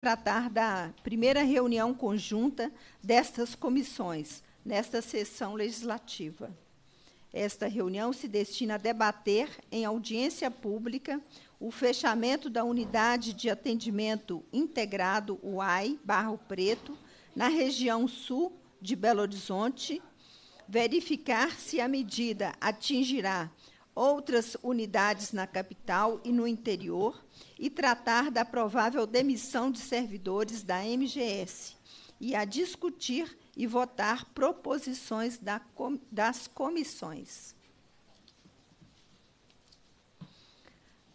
tratar da primeira reunião conjunta destas comissões, nesta sessão legislativa. Esta reunião se destina a debater, em audiência pública, o fechamento da unidade de atendimento integrado UAI Barro Preto, na região sul de Belo Horizonte, verificar se a medida atingirá outras unidades na capital e no interior e tratar da provável demissão de servidores da MGS e a discutir e votar proposições da, das comissões.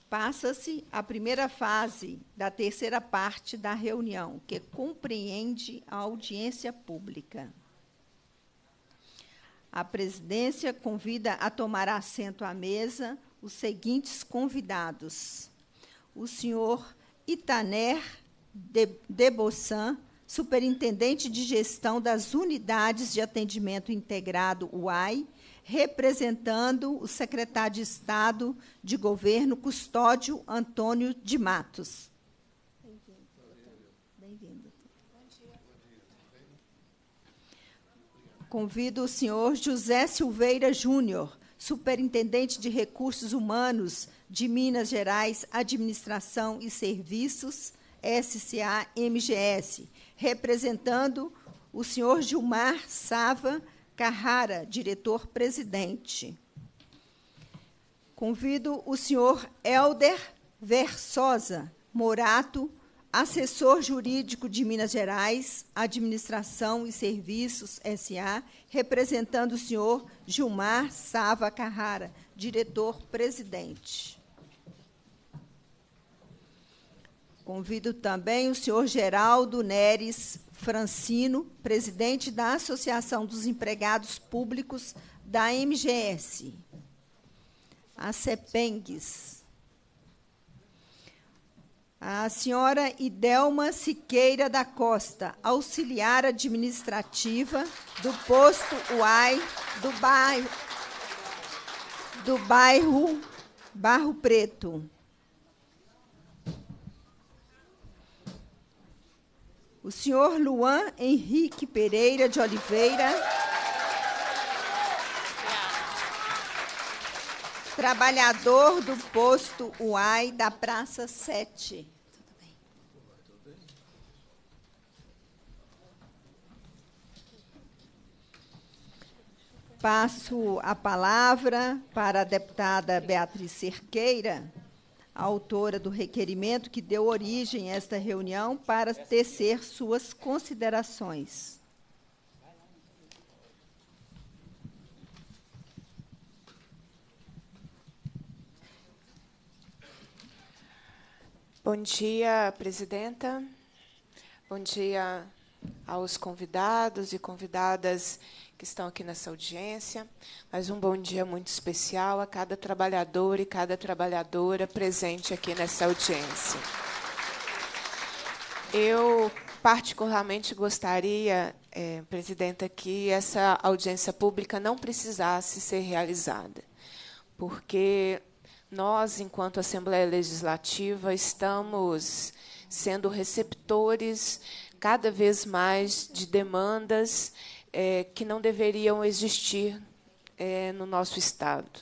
Passa-se a primeira fase da terceira parte da reunião, que compreende a audiência pública. A presidência convida a tomar assento à mesa os seguintes convidados: o senhor Itaner Debossan, superintendente de gestão das unidades de atendimento integrado UAI, representando o secretário de Estado de Governo Custódio Antônio de Matos. Convido o senhor José Silveira Júnior, Superintendente de Recursos Humanos de Minas Gerais, Administração e Serviços, SCA MGS, representando o senhor Gilmar Sava Carrara, diretor-presidente. Convido o senhor Helder Versosa Morato, assessor jurídico de Minas Gerais, Administração e Serviços SA, representando o senhor Gilmar Sava Carrara, diretor-presidente. Convido também o senhor Geraldo Neres Francino, presidente da Associação dos Empregados Públicos da MGS, a CEPENGS. A senhora Idelma Siqueira da Costa, auxiliar administrativa do posto UAI do bairro, do bairro Barro Preto. O senhor Luan Henrique Pereira de Oliveira. Trabalhador do posto UAI da Praça 7. Passo a palavra para a deputada Beatriz Cerqueira, autora do requerimento que deu origem a esta reunião, para tecer suas considerações. Bom dia, presidenta. Bom dia aos convidados e convidadas que estão aqui nessa audiência, mas um bom dia muito especial a cada trabalhador e cada trabalhadora presente aqui nessa audiência. Eu particularmente gostaria, é, presidenta, que essa audiência pública não precisasse ser realizada, porque nós, enquanto Assembleia Legislativa, estamos sendo receptores cada vez mais de demandas é, que não deveriam existir é, no nosso Estado,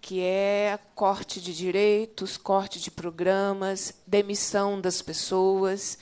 que é corte de direitos, corte de programas, demissão das pessoas.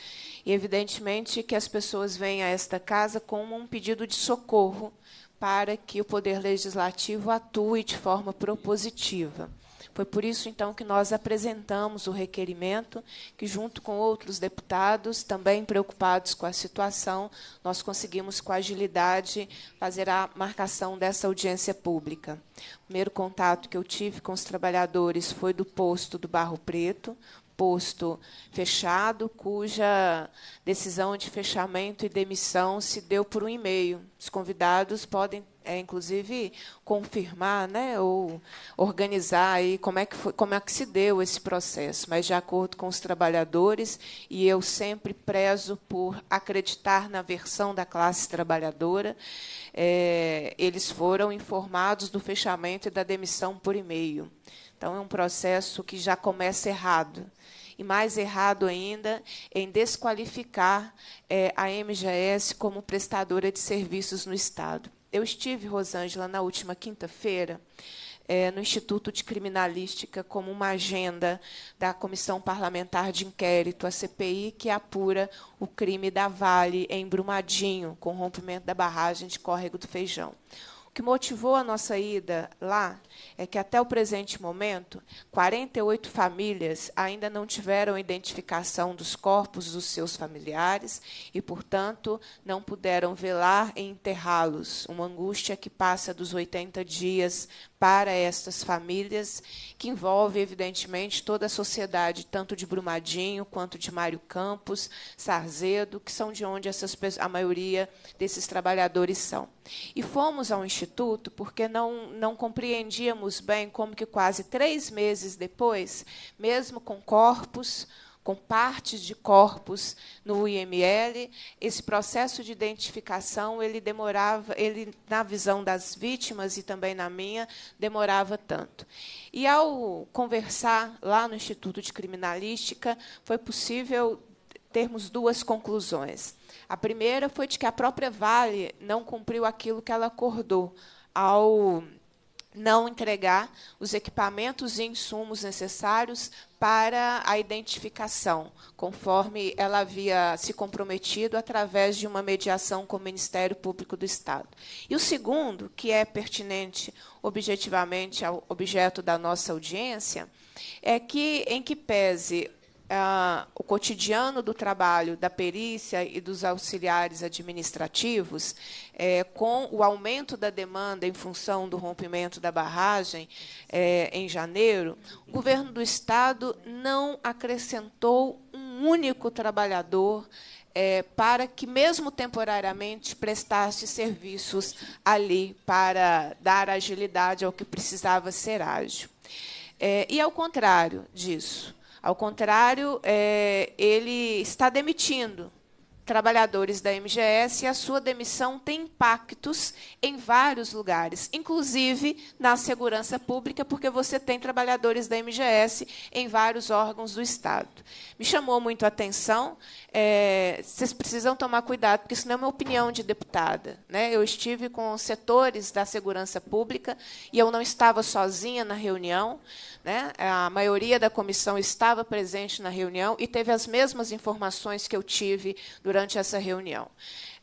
E, evidentemente, que as pessoas vêm a esta casa com um pedido de socorro para que o Poder Legislativo atue de forma propositiva. Foi por isso, então, que nós apresentamos o requerimento, que, junto com outros deputados, também preocupados com a situação, nós conseguimos, com agilidade, fazer a marcação dessa audiência pública. O primeiro contato que eu tive com os trabalhadores foi do posto do Barro Preto, posto fechado, cuja decisão de fechamento e demissão se deu por um e-mail. Os convidados podem é, inclusive, confirmar né, ou organizar aí como, é que foi, como é que se deu esse processo, mas de acordo com os trabalhadores, e eu sempre prezo por acreditar na versão da classe trabalhadora, é, eles foram informados do fechamento e da demissão por e-mail. Então, é um processo que já começa errado e mais errado ainda em desqualificar é, a MGS como prestadora de serviços no Estado. Eu estive, Rosângela, na última quinta-feira, é, no Instituto de Criminalística, como uma agenda da Comissão Parlamentar de Inquérito, a CPI, que apura o crime da Vale em Brumadinho, com o rompimento da barragem de Córrego do Feijão que motivou a nossa ida lá é que, até o presente momento, 48 famílias ainda não tiveram identificação dos corpos dos seus familiares e, portanto, não puderam velar e enterrá-los. Uma angústia que passa dos 80 dias para estas famílias, que envolve, evidentemente, toda a sociedade, tanto de Brumadinho quanto de Mário Campos, Sarzedo, que são de onde essas, a maioria desses trabalhadores são. E fomos ao Instituto porque não, não compreendíamos bem como que quase três meses depois, mesmo com corpos, com partes de corpos no IML. Esse processo de identificação, ele demorava, ele na visão das vítimas e também na minha, demorava tanto. E ao conversar lá no Instituto de Criminalística, foi possível termos duas conclusões. A primeira foi de que a própria Vale não cumpriu aquilo que ela acordou ao não entregar os equipamentos e insumos necessários para a identificação, conforme ela havia se comprometido através de uma mediação com o Ministério Público do Estado. E o segundo, que é pertinente objetivamente ao objeto da nossa audiência, é que em que pese ah, o cotidiano do trabalho da perícia e dos auxiliares administrativos, é, com o aumento da demanda em função do rompimento da barragem é, em janeiro, o governo do Estado não acrescentou um único trabalhador é, para que, mesmo temporariamente, prestasse serviços ali para dar agilidade ao que precisava ser ágil. e, ao contrário disso, ao contrário, é, ele está demitindo trabalhadores da MGS e a sua demissão tem impactos em vários lugares, inclusive na segurança pública, porque você tem trabalhadores da MGS em vários órgãos do Estado. Me chamou muito a atenção. É, vocês precisam tomar cuidado, porque isso não é uma opinião de deputada. Né? Eu estive com setores da segurança pública e eu não estava sozinha na reunião. Né? A maioria da comissão estava presente na reunião e teve as mesmas informações que eu tive durante durante essa reunião.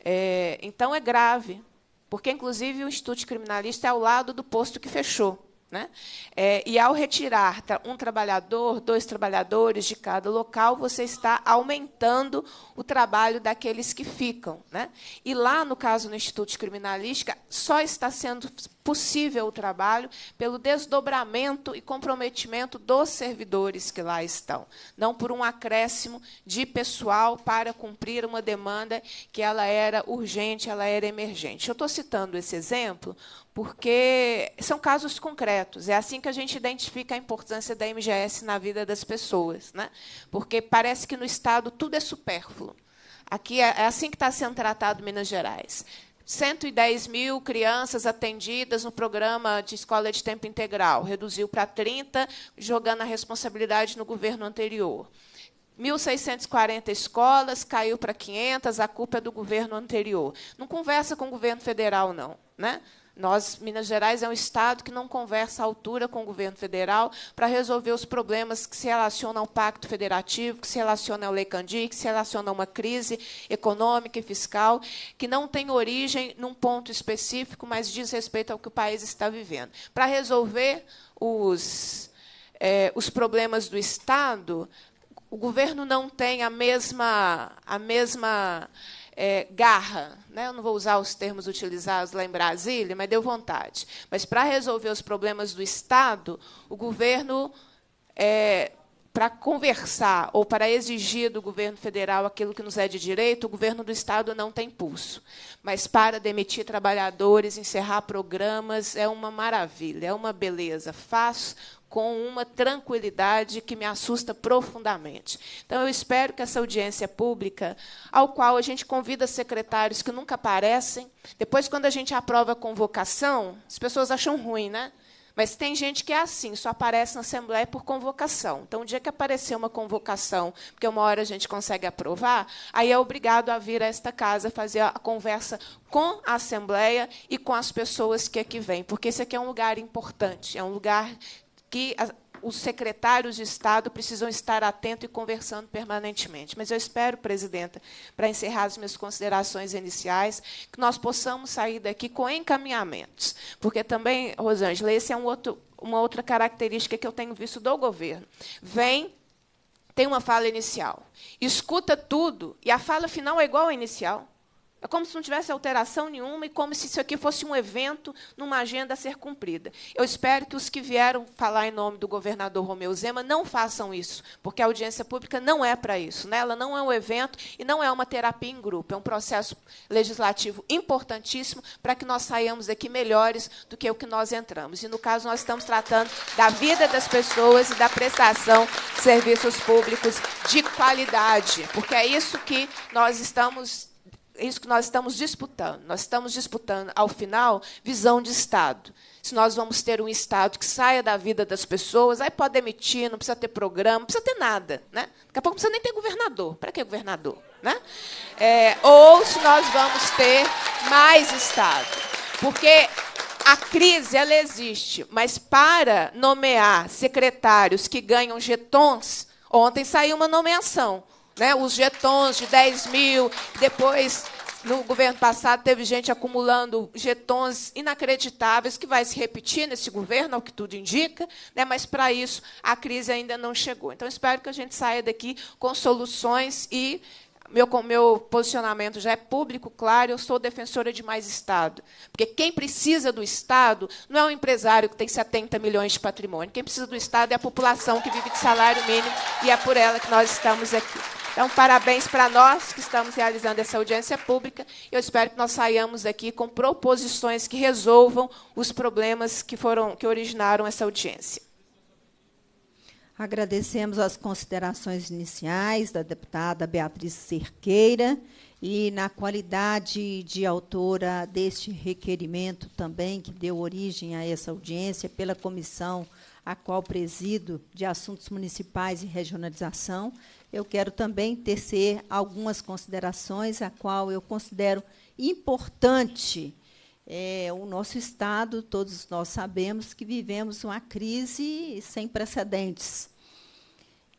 É, então, é grave, porque, inclusive, o Instituto Criminalista é ao lado do posto que fechou. Né? É, e, ao retirar um trabalhador, dois trabalhadores de cada local, você está aumentando o trabalho daqueles que ficam. Né? E lá, no caso no Instituto Criminalística, só está sendo possível o trabalho pelo desdobramento e comprometimento dos servidores que lá estão, não por um acréscimo de pessoal para cumprir uma demanda que ela era urgente, ela era emergente. Eu estou citando esse exemplo porque são casos concretos. É assim que a gente identifica a importância da MGS na vida das pessoas, né? Porque parece que no Estado tudo é supérfluo. Aqui é, é assim que está sendo tratado Minas Gerais. 110 mil crianças atendidas no programa de escola de tempo integral, reduziu para 30, jogando a responsabilidade no governo anterior. 1.640 escolas, caiu para 500, a culpa é do governo anterior. Não conversa com o governo federal, não. Né? Nós, Minas Gerais é um estado que não conversa à altura com o governo federal para resolver os problemas que se relacionam ao pacto federativo, que se relacionam ao Lecandi, que se relacionam a uma crise econômica e fiscal, que não tem origem num ponto específico, mas diz respeito ao que o país está vivendo. Para resolver os, é, os problemas do estado, o governo não tem a mesma a mesma é, garra. Né? Eu não vou usar os termos utilizados lá em Brasília, mas deu vontade. Mas para resolver os problemas do Estado, o governo, é, para conversar ou para exigir do governo federal aquilo que nos é de direito, o governo do Estado não tem pulso. Mas para demitir trabalhadores, encerrar programas, é uma maravilha, é uma beleza. Faz com uma tranquilidade que me assusta profundamente. Então, eu espero que essa audiência pública, ao qual a gente convida secretários que nunca aparecem, depois, quando a gente aprova a convocação, as pessoas acham ruim, né? Mas tem gente que é assim, só aparece na Assembleia por convocação. Então, o dia que aparecer uma convocação, porque uma hora a gente consegue aprovar, aí é obrigado a vir a esta casa fazer a conversa com a Assembleia e com as pessoas que aqui vêm, porque esse aqui é um lugar importante, é um lugar que a, os secretários de Estado precisam estar atentos e conversando permanentemente. Mas eu espero, presidenta, para encerrar as minhas considerações iniciais, que nós possamos sair daqui com encaminhamentos. Porque também, Rosângela, esse é um outro, uma outra característica que eu tenho visto do governo. Vem tem uma fala inicial. Escuta tudo e a fala final é igual à inicial. É como se não tivesse alteração nenhuma e como se isso aqui fosse um evento numa agenda a ser cumprida. Eu espero que os que vieram falar em nome do governador Romeu Zema não façam isso, porque a audiência pública não é para isso. Né? Ela não é um evento e não é uma terapia em grupo. É um processo legislativo importantíssimo para que nós saiamos daqui melhores do que o que nós entramos. E, no caso, nós estamos tratando da vida das pessoas e da prestação de serviços públicos de qualidade, porque é isso que nós estamos isso que nós estamos disputando. Nós estamos disputando, ao final, visão de Estado. Se nós vamos ter um Estado que saia da vida das pessoas, aí pode demitir, não precisa ter programa, não precisa ter nada. Né? Daqui a pouco não precisa nem ter governador. Para que governador? Né? É, ou se nós vamos ter mais Estado. Porque a crise ela existe, mas para nomear secretários que ganham getons, ontem saiu uma nomeação né? Os getons de 10 mil, depois no governo passado teve gente acumulando getons inacreditáveis que vai se repetir nesse governo, ao que tudo indica, né? mas para isso a crise ainda não chegou. Então espero que a gente saia daqui com soluções e meu, meu posicionamento já é público, claro, eu sou defensora de mais Estado. Porque quem precisa do Estado não é o um empresário que tem 70 milhões de patrimônio. Quem precisa do Estado é a população que vive de salário mínimo e é por ela que nós estamos aqui. Então, parabéns para nós que estamos realizando essa audiência pública. Eu espero que nós saiamos daqui com proposições que resolvam os problemas que foram que originaram essa audiência. Agradecemos as considerações iniciais da deputada Beatriz Cerqueira e na qualidade de autora deste requerimento também que deu origem a essa audiência pela comissão a qual presido de assuntos municipais e regionalização eu quero também tecer algumas considerações, a qual eu considero importante. É, o nosso Estado, todos nós sabemos que vivemos uma crise sem precedentes.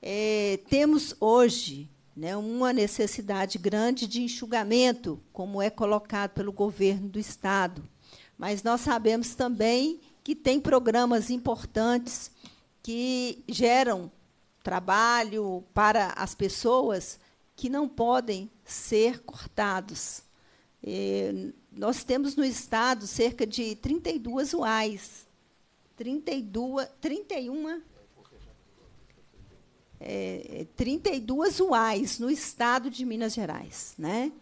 É, temos hoje né, uma necessidade grande de enxugamento, como é colocado pelo governo do Estado. Mas nós sabemos também que tem programas importantes que geram trabalho para as pessoas que não podem ser cortados. nós temos no Estado cerca de 32 UAIs, 32, 31, é, 32 é, UAIs no Estado de Minas Gerais. Né?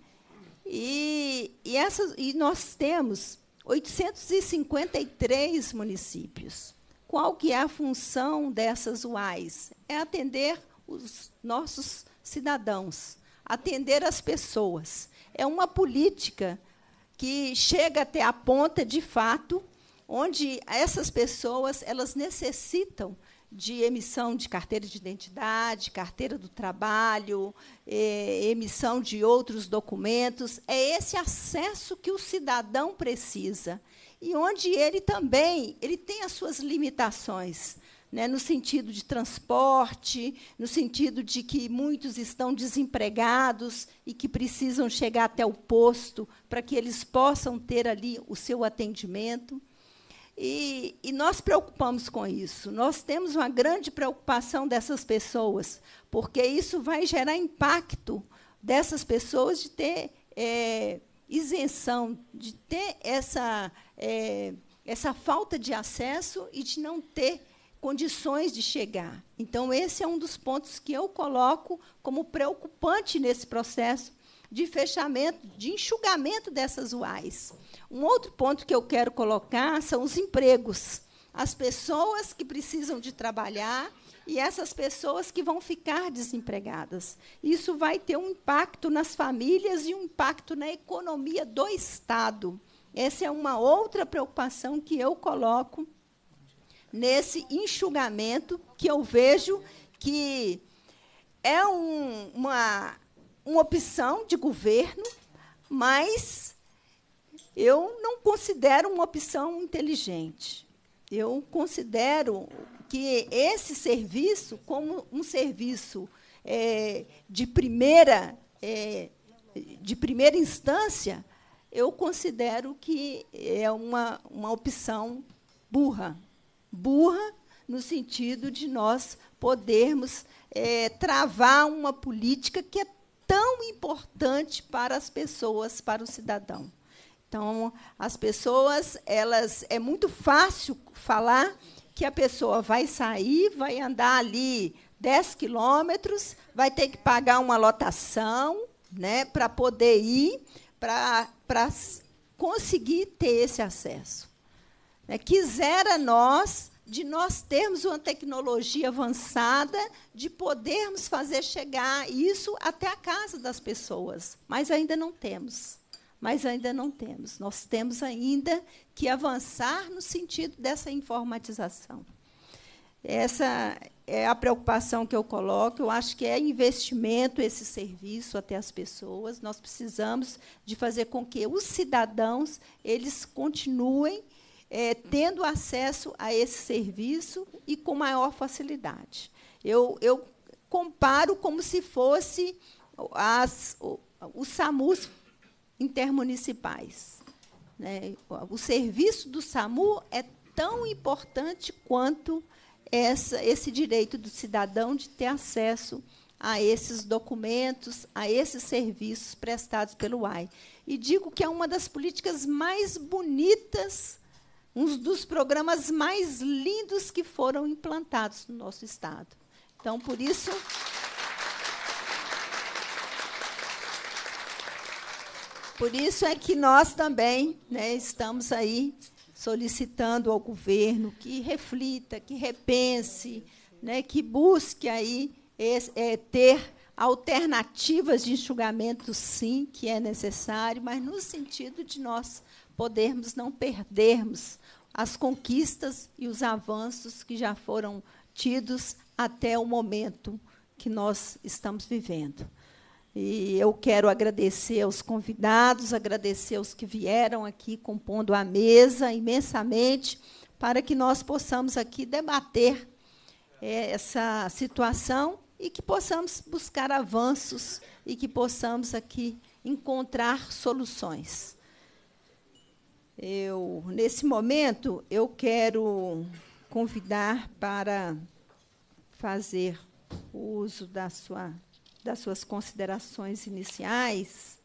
E, e, essas, e nós temos 853 municípios qual que é a função dessas UAIs? É atender os nossos cidadãos, atender as pessoas. É uma política que chega até a ponta de fato, onde essas pessoas elas necessitam de emissão de carteira de identidade, carteira do trabalho, eh, emissão de outros documentos. É esse acesso que o cidadão precisa e onde ele também ele tem as suas limitações, né, no sentido de transporte, no sentido de que muitos estão desempregados e que precisam chegar até o posto para que eles possam ter ali o seu atendimento. E, e nós preocupamos com isso. Nós temos uma grande preocupação dessas pessoas, porque isso vai gerar impacto dessas pessoas de ter é, isenção de ter essa, é, essa falta de acesso e de não ter condições de chegar. Então, esse é um dos pontos que eu coloco como preocupante nesse processo de fechamento, de enxugamento dessas UAIs. Um outro ponto que eu quero colocar são os empregos as pessoas que precisam de trabalhar e essas pessoas que vão ficar desempregadas. Isso vai ter um impacto nas famílias e um impacto na economia do Estado. Essa é uma outra preocupação que eu coloco nesse enxugamento que eu vejo que é um, uma, uma opção de governo, mas eu não considero uma opção inteligente eu considero que esse serviço como um serviço é, de primeira é, de primeira instância eu considero que é uma, uma opção burra burra no sentido de nós podermos é, travar uma política que é tão importante para as pessoas para o cidadão então, as pessoas, elas é muito fácil falar que a pessoa vai sair, vai andar ali 10 quilômetros, vai ter que pagar uma lotação né, para poder ir, para conseguir ter esse acesso. Né? Quisera nós de nós termos uma tecnologia avançada, de podermos fazer chegar isso até a casa das pessoas, mas ainda não temos mas ainda não temos. Nós temos ainda que avançar no sentido dessa informatização. Essa é a preocupação que eu coloco. Eu acho que é investimento esse serviço até as pessoas. Nós precisamos de fazer com que os cidadãos eles continuem é, tendo acesso a esse serviço e com maior facilidade. Eu, eu comparo como se fosse as, o, o SAMUS intermunicipais. Né? O serviço do SAMU é tão importante quanto essa, esse direito do cidadão de ter acesso a esses documentos, a esses serviços prestados pelo AI. E digo que é uma das políticas mais bonitas, um dos programas mais lindos que foram implantados no nosso Estado. Então, por isso. Por isso é que nós também né, estamos aí solicitando ao governo que reflita, que repense, né, que busque aí esse, é, ter alternativas de enxugamento, sim, que é necessário, mas no sentido de nós podermos não perdermos as conquistas e os avanços que já foram tidos até o momento que nós estamos vivendo. E eu quero agradecer aos convidados, agradecer aos que vieram aqui compondo a mesa imensamente, para que nós possamos aqui debater é, essa situação e que possamos buscar avanços e que possamos aqui encontrar soluções. Eu, nesse momento, eu quero convidar para fazer uso da sua das suas considerações iniciais,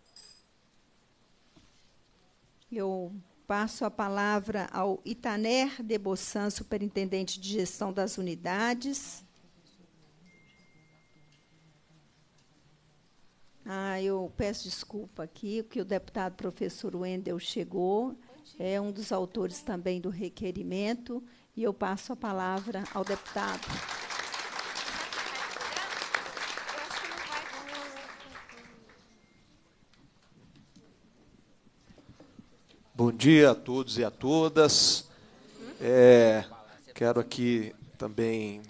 eu passo a palavra ao Itaner de Bossan, superintendente de gestão das unidades. Ah, eu peço desculpa aqui, que o deputado professor Wendel chegou, é um dos autores também do requerimento, e eu passo a palavra ao deputado. Bom dia a todos e a todas. É, quero aqui também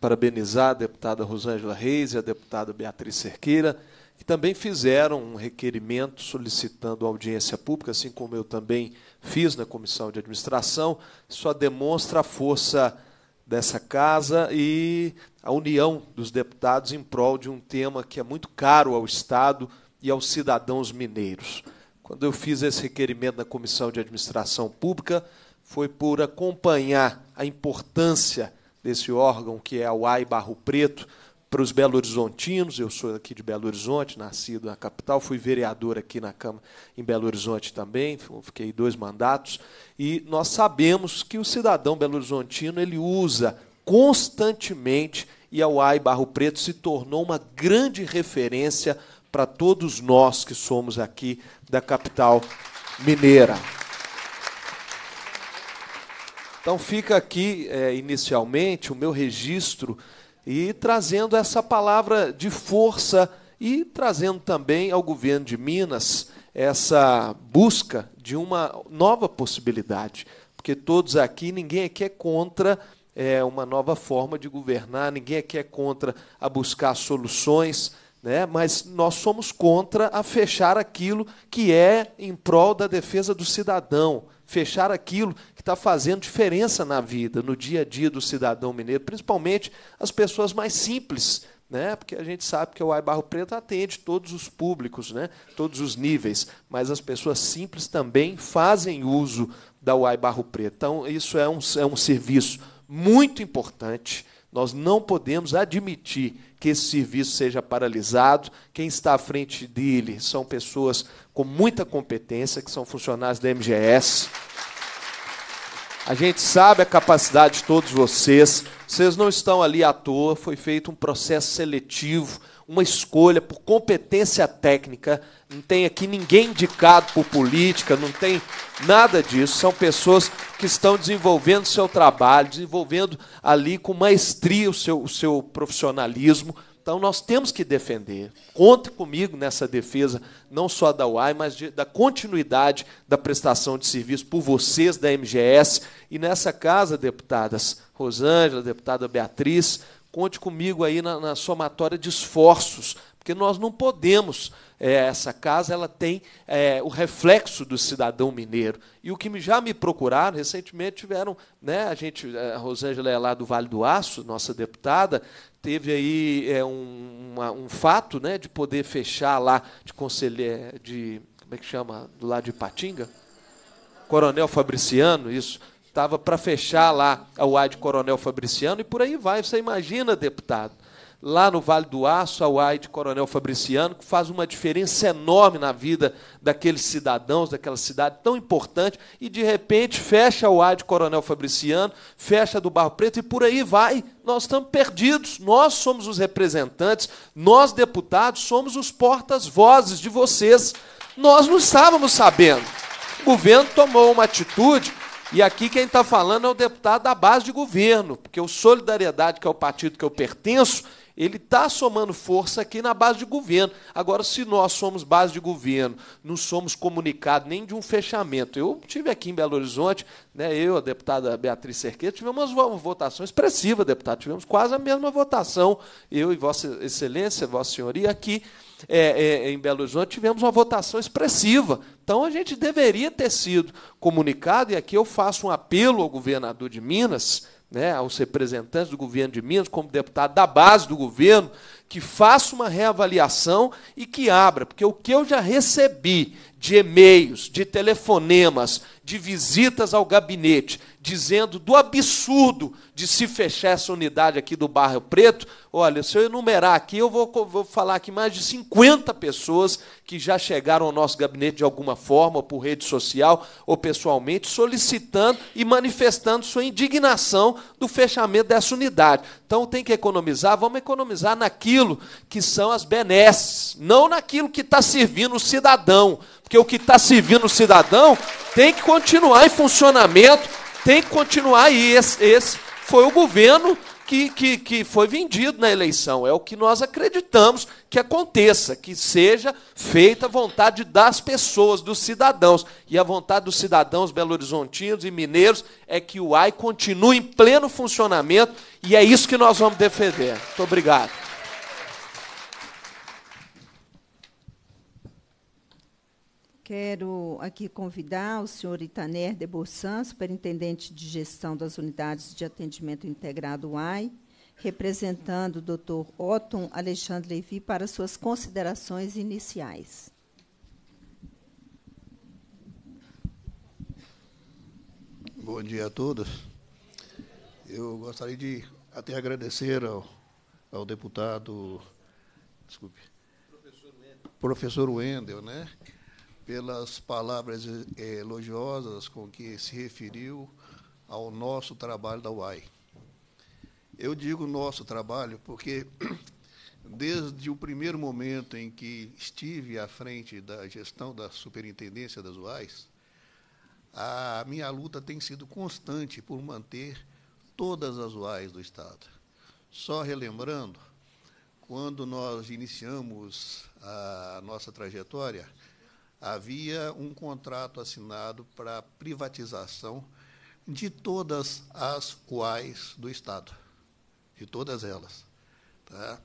parabenizar a deputada Rosângela Reis e a deputada Beatriz Cerqueira, que também fizeram um requerimento solicitando audiência pública, assim como eu também fiz na comissão de administração. Só demonstra a força dessa casa e a união dos deputados em prol de um tema que é muito caro ao Estado e aos cidadãos mineiros. Quando eu fiz esse requerimento na Comissão de Administração Pública, foi por acompanhar a importância desse órgão, que é a UAI Barro Preto, para os Belo Horizontinos. Eu sou aqui de Belo Horizonte, nascido na capital, fui vereador aqui na Câmara em Belo Horizonte também, então fiquei dois mandatos. E nós sabemos que o cidadão belo horizontino ele usa constantemente e a UAI Barro Preto se tornou uma grande referência para todos nós que somos aqui da capital mineira. Então fica aqui é, inicialmente o meu registro e trazendo essa palavra de força e trazendo também ao governo de Minas essa busca de uma nova possibilidade, porque todos aqui, ninguém aqui é contra é, uma nova forma de governar, ninguém aqui é contra a buscar soluções, né? mas nós somos contra a fechar aquilo que é em prol da defesa do cidadão, fechar aquilo que está fazendo diferença na vida, no dia a dia do cidadão mineiro, principalmente as pessoas mais simples, né? porque a gente sabe que o AI Barro Preto atende todos os públicos, né? todos os níveis, mas as pessoas simples também fazem uso da UAI Barro Preto. Então, isso é um, é um serviço muito importante. Nós não podemos admitir que esse serviço seja paralisado. Quem está à frente dele são pessoas com muita competência, que são funcionários da MGS. A gente sabe a capacidade de todos vocês. Vocês não estão ali à toa, foi feito um processo seletivo uma escolha por competência técnica. Não tem aqui ninguém indicado por política, não tem nada disso. São pessoas que estão desenvolvendo seu trabalho, desenvolvendo ali com maestria o seu, o seu profissionalismo. Então nós temos que defender. Conte comigo nessa defesa, não só da UAI, mas de, da continuidade da prestação de serviço por vocês da MGS e nessa casa, deputadas Rosângela, deputada Beatriz, Conte comigo aí na, na somatória de esforços, porque nós não podemos. É, essa casa ela tem é, o reflexo do cidadão mineiro. E o que já me procuraram, recentemente tiveram, né, a gente, é, a Rosângela é lá do Vale do Aço, nossa deputada, teve aí é, um, uma, um fato né, de poder fechar lá de conselheiro, de, como é que chama, do lado de Patinga? Coronel Fabriciano, isso, estava para fechar lá a UAI de Coronel Fabriciano e por aí vai. Você imagina, deputado, lá no Vale do Aço, a UAI de Coronel Fabriciano, que faz uma diferença enorme na vida daqueles cidadãos, daquela cidade tão importante, e de repente fecha a UAI de Coronel Fabriciano, fecha do Barro Preto e por aí vai. Nós estamos perdidos. Nós somos os representantes, nós, deputados, somos os portas-vozes de vocês. Nós não estávamos sabendo. O governo tomou uma atitude e aqui quem está falando é o deputado da base de governo, porque o Solidariedade, que é o partido que eu pertenço, ele está somando força aqui na base de governo. Agora, se nós somos base de governo, não somos comunicados nem de um fechamento. Eu tive aqui em Belo Horizonte, né, eu, a deputada Beatriz Cerqueira, tivemos uma votação expressiva, deputado. Tivemos quase a mesma votação, eu e Vossa Excelência, Vossa Senhoria, aqui. É, é, é, em Belo Horizonte, tivemos uma votação expressiva. Então a gente deveria ter sido comunicado, e aqui eu faço um apelo ao governador de Minas, né, aos representantes do governo de Minas, como deputado da base do governo, que faça uma reavaliação e que abra, porque o que eu já recebi de e-mails, de telefonemas, de visitas ao gabinete, dizendo do absurdo de se fechar essa unidade aqui do Barro Preto. Olha, se eu enumerar aqui, eu vou, vou falar que mais de 50 pessoas que já chegaram ao nosso gabinete de alguma forma, por rede social, ou pessoalmente, solicitando e manifestando sua indignação do fechamento dessa unidade. Então tem que economizar, vamos economizar naquilo que são as benesses, não naquilo que está servindo o cidadão, porque o que está servindo o cidadão tem que continuar em funcionamento, tem que continuar aí. Esse, esse foi o governo que, que, que foi vendido na eleição. É o que nós acreditamos que aconteça, que seja feita a vontade das pessoas, dos cidadãos. E a vontade dos cidadãos belo-horizontinos e mineiros é que o AI continue em pleno funcionamento, e é isso que nós vamos defender. Muito obrigado. Quero aqui convidar o senhor Itaner de Borsan, superintendente de gestão das unidades de atendimento integrado UAI, representando o doutor Otton Alexandre Levi, para suas considerações iniciais. Bom dia a todos. Eu gostaria de até agradecer ao, ao deputado, desculpe, professor Wendel, professor Wendel né, pelas palavras eh, elogiosas com que se referiu ao nosso trabalho da UAI. Eu digo nosso trabalho porque, desde o primeiro momento em que estive à frente da gestão da superintendência das UAIs, a minha luta tem sido constante por manter todas as UAIs do Estado. Só relembrando, quando nós iniciamos a nossa trajetória, havia um contrato assinado para privatização de todas as UAIs do Estado, de todas elas. Tá?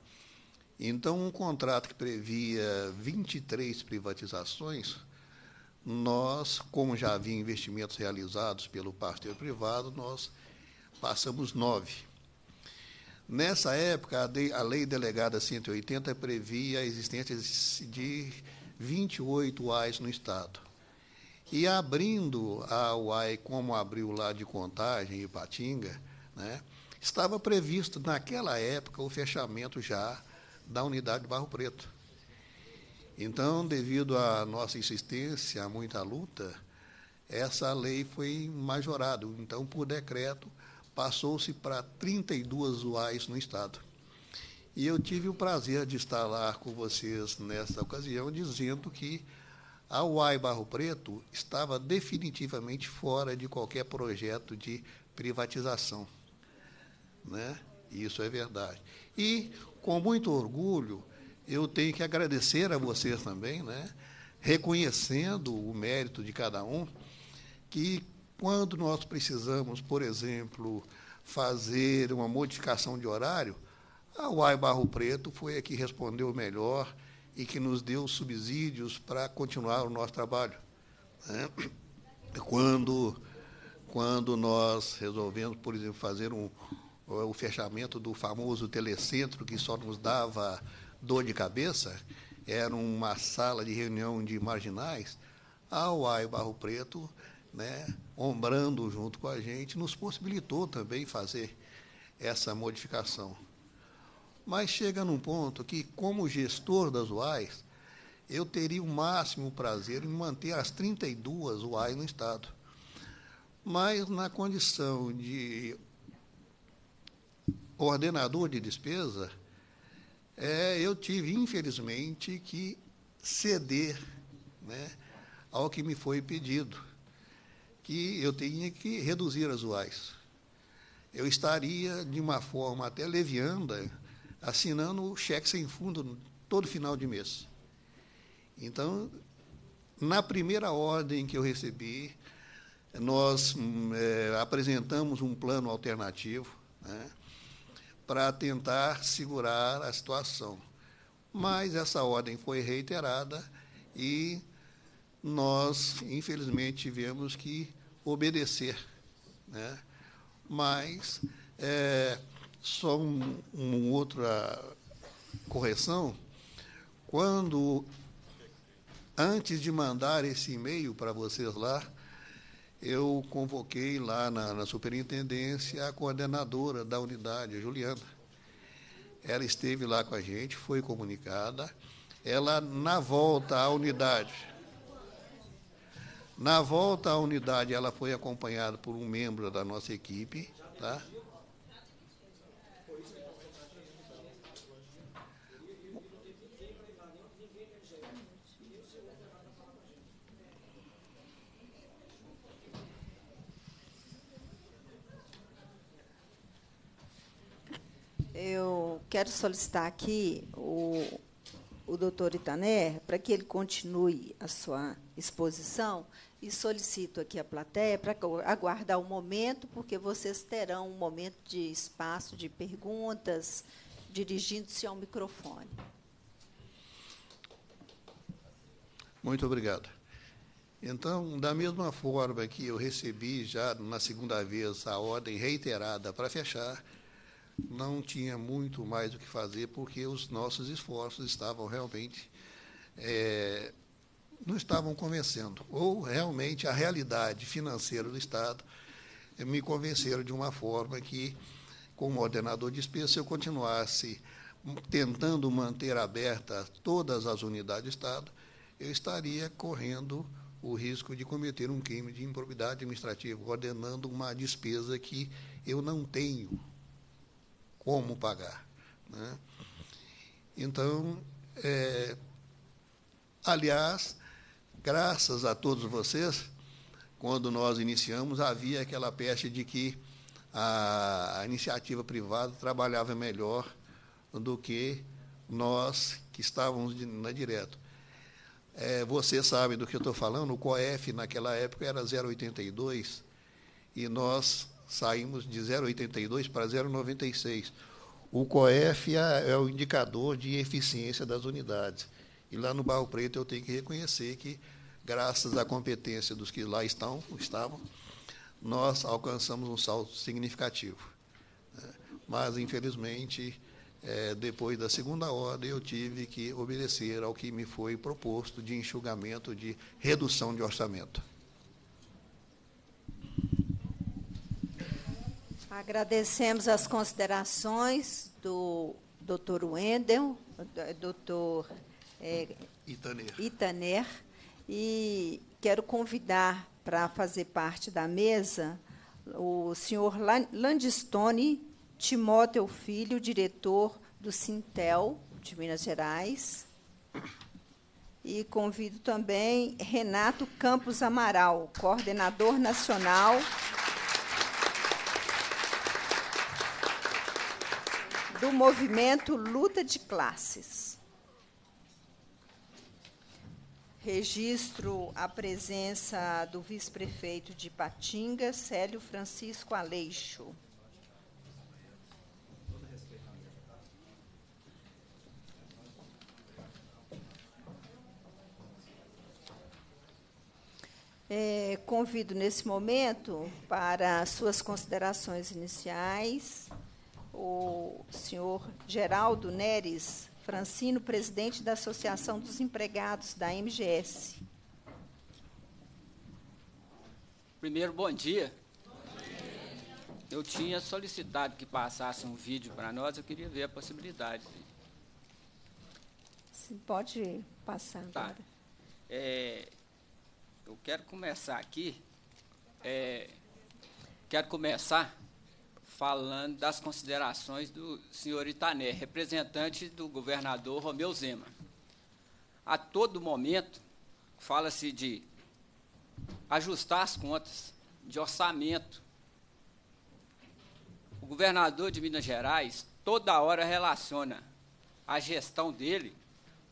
Então, um contrato que previa 23 privatizações, nós, como já havia investimentos realizados pelo parceiro privado, nós passamos nove. Nessa época, a lei delegada 180 previa a existência de 28 UAIs no Estado. E abrindo a UAI, como abriu lá de Contagem e Patinga, né, estava previsto, naquela época, o fechamento já da unidade de Barro Preto. Então, devido à nossa insistência, a muita luta, essa lei foi majorada. Então, por decreto, passou-se para 32 UAIs no Estado. E eu tive o prazer de estar lá com vocês nessa ocasião, dizendo que a UAI Barro Preto estava definitivamente fora de qualquer projeto de privatização. Né? Isso é verdade. E, com muito orgulho, eu tenho que agradecer a vocês também, né? reconhecendo o mérito de cada um, que quando nós precisamos, por exemplo, fazer uma modificação de horário, a UAI Barro Preto foi a que respondeu melhor e que nos deu subsídios para continuar o nosso trabalho. Né? Quando, quando nós resolvemos, por exemplo, fazer um, o fechamento do famoso telecentro, que só nos dava dor de cabeça, era uma sala de reunião de marginais, a UAI Barro Preto, né, ombrando junto com a gente, nos possibilitou também fazer essa modificação. Mas chega num ponto que, como gestor das UAIs, eu teria o máximo prazer em manter as 32 UAIs no Estado. Mas, na condição de ordenador de despesa, é, eu tive, infelizmente, que ceder né, ao que me foi pedido, que eu tinha que reduzir as UAIs. Eu estaria, de uma forma até leviana, assinando o cheque sem fundo todo final de mês. Então, na primeira ordem que eu recebi, nós hum, é, apresentamos um plano alternativo né, para tentar segurar a situação. Mas essa ordem foi reiterada e nós, infelizmente, tivemos que obedecer. Né? Mas é, só um, uma outra correção. Quando, antes de mandar esse e-mail para vocês lá, eu convoquei lá na, na, superintendência a coordenadora da unidade, a Juliana. Ela esteve lá com a gente, foi comunicada. Ela, na volta à unidade, na volta à unidade, ela foi acompanhada por um membro da nossa equipe, tá? Eu quero solicitar aqui o, o doutor Itaner para que ele continue a sua exposição e solicito aqui a plateia para aguardar o momento, porque vocês terão um momento de espaço de perguntas, dirigindo-se ao microfone. Muito obrigado. Então, da mesma forma que eu recebi já na segunda vez a ordem reiterada para fechar, não tinha muito mais o que fazer, porque os nossos esforços estavam realmente. É, não estavam convencendo, ou realmente a realidade financeira do Estado me convenceram de uma forma que, como ordenador de despesa, se eu continuasse tentando manter aberta todas as unidades do Estado, eu estaria correndo o risco de cometer um crime de improbidade administrativa, ordenando uma despesa que eu não tenho como pagar. Né? Então, é, aliás, graças a todos vocês, quando nós iniciamos, havia aquela peste de que a, iniciativa privada trabalhava melhor do que nós que estávamos na direto. É, você sabe do que eu estou falando, o COEF naquela época era 082 e nós saímos de 0,82 para 0,96. O COEF é, é o indicador de eficiência das unidades. E lá no Barro Preto eu tenho que reconhecer que, graças à competência dos que lá estão, estavam, nós alcançamos um salto significativo. Né? Mas, infelizmente, é, depois da segunda ordem, eu tive que obedecer ao que me foi proposto de enxugamento, de redução de orçamento. Agradecemos as considerações do doutor Wendel, eh, doutor é, Itaner. Itaner, e quero convidar para fazer parte da mesa o senhor Landistone Timóteo Filho, diretor do Sintel de Minas Gerais. E convido também Renato Campos Amaral, coordenador nacional do movimento Luta de Classes. Registro a presença do vice-prefeito de Patinga, Célio Francisco Aleixo. É, convido nesse momento para suas considerações iniciais o senhor Geraldo Neres Francino, presidente da Associação dos Empregados da MGS. Primeiro, bom dia. Eu tinha solicitado que passasse um vídeo para nós, eu queria ver a possibilidade. Se pode passar tá. agora. É, eu quero começar aqui. É, quero começar falando das considerações do senhor Itané, representante do governador Romeu Zema. A todo momento, fala-se de ajustar as contas, de orçamento. O governador de Minas Gerais toda hora relaciona a gestão dele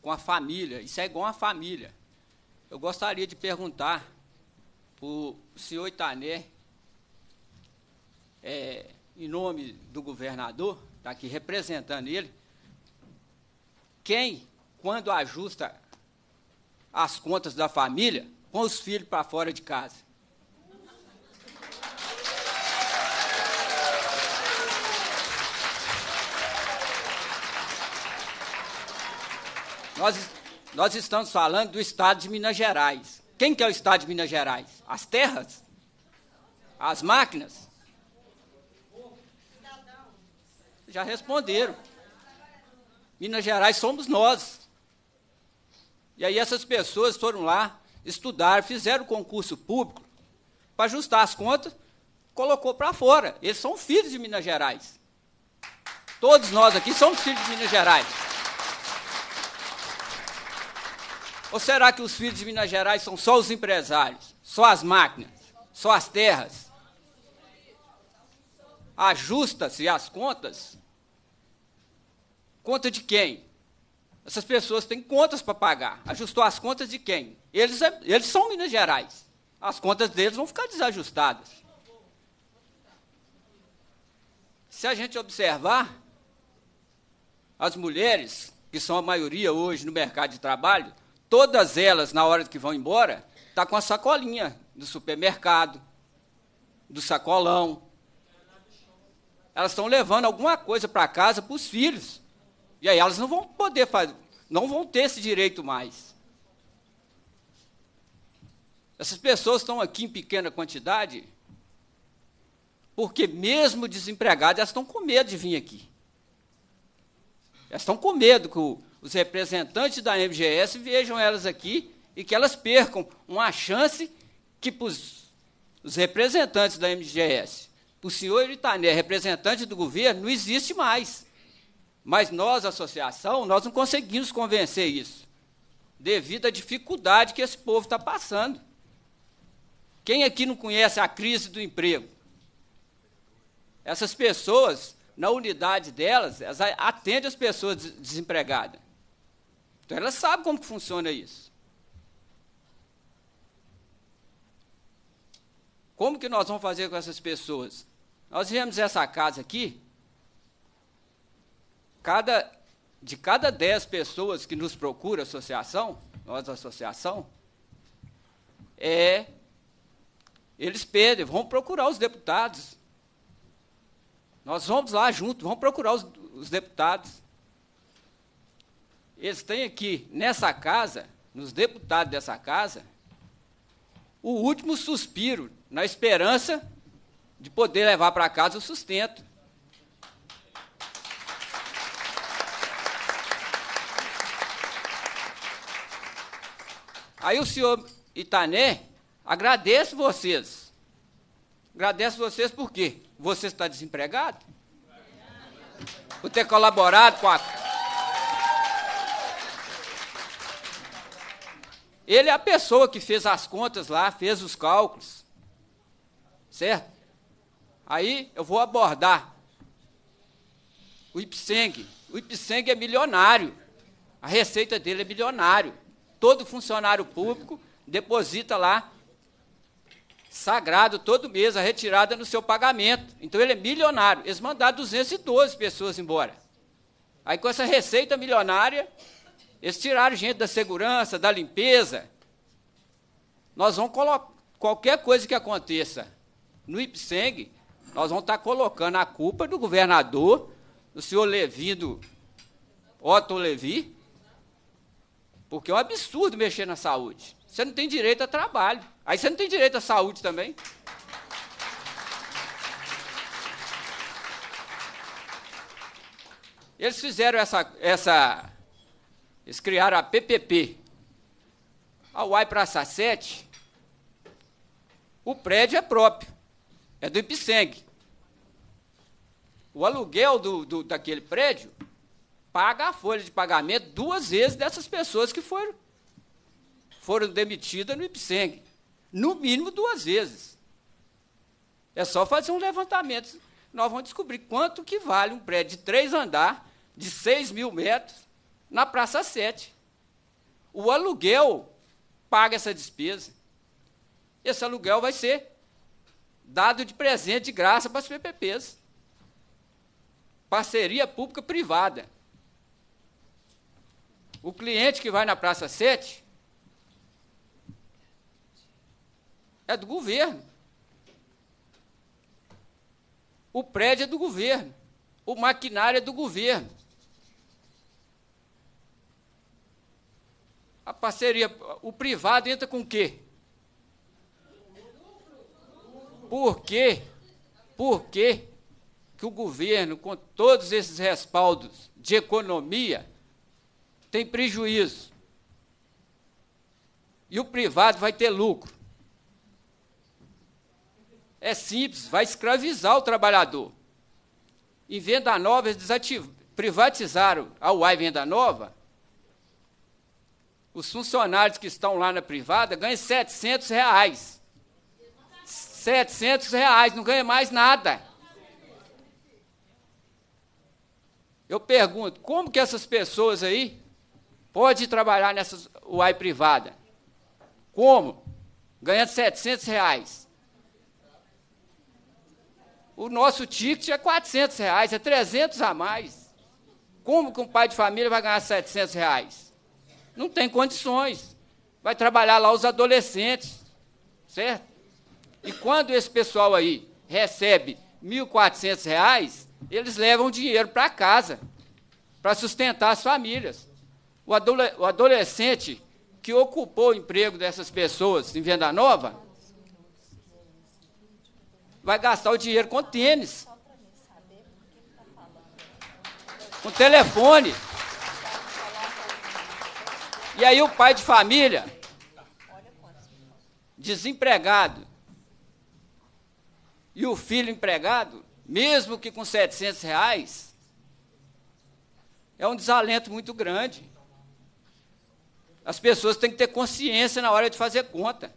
com a família. Isso é igual a família. Eu gostaria de perguntar para o senhor Itané é, em nome do governador, está aqui representando ele, quem, quando ajusta as contas da família, põe os filhos para fora de casa. Nós, nós estamos falando do Estado de Minas Gerais. Quem que é o Estado de Minas Gerais? As terras? As máquinas? Já responderam. Minas Gerais somos nós. E aí essas pessoas foram lá, estudaram, fizeram concurso público para ajustar as contas, colocou para fora. Eles são filhos de Minas Gerais. Todos nós aqui somos filhos de Minas Gerais. Ou será que os filhos de Minas Gerais são só os empresários, só as máquinas, só as terras? ajusta-se as contas. Conta de quem? Essas pessoas têm contas para pagar. Ajustou as contas de quem? Eles, é, eles são Minas Gerais. As contas deles vão ficar desajustadas. Se a gente observar, as mulheres, que são a maioria hoje no mercado de trabalho, todas elas, na hora que vão embora, estão tá com a sacolinha do supermercado, do sacolão, elas estão levando alguma coisa para casa para os filhos. E aí elas não vão poder fazer, não vão ter esse direito mais. Essas pessoas estão aqui em pequena quantidade, porque mesmo desempregadas, elas estão com medo de vir aqui. Elas estão com medo que o, os representantes da MGS vejam elas aqui e que elas percam uma chance que os representantes da MGS o senhor Itané, representante do governo, não existe mais. Mas nós, associação, nós não conseguimos convencer isso, devido à dificuldade que esse povo está passando. Quem aqui não conhece a crise do emprego? Essas pessoas, na unidade delas, elas atendem as pessoas desempregadas. Então, elas sabem como funciona isso. Como que nós vamos fazer com essas pessoas? Nós viemos essa casa aqui. Cada, de cada dez pessoas que nos procura a associação, nós a associação, é eles pedem, vão procurar os deputados. Nós vamos lá junto, vamos procurar os, os deputados. Eles têm aqui, nessa casa, nos deputados dessa casa, o último suspiro, na esperança de poder levar para casa o sustento. Aí o senhor Itané, agradeço vocês. Agradeço vocês por quê? Você está desempregado? Por ter colaborado com a Ele é a pessoa que fez as contas lá, fez os cálculos. Certo? Aí eu vou abordar o Ipseng. O Ipseng é milionário. A receita dele é milionário. Todo funcionário público deposita lá sagrado todo mês a retirada no seu pagamento. Então ele é milionário. Eles mandaram 212 pessoas embora. Aí com essa receita milionária, eles tiraram gente da segurança, da limpeza. Nós vamos colocar qualquer coisa que aconteça no Ipseng, nós vamos estar colocando a culpa do governador, do senhor Levido, Otto Levi, porque é um absurdo mexer na saúde. Você não tem direito a trabalho. Aí você não tem direito à saúde também. Eles fizeram essa, essa eles criaram a PPP. A UAI para 7, o prédio é próprio, é do Ipseng. O aluguel do, do, daquele prédio paga a folha de pagamento duas vezes dessas pessoas que foram, foram demitidas no Ipseng. No mínimo duas vezes. É só fazer um levantamento. Nós vamos descobrir quanto que vale um prédio de três andar, de 6 mil metros, na Praça 7. O aluguel paga essa despesa. Esse aluguel vai ser dado de presente de graça para as PPPs. Parceria pública-privada. O cliente que vai na Praça 7 é do governo. O prédio é do governo. O maquinário é do governo. a parceria, o privado entra com o quê? Por quê? Por quê que o governo, com todos esses respaldos de economia, tem prejuízo? E o privado vai ter lucro. É simples, vai escravizar o trabalhador. Em Venda Nova, eles privatizaram a UAI Venda Nova os funcionários que estão lá na privada ganham 700 reais. 700 reais, não ganha mais nada. Eu pergunto, como que essas pessoas aí podem trabalhar nessa UAI privada? Como? Ganhando 700 reais. O nosso ticket é 400 reais, é 300 a mais. Como que um pai de família vai ganhar 700 reais? Não tem condições. Vai trabalhar lá os adolescentes, certo? E quando esse pessoal aí recebe R$ 1.400, eles levam dinheiro para casa, para sustentar as famílias. O, adole o adolescente que ocupou o emprego dessas pessoas em Venda Nova vai gastar o dinheiro com tênis, com telefone. E aí o pai de família, desempregado, e o filho empregado, mesmo que com 700 reais, é um desalento muito grande. As pessoas têm que ter consciência na hora de fazer conta.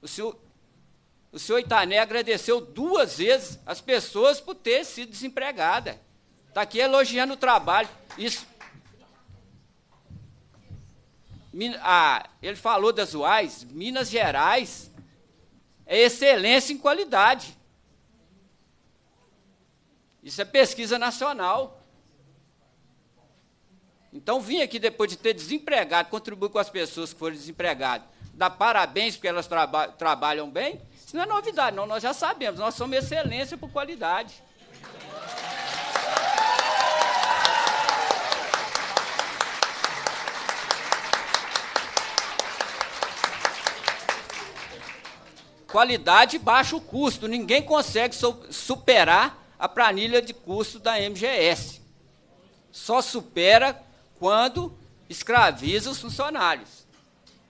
O senhor, o senhor Itané agradeceu duas vezes as pessoas por ter sido desempregada. Está aqui elogiando o trabalho. Isso, a, ah, ele falou das UAS, Minas Gerais é excelência em qualidade. Isso é pesquisa nacional. Então, vim aqui depois de ter desempregado, contribuir com as pessoas que foram desempregadas, dar parabéns porque elas traba trabalham bem. Isso não é novidade, não, nós já sabemos, nós somos excelência por qualidade. qualidade e baixo custo. Ninguém consegue superar a planilha de custo da MGS. Só supera quando escraviza os funcionários.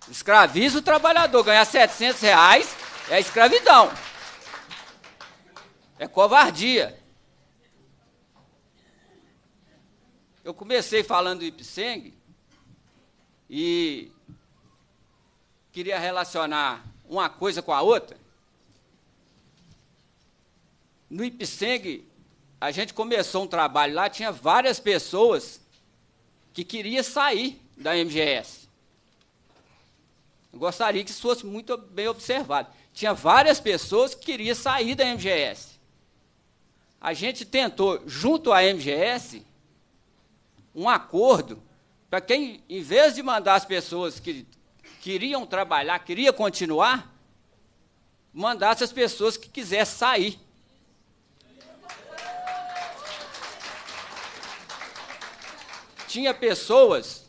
Escraviza o trabalhador. Ganhar 700 reais é escravidão. É covardia. Eu comecei falando do Ipseng e queria relacionar uma coisa com a outra. No Ipseng, a gente começou um trabalho lá, tinha várias pessoas que queriam sair da MGS. Eu gostaria que isso fosse muito bem observado. Tinha várias pessoas que queriam sair da MGS. A gente tentou, junto à MGS, um acordo para quem, em vez de mandar as pessoas que queriam trabalhar, queria continuar, mandasse as pessoas que quisessem sair. Tinha pessoas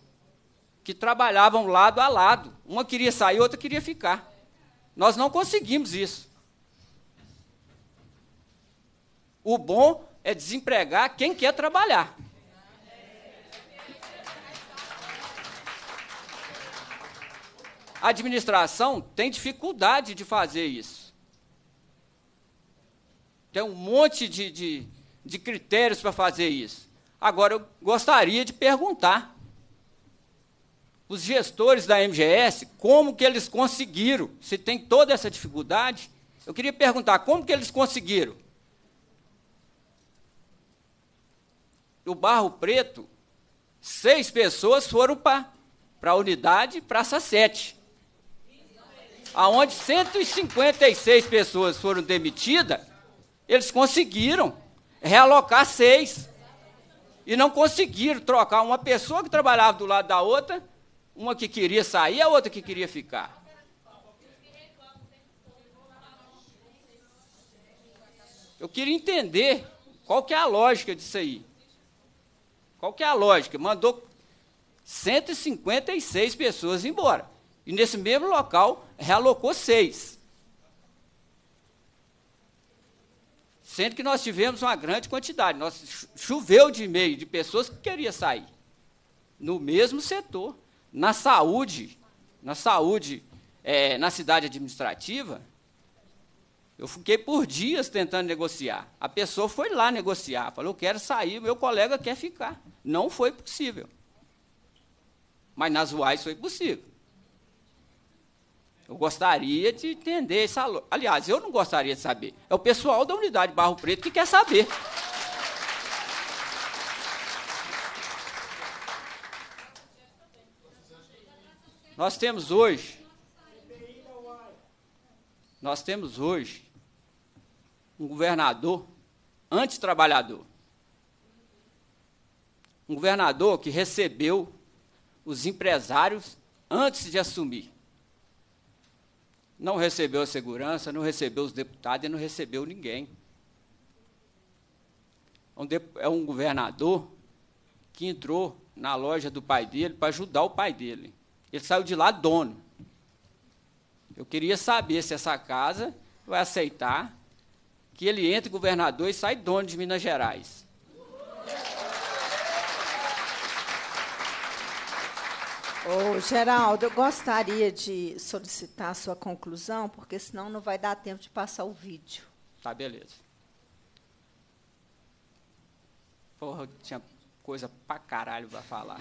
que trabalhavam lado a lado. Uma queria sair, outra queria ficar. Nós não conseguimos isso. O bom é desempregar quem quer trabalhar. A administração tem dificuldade de fazer isso. Tem um monte de, de, de critérios para fazer isso. Agora, eu gostaria de perguntar os gestores da MGS como que eles conseguiram, se tem toda essa dificuldade. Eu queria perguntar como que eles conseguiram. O Barro Preto, seis pessoas foram para a unidade Praça 7 aonde 156 pessoas foram demitidas, eles conseguiram realocar seis. E não conseguiram trocar uma pessoa que trabalhava do lado da outra, uma que queria sair, a outra que queria ficar. Eu queria entender qual que é a lógica disso aí. Qual que é a lógica? Mandou 156 pessoas embora. E nesse mesmo local, realocou seis. Sendo que nós tivemos uma grande quantidade. Nós choveu de e-mail de pessoas que queriam sair. No mesmo setor. Na saúde, na saúde, é, na cidade administrativa, eu fiquei por dias tentando negociar. A pessoa foi lá negociar, falou: eu quero sair, meu colega quer ficar. Não foi possível. Mas nas UAIs foi possível. Eu gostaria de entender essa. Aliás, eu não gostaria de saber. É o pessoal da unidade Barro Preto que quer saber. Nós temos hoje. Nós temos hoje um governador antitrabalhador. Um governador que recebeu os empresários antes de assumir. Não recebeu a segurança, não recebeu os deputados e não recebeu ninguém. É um governador que entrou na loja do pai dele para ajudar o pai dele. Ele saiu de lá dono. Eu queria saber se essa casa vai aceitar que ele entre governador e sai dono de Minas Gerais. Ô, Geraldo, eu gostaria de solicitar a sua conclusão, porque senão não vai dar tempo de passar o vídeo. Tá, beleza. Porra, eu tinha coisa pra caralho pra falar.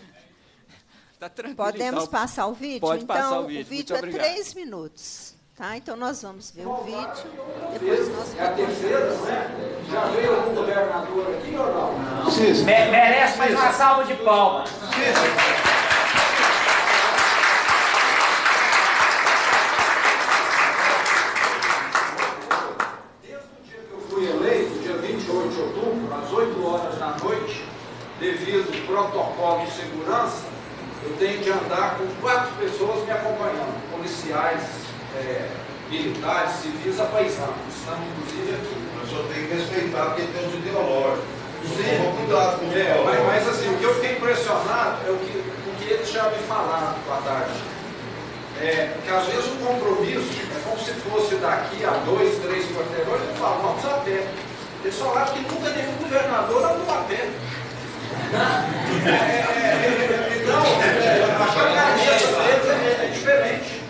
tá tranquilo. Podemos então. passar o vídeo? Pode então, passar o vídeo. Então, o vídeo Muito é obrigado. três minutos. Tá? Então nós vamos ver Bom, o vídeo. Depois nós é a terceira, né? Já veio algum governador aqui ou não? não. Merece mais uma salva de palmas. protocolo de segurança, eu tenho de andar com quatro pessoas me acompanhando, policiais, é, militares, civis, apaisados. Estamos, inclusive, aqui. Mas só tem que respeitar porque tem os ideológicos. Então, Sim, cuidado com é, mas, mas assim, o que eu fiquei impressionado é o que, o que eles já me falaram com a tarde. É, que às vezes o compromisso é como se fosse daqui a dois, três quarteirões, eu falo, vamos a pé. Eles falaram que nunca nenhum é governador andou a pé. Então, a cabeça deles é diferente.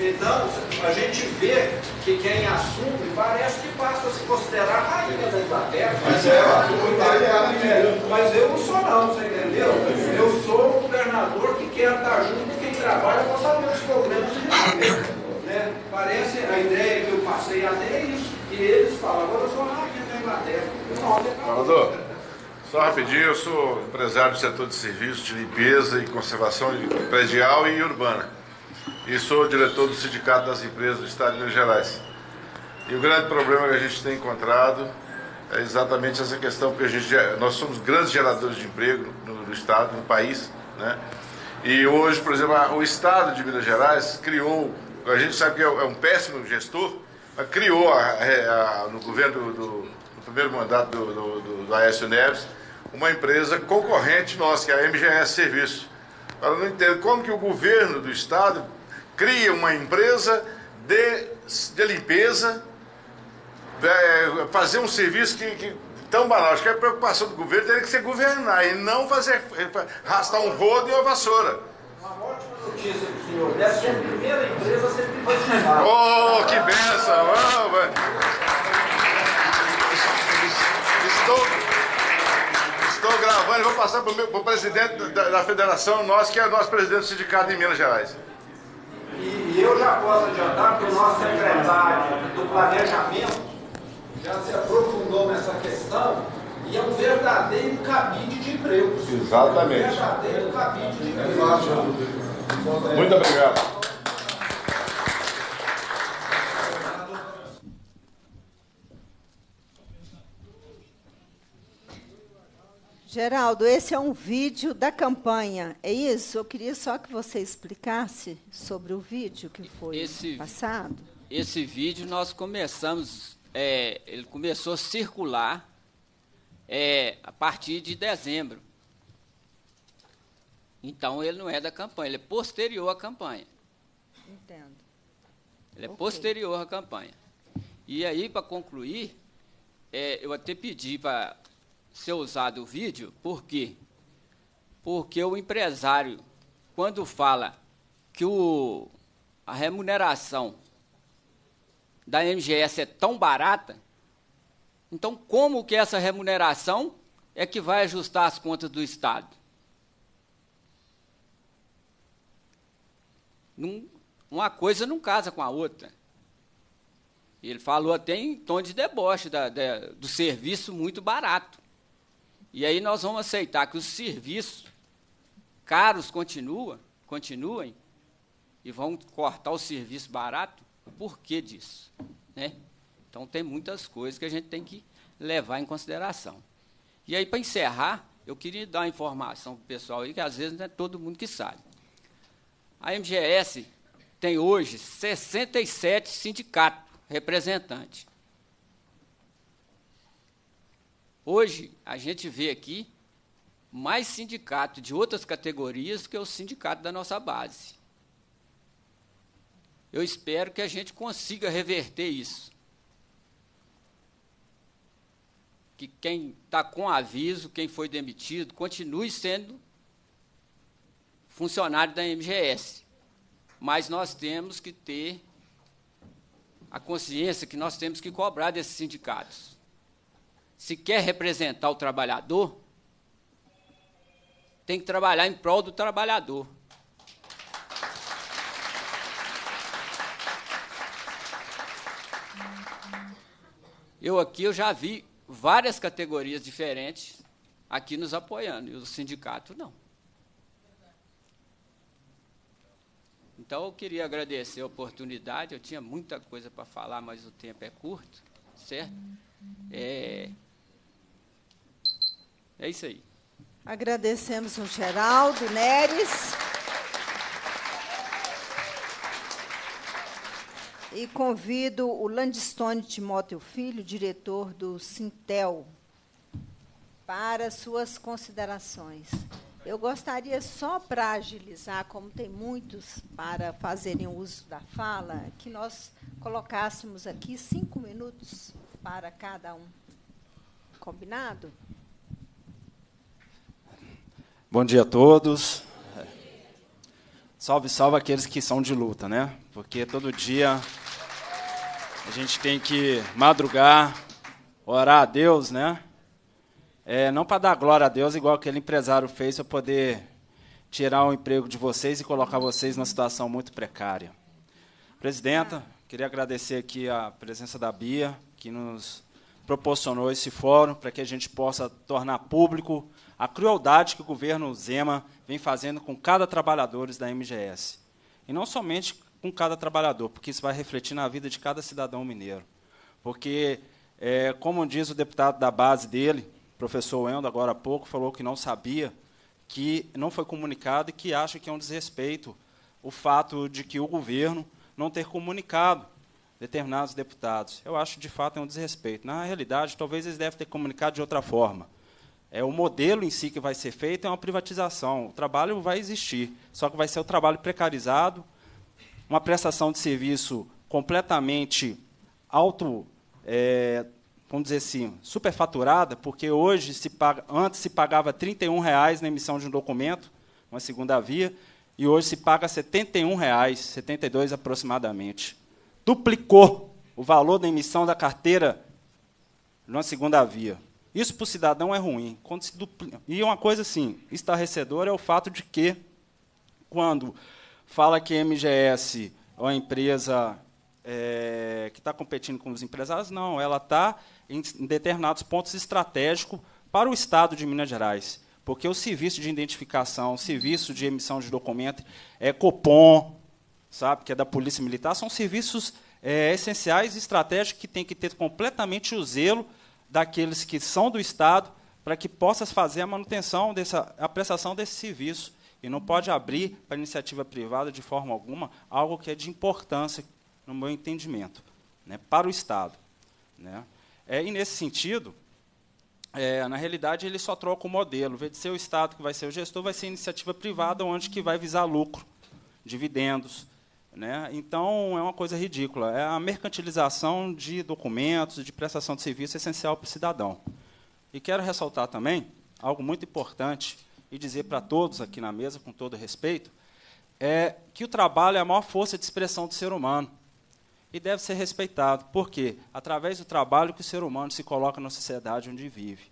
Então, a gente vê que quem assume parece que passa a se considerar a rainha da Inglaterra. Mas, é, é, mas eu não sou não, você entendeu? Eu sou um governador que quer estar junto com quem trabalha para saber os problemas de né? Parece a ideia que eu passei até isso. E eles falam, agora eu sou a rainha da Inglaterra. Não, não, não. Só rapidinho, eu sou empresário do setor de serviços, de limpeza e conservação predial e urbana. E sou diretor do Sindicato das Empresas do Estado de Minas Gerais. E o grande problema que a gente tem encontrado é exatamente essa questão, porque a gente, nós somos grandes geradores de emprego no, no Estado, no país. Né? E hoje, por exemplo, o Estado de Minas Gerais criou, a gente sabe que é, é um péssimo gestor, mas criou a, a, no governo do, do no primeiro mandato do, do, do Aécio Neves, uma empresa concorrente nossa, que é a MGS Serviço. Ela não entende como que o governo do estado cria uma empresa de, de limpeza, é, fazer um serviço que, que tão banal. Acho que a preocupação do governo teria que ser governar e não fazer é, arrastar um rodo e uma vassoura. Uma ótima notícia senhor. Deve a primeira empresa a ser privatizada. Oh, que benção! Oh, Estou Estou gravando, e vou passar para o presidente da, da, federação, nós, que é nosso presidente do sindicato em Minas Gerais. E, e eu já posso adiantar que o nosso secretário do planejamento já se aprofundou nessa questão e é um verdadeiro cabide de emprego. Exatamente. É um verdadeiro cabide de emprego. Muito obrigado. Geraldo, esse é um vídeo da campanha, é isso? Eu queria só que você explicasse sobre o vídeo que foi esse, passado. Esse vídeo nós começamos, é, ele começou a circular é, a partir de dezembro. Então ele não é da campanha, ele é posterior à campanha. Entendo. Ele é posterior à campanha. E aí, para concluir, é, eu até pedi para ser usado o vídeo, por quê? Porque o empresário, quando fala que o, a remuneração da MGS é tão barata, então como que essa remuneração é que vai ajustar as contas do Estado? Num, uma coisa não casa com a outra. Ele falou até em tom de deboche da, da, do serviço muito barato. E aí nós vamos aceitar que os serviços caros continuam, continuem e vão cortar o serviço barato? Por que disso? Né? Então, tem muitas coisas que a gente tem que levar em consideração. E aí, para encerrar, eu queria dar uma informação para o pessoal aí, que às vezes não é todo mundo que sabe. A MGS tem hoje 67 sindicatos representantes. Hoje, a gente vê aqui mais sindicato de outras categorias que o sindicato da nossa base. Eu espero que a gente consiga reverter isso. Que quem está com aviso, quem foi demitido, continue sendo funcionário da MGS. Mas nós temos que ter a consciência que nós temos que cobrar desses sindicatos se quer representar o trabalhador, tem que trabalhar em prol do trabalhador. Eu aqui eu já vi várias categorias diferentes aqui nos apoiando, e o sindicato não. Então eu queria agradecer a oportunidade, eu tinha muita coisa para falar, mas o tempo é curto, certo? É, é isso aí. Agradecemos o Geraldo Neres. E convido o Landstone Timóteo Filho, diretor do Sintel, para suas considerações. Eu gostaria só para agilizar, como tem muitos para fazerem uso da fala, que nós colocássemos aqui cinco minutos para cada um. Combinado? Bom dia a todos. Salve, salve aqueles que são de luta, né? Porque todo dia a gente tem que madrugar, orar a Deus, né? É, não para dar glória a Deus, igual aquele empresário fez, para poder tirar o emprego de vocês e colocar vocês numa situação muito precária. Presidenta, queria agradecer aqui a presença da Bia, que nos proporcionou esse fórum para que a gente possa tornar público a crueldade que o governo Zema vem fazendo com cada trabalhador da MGS. E não somente com cada trabalhador, porque isso vai refletir na vida de cada cidadão mineiro. Porque, é, como diz o deputado da base dele, professor Wendo, agora há pouco, falou que não sabia, que não foi comunicado e que acha que é um desrespeito o fato de que o governo não ter comunicado determinados deputados. Eu acho, de fato, é um desrespeito. Na realidade, talvez eles devem ter comunicado de outra forma. É, o modelo em si que vai ser feito é uma privatização. O trabalho vai existir, só que vai ser o um trabalho precarizado, uma prestação de serviço completamente alto, é, vamos dizer assim, superfaturada, porque hoje se paga, antes se pagava R$ 31 reais na emissão de um documento, uma segunda via, e hoje se paga R$ 71, 72 aproximadamente. Duplicou o valor da emissão da carteira numa segunda via. Isso para o cidadão é ruim. Quando se E uma coisa assim, estarrecedora é o fato de que, quando fala que MGS é uma empresa é, que está competindo com os empresários, não, ela está em, em determinados pontos estratégicos para o Estado de Minas Gerais. Porque o serviço de identificação, o serviço de emissão de documento, é Copom, sabe, que é da Polícia Militar, são serviços é, essenciais e estratégicos que tem que ter completamente o zelo daqueles que são do Estado para que possas fazer a manutenção dessa a prestação desse serviço e não pode abrir para iniciativa privada de forma alguma algo que é de importância no meu entendimento né, para o Estado né é, e nesse sentido é, na realidade ele só troca o modelo vez de ser o Estado que vai ser o gestor vai ser iniciativa privada onde que vai visar lucro dividendos né? Então, é uma coisa ridícula. É a mercantilização de documentos, de prestação de serviço essencial para o cidadão. E quero ressaltar também algo muito importante e dizer para todos aqui na mesa, com todo respeito, é que o trabalho é a maior força de expressão do ser humano e deve ser respeitado, porque através do trabalho que o ser humano se coloca na sociedade onde vive.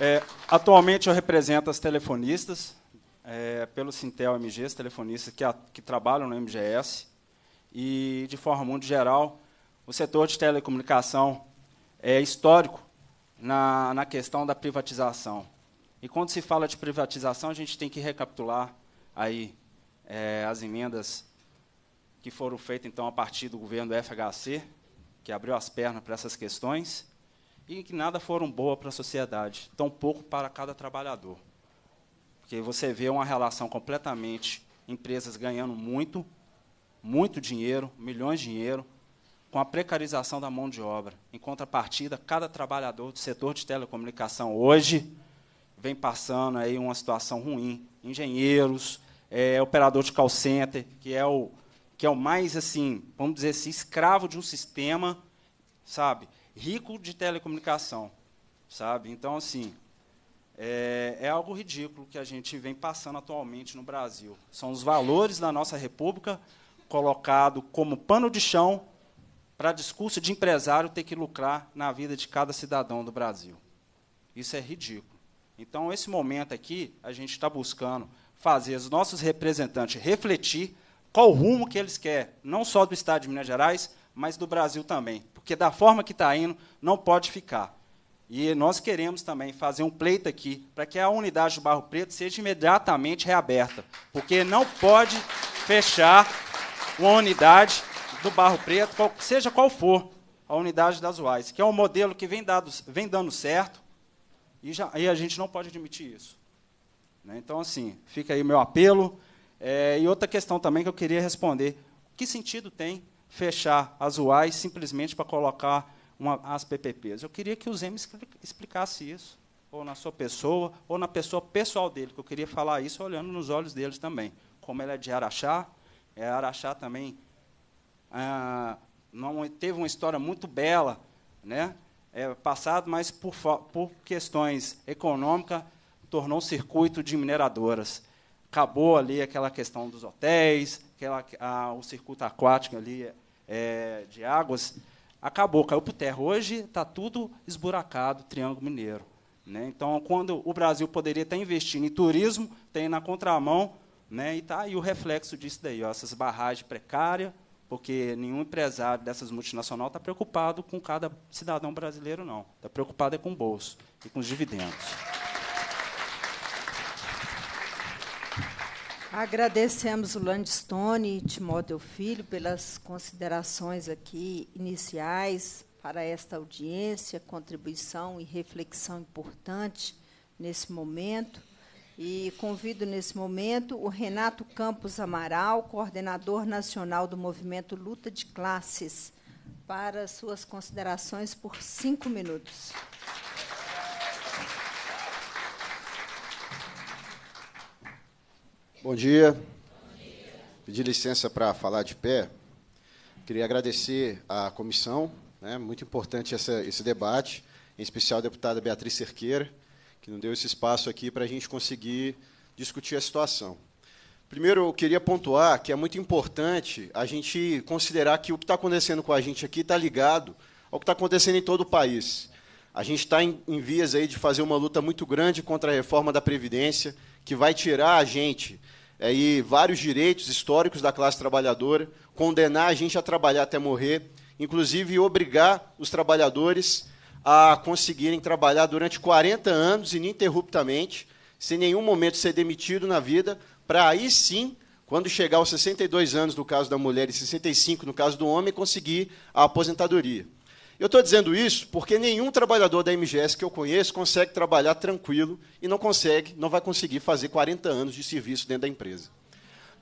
É, Atualmente eu represento as telefonistas, é, pelo Sintel MG, as telefonistas que, a, que trabalham no MGS. E, de forma muito geral, o setor de telecomunicação é histórico na, na questão da privatização. E quando se fala de privatização, a gente tem que recapitular aí é, as emendas que foram feitas então a partir do governo do FHC, que abriu as pernas para essas questões, e que nada foram boa para a sociedade, tampouco para cada trabalhador. Porque você vê uma relação completamente empresas ganhando muito, muito dinheiro, milhões de dinheiro, com a precarização da mão de obra. Em contrapartida, cada trabalhador do setor de telecomunicação hoje vem passando aí uma situação ruim. Engenheiros, é, operador de call center, que é o que é o mais assim, vamos dizer assim, escravo de um sistema, sabe? rico de telecomunicação, sabe? Então, assim, é, é, algo ridículo que a gente vem passando atualmente no Brasil. São os valores da nossa República colocado como pano de chão para discurso de empresário ter que lucrar na vida de cada cidadão do Brasil. Isso é ridículo. Então, esse momento aqui, a gente está buscando fazer os nossos representantes refletir qual o rumo que eles querem, não só do Estado de Minas Gerais, mas do Brasil também porque da forma que está indo, não pode ficar. E nós queremos também fazer um pleito aqui para que a unidade do Barro Preto seja imediatamente reaberta, porque não pode fechar uma unidade do Barro Preto, qual, seja qual for a unidade das UAIS, que é um modelo que vem, dado, vem dando certo e, já, e a gente não pode admitir isso. Né? Então, assim, fica aí meu apelo. É, e outra questão também que eu queria responder: que sentido tem fechar as uais simplesmente para colocar uma, as PPPs. Eu queria que o Zema explicasse isso, ou na sua pessoa, ou na pessoa pessoal dele, que eu queria falar isso olhando nos olhos deles também. Como ele é de Araxá, é, Araxá também ah, não é, teve uma história muito bela, né? É, passado, mas por, por questões econômicas tornou um circuito de mineradoras acabou ali aquela questão dos hotéis, aquela, a, ah, o circuito aquático ali é, de águas, acabou, caiu para o terra. Hoje está tudo esburacado, Triângulo Mineiro. Né? Então, quando o Brasil poderia estar investindo em turismo, tem na contramão, né? e está aí o reflexo disso daí, ó, essas barragens precárias, porque nenhum empresário dessas multinacionais está preocupado com cada cidadão brasileiro, não. Está preocupado é com o bolso e com os dividendos. Agradecemos o Landstone e Timóteo Filho pelas considerações aqui iniciais para esta audiência, contribuição e reflexão importante nesse momento. E convido nesse momento o Renato Campos Amaral, coordenador nacional do movimento Luta de Classes, para suas considerações por cinco minutos. Bom dia. dia. Pedi licença para falar de pé. Queria agradecer à comissão, né, muito importante essa, esse debate, em especial a deputada Beatriz Cerqueira, que nos deu esse espaço aqui para a gente conseguir discutir a situação. Primeiro, eu queria pontuar que é muito importante a gente considerar que o que está acontecendo com a gente aqui está ligado ao que está acontecendo em todo o país. A gente está em, em vias aí de fazer uma luta muito grande contra a reforma da Previdência, que vai tirar a gente aí é, vários direitos históricos da classe trabalhadora, condenar a gente a trabalhar até morrer, inclusive obrigar os trabalhadores a conseguirem trabalhar durante 40 anos ininterruptamente, sem nenhum momento ser demitido na vida, para aí sim, quando chegar aos 62 anos no caso da mulher e 65 no caso do homem, conseguir a aposentadoria. Eu estou dizendo isso porque nenhum trabalhador da MGS que eu conheço consegue trabalhar tranquilo e não consegue, não vai conseguir fazer 40 anos de serviço dentro da empresa.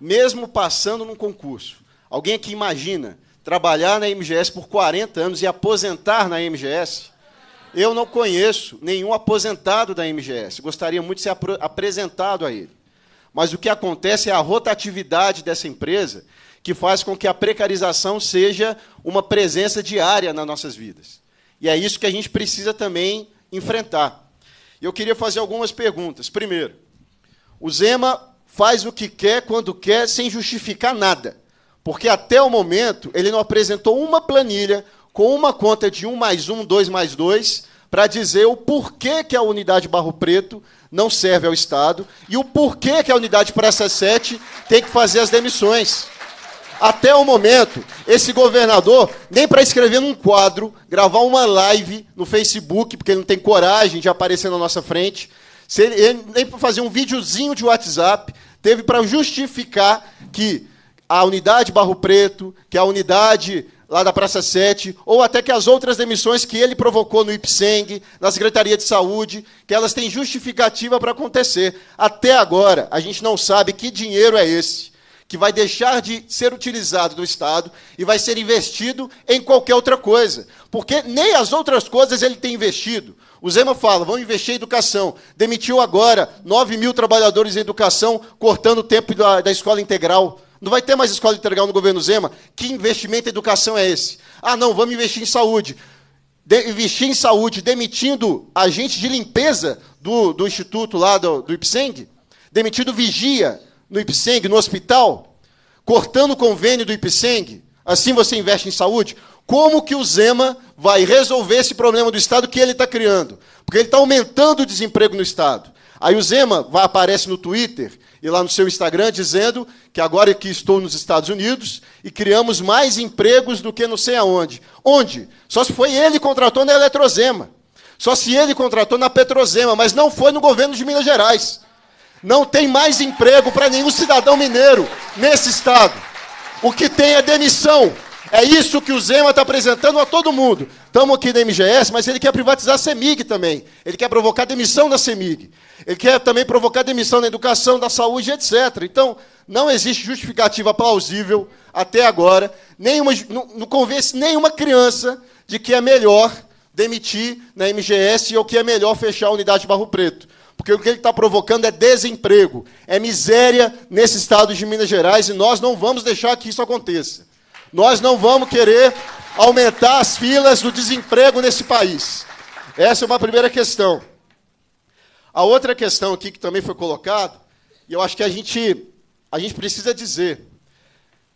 Mesmo passando num concurso, alguém aqui imagina trabalhar na MGS por 40 anos e aposentar na MGS? Eu não conheço nenhum aposentado da MGS. Gostaria muito de ser apresentado a ele. Mas o que acontece é a rotatividade dessa empresa que faz com que a precarização seja uma presença diária nas nossas vidas. E é isso que a gente precisa também enfrentar. Eu queria fazer algumas perguntas. Primeiro, o Zema faz o que quer quando quer sem justificar nada, porque até o momento ele não apresentou uma planilha com uma conta de 1 mais 1, 2 mais 2, para dizer o porquê que a unidade Barro Preto não serve ao Estado e o porquê que a unidade Praça 7 tem que fazer as demissões. Até o momento, esse governador, nem para escrever num quadro, gravar uma live no Facebook, porque ele não tem coragem de aparecer na nossa frente, ele, ele, nem para fazer um videozinho de WhatsApp, teve para justificar que a unidade Barro Preto, que a unidade lá da Praça 7, ou até que as outras demissões que ele provocou no IPSENG, na Secretaria de Saúde, que elas têm justificativa para acontecer. Até agora, a gente não sabe que dinheiro é esse que vai deixar de ser utilizado do Estado e vai ser investido em qualquer outra coisa. Porque nem as outras coisas ele tem investido. O Zema fala: vamos investir em educação. Demitiu agora 9 mil trabalhadores em educação, cortando o tempo da, da escola integral. Não vai ter mais escola integral no governo Zema? Que investimento em educação é esse? Ah, não, vamos investir em saúde. De, investir em saúde, demitindo agente de limpeza do, do instituto lá do, do IPSENG, demitindo vigia, no IPSENG, no hospital, cortando o convênio do IPSENG, assim você investe em saúde, como que o Zema vai resolver esse problema do Estado que ele está criando? Porque ele está aumentando o desemprego no Estado. Aí o Zema vai, aparece no Twitter e lá no seu Instagram dizendo que agora que estou nos Estados Unidos e criamos mais empregos do que não sei aonde. Onde? Só se foi ele que contratou na Eletrozema. Só se ele contratou na Petrozema, mas não foi no governo de Minas Gerais. Não tem mais emprego para nenhum cidadão mineiro nesse estado. O que tem é demissão. É isso que o Zema está apresentando a todo mundo. Estamos aqui na MGS, mas ele quer privatizar a CEMIG também. Ele quer provocar demissão da CEMIG. Ele quer também provocar demissão na educação, da saúde, etc. Então, não existe justificativa plausível até agora. Nenhuma, não, não convence nenhuma criança de que é melhor demitir na MGS ou que é melhor fechar a unidade de Barro Preto. Porque o que ele está provocando é desemprego, é miséria nesse estado de Minas Gerais e nós não vamos deixar que isso aconteça. Nós não vamos querer aumentar as filas do desemprego nesse país. Essa é uma primeira questão. A outra questão aqui que também foi colocada, e eu acho que a gente, a gente precisa dizer.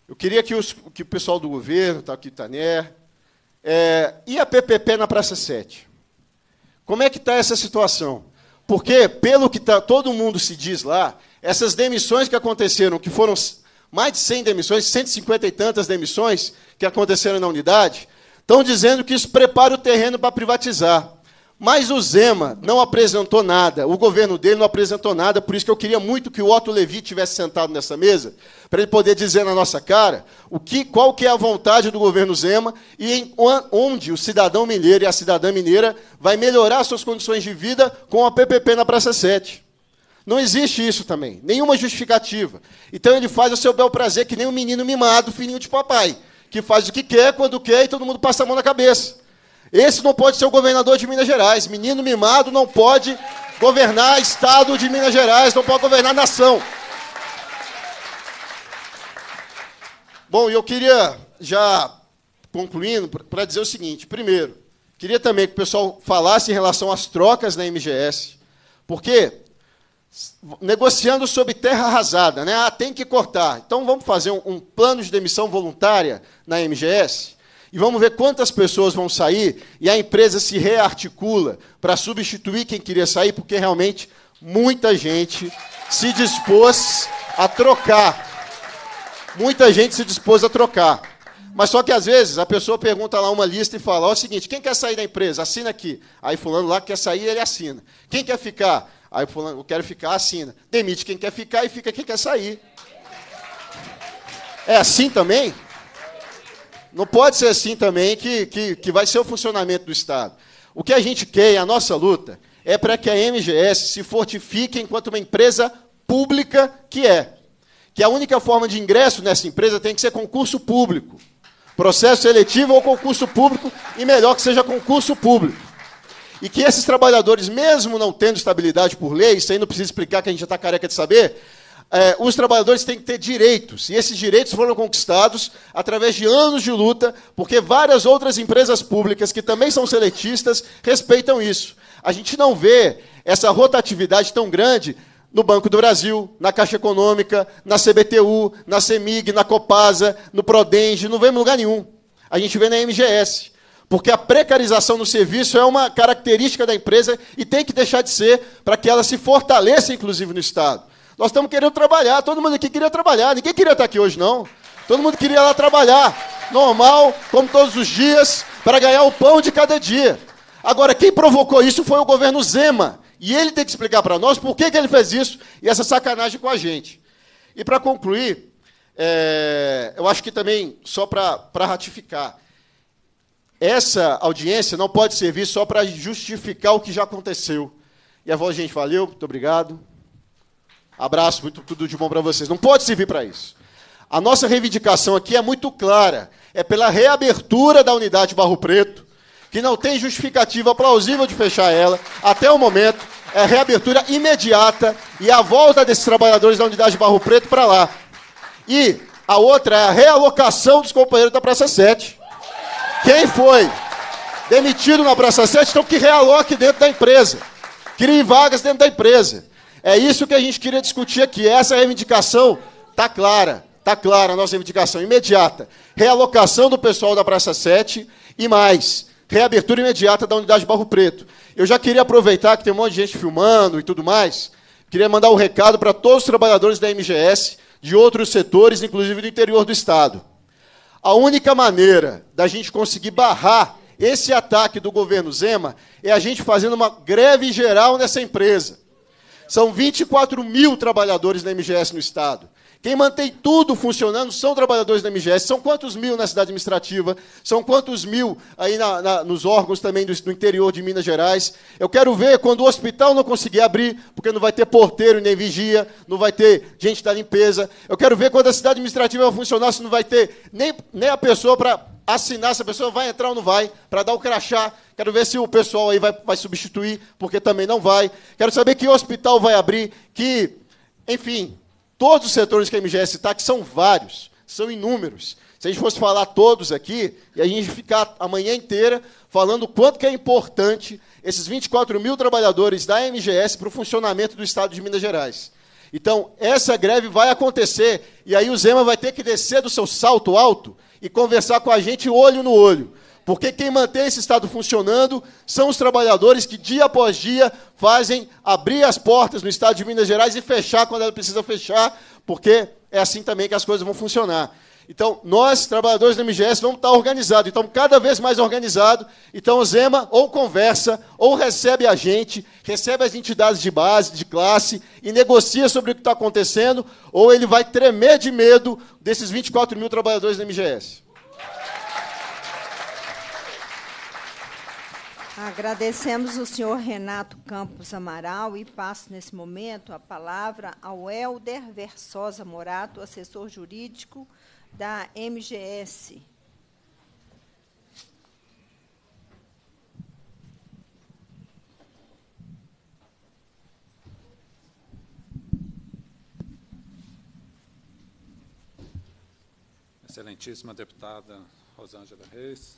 Eu queria que, os, que o pessoal do governo, tá aqui Taner, é, e a PPP na Praça 7? Como é que está essa situação? Porque, pelo que tá, todo mundo se diz lá, essas demissões que aconteceram, que foram mais de 100 demissões, 150 e tantas demissões que aconteceram na unidade, estão dizendo que isso prepara o terreno para privatizar. Mas o Zema não apresentou nada, o governo dele não apresentou nada, por isso que eu queria muito que o Otto Levi tivesse sentado nessa mesa, para ele poder dizer na nossa cara o que, qual que é a vontade do governo Zema e em, onde o cidadão mineiro e a cidadã mineira vai melhorar suas condições de vida com a PPP na Praça 7. Não existe isso também, nenhuma justificativa. Então ele faz o seu bel prazer que nem um menino mimado, filhinho de papai, que faz o que quer, quando quer e todo mundo passa a mão na cabeça. Esse não pode ser o governador de Minas Gerais. Menino mimado não pode governar estado de Minas Gerais, não pode governar nação. Bom, eu queria já concluindo para dizer o seguinte: primeiro, queria também que o pessoal falasse em relação às trocas na MGS, porque negociando sobre terra arrasada, né? Ah, tem que cortar. Então vamos fazer um, um plano de demissão voluntária na MGS. E vamos ver quantas pessoas vão sair e a empresa se rearticula para substituir quem queria sair, porque realmente muita gente se dispôs a trocar. Muita gente se dispôs a trocar. Mas só que às vezes a pessoa pergunta lá uma lista e fala: é o seguinte, quem quer sair da empresa? Assina aqui. Aí fulano lá quer sair, ele assina. Quem quer ficar? Aí fulano, eu quero ficar, assina. Demite quem quer ficar e fica quem quer sair. É assim também? Não pode ser assim também que, que, que vai ser o funcionamento do Estado. O que a gente quer, a nossa luta, é para que a MGS se fortifique enquanto uma empresa pública que é. Que a única forma de ingresso nessa empresa tem que ser concurso público. Processo seletivo ou concurso público, e melhor que seja concurso público. E que esses trabalhadores, mesmo não tendo estabilidade por lei, isso aí não precisa explicar que a gente já está careca de saber, é, os trabalhadores têm que ter direitos, e esses direitos foram conquistados através de anos de luta, porque várias outras empresas públicas que também são seletistas respeitam isso. A gente não vê essa rotatividade tão grande no Banco do Brasil, na Caixa Econômica, na CBTU, na CEMIG, na Copasa, no Prodenge, não vemos lugar nenhum. A gente vê na MGS. Porque a precarização no serviço é uma característica da empresa e tem que deixar de ser para que ela se fortaleça, inclusive, no Estado. Nós estamos querendo trabalhar. Todo mundo aqui queria trabalhar. Ninguém queria estar aqui hoje, não. Todo mundo queria lá trabalhar. Normal, como todos os dias, para ganhar o pão de cada dia. Agora, quem provocou isso foi o governo Zema. E ele tem que explicar para nós por que, que ele fez isso e essa sacanagem com a gente. E para concluir, é, eu acho que também, só para ratificar, essa audiência não pode servir só para justificar o que já aconteceu. E a voz, gente, valeu, muito obrigado. Abraço, muito tudo de bom para vocês. Não pode servir para isso. A nossa reivindicação aqui é muito clara. É pela reabertura da unidade Barro Preto, que não tem justificativa plausível de fechar ela até o momento. É reabertura imediata e a volta desses trabalhadores da unidade Barro Preto para lá. E a outra é a realocação dos companheiros da Praça 7. Quem foi demitido na Praça 7, então que realoque dentro da empresa. Crie vagas dentro da empresa. É isso que a gente queria discutir aqui. Essa reivindicação está clara, está clara a nossa reivindicação imediata. Realocação do pessoal da Praça 7 e mais, reabertura imediata da unidade Barro Preto. Eu já queria aproveitar que tem um monte de gente filmando e tudo mais. Queria mandar um recado para todos os trabalhadores da MGS, de outros setores, inclusive do interior do Estado. A única maneira da gente conseguir barrar esse ataque do governo Zema é a gente fazendo uma greve geral nessa empresa. São 24 mil trabalhadores da MGS no Estado. Quem mantém tudo funcionando são trabalhadores da MGS. São quantos mil na cidade administrativa? São quantos mil aí na, na, nos órgãos também do, do, interior de Minas Gerais? Eu quero ver quando o hospital não conseguir abrir, porque não vai ter porteiro nem vigia, não vai ter gente da limpeza. Eu quero ver quando a cidade administrativa vai funcionar, se não vai ter nem, nem a pessoa para assinar se a pessoa vai entrar ou não vai, para dar o crachá. Quero ver se o pessoal aí vai, vai substituir, porque também não vai. Quero saber que hospital vai abrir, que, enfim, todos os setores que a MGS está, que são vários, são inúmeros. Se a gente fosse falar todos aqui, e a gente ficar a manhã inteira falando quanto que é importante esses 24 mil trabalhadores da MGS para o funcionamento do Estado de Minas Gerais. Então, essa greve vai acontecer, e aí o Zema vai ter que descer do seu salto alto e conversar com a gente olho no olho. Porque quem mantém esse Estado funcionando são os trabalhadores que, dia após dia, fazem abrir as portas no Estado de Minas Gerais e fechar quando ela precisa fechar, porque é assim também que as coisas vão funcionar. Então, nós, trabalhadores do MGS, vamos estar organizados. Então, cada vez mais organizado. Então, o Zema ou conversa, ou recebe a gente, recebe as entidades de base, de classe, e negocia sobre o que está acontecendo, ou ele vai tremer de medo desses 24 mil trabalhadores do MGS. Agradecemos o senhor Renato Campos Amaral e passo nesse momento a palavra ao Helder Versosa Morato, assessor jurídico da MGS. Excelentíssima deputada Rosângela Reis.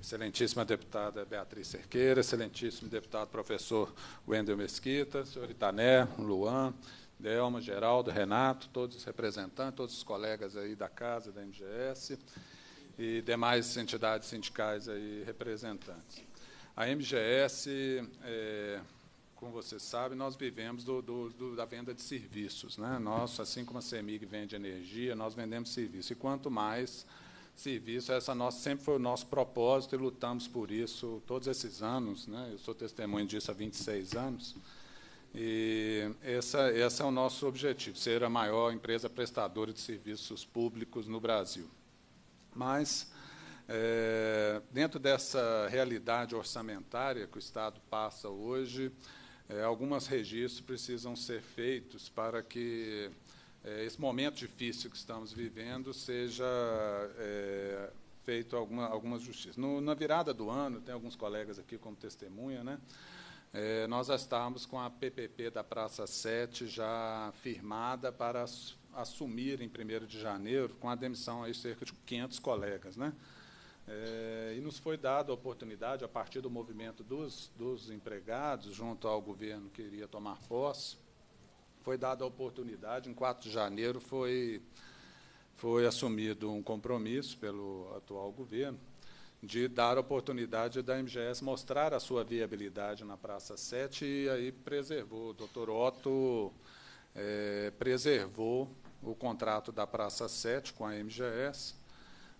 Excelentíssima deputada Beatriz Cerqueira, excelentíssimo deputado professor Wendel Mesquita, senhor Itané, Luan, Delma, Geraldo, Renato, todos os representantes, todos os colegas aí da casa, da MGS e demais entidades sindicais aí representantes. A MGS, é, como você sabe, nós vivemos do, do, do, da venda de serviços. Né? Nós, assim como a CEMIG vende energia, nós vendemos serviço. E quanto mais serviço, essa nossa, sempre foi o nosso propósito e lutamos por isso todos esses anos. Né? Eu sou testemunho disso há 26 anos. E essa, esse é o nosso objetivo, ser a maior empresa prestadora de serviços públicos no Brasil. Mas, é, dentro dessa realidade orçamentária que o Estado passa hoje, é, algumas registros precisam ser feitos para que é, esse momento difícil que estamos vivendo seja é, feito alguma, alguma justiça. No, na virada do ano, tem alguns colegas aqui como testemunha, né? É, nós já estávamos com a PPP da Praça 7 já firmada para assumir em 1 de janeiro, com a demissão aí cerca de 500 colegas. Né? É, e nos foi dada a oportunidade, a partir do movimento dos, dos empregados, junto ao governo que iria tomar posse, foi dada a oportunidade, em 4 de janeiro foi, foi assumido um compromisso pelo atual governo, de dar a oportunidade da MGS mostrar a sua viabilidade na Praça 7 e aí preservou. O doutor Otto é, preservou o contrato da Praça 7 com a MGS,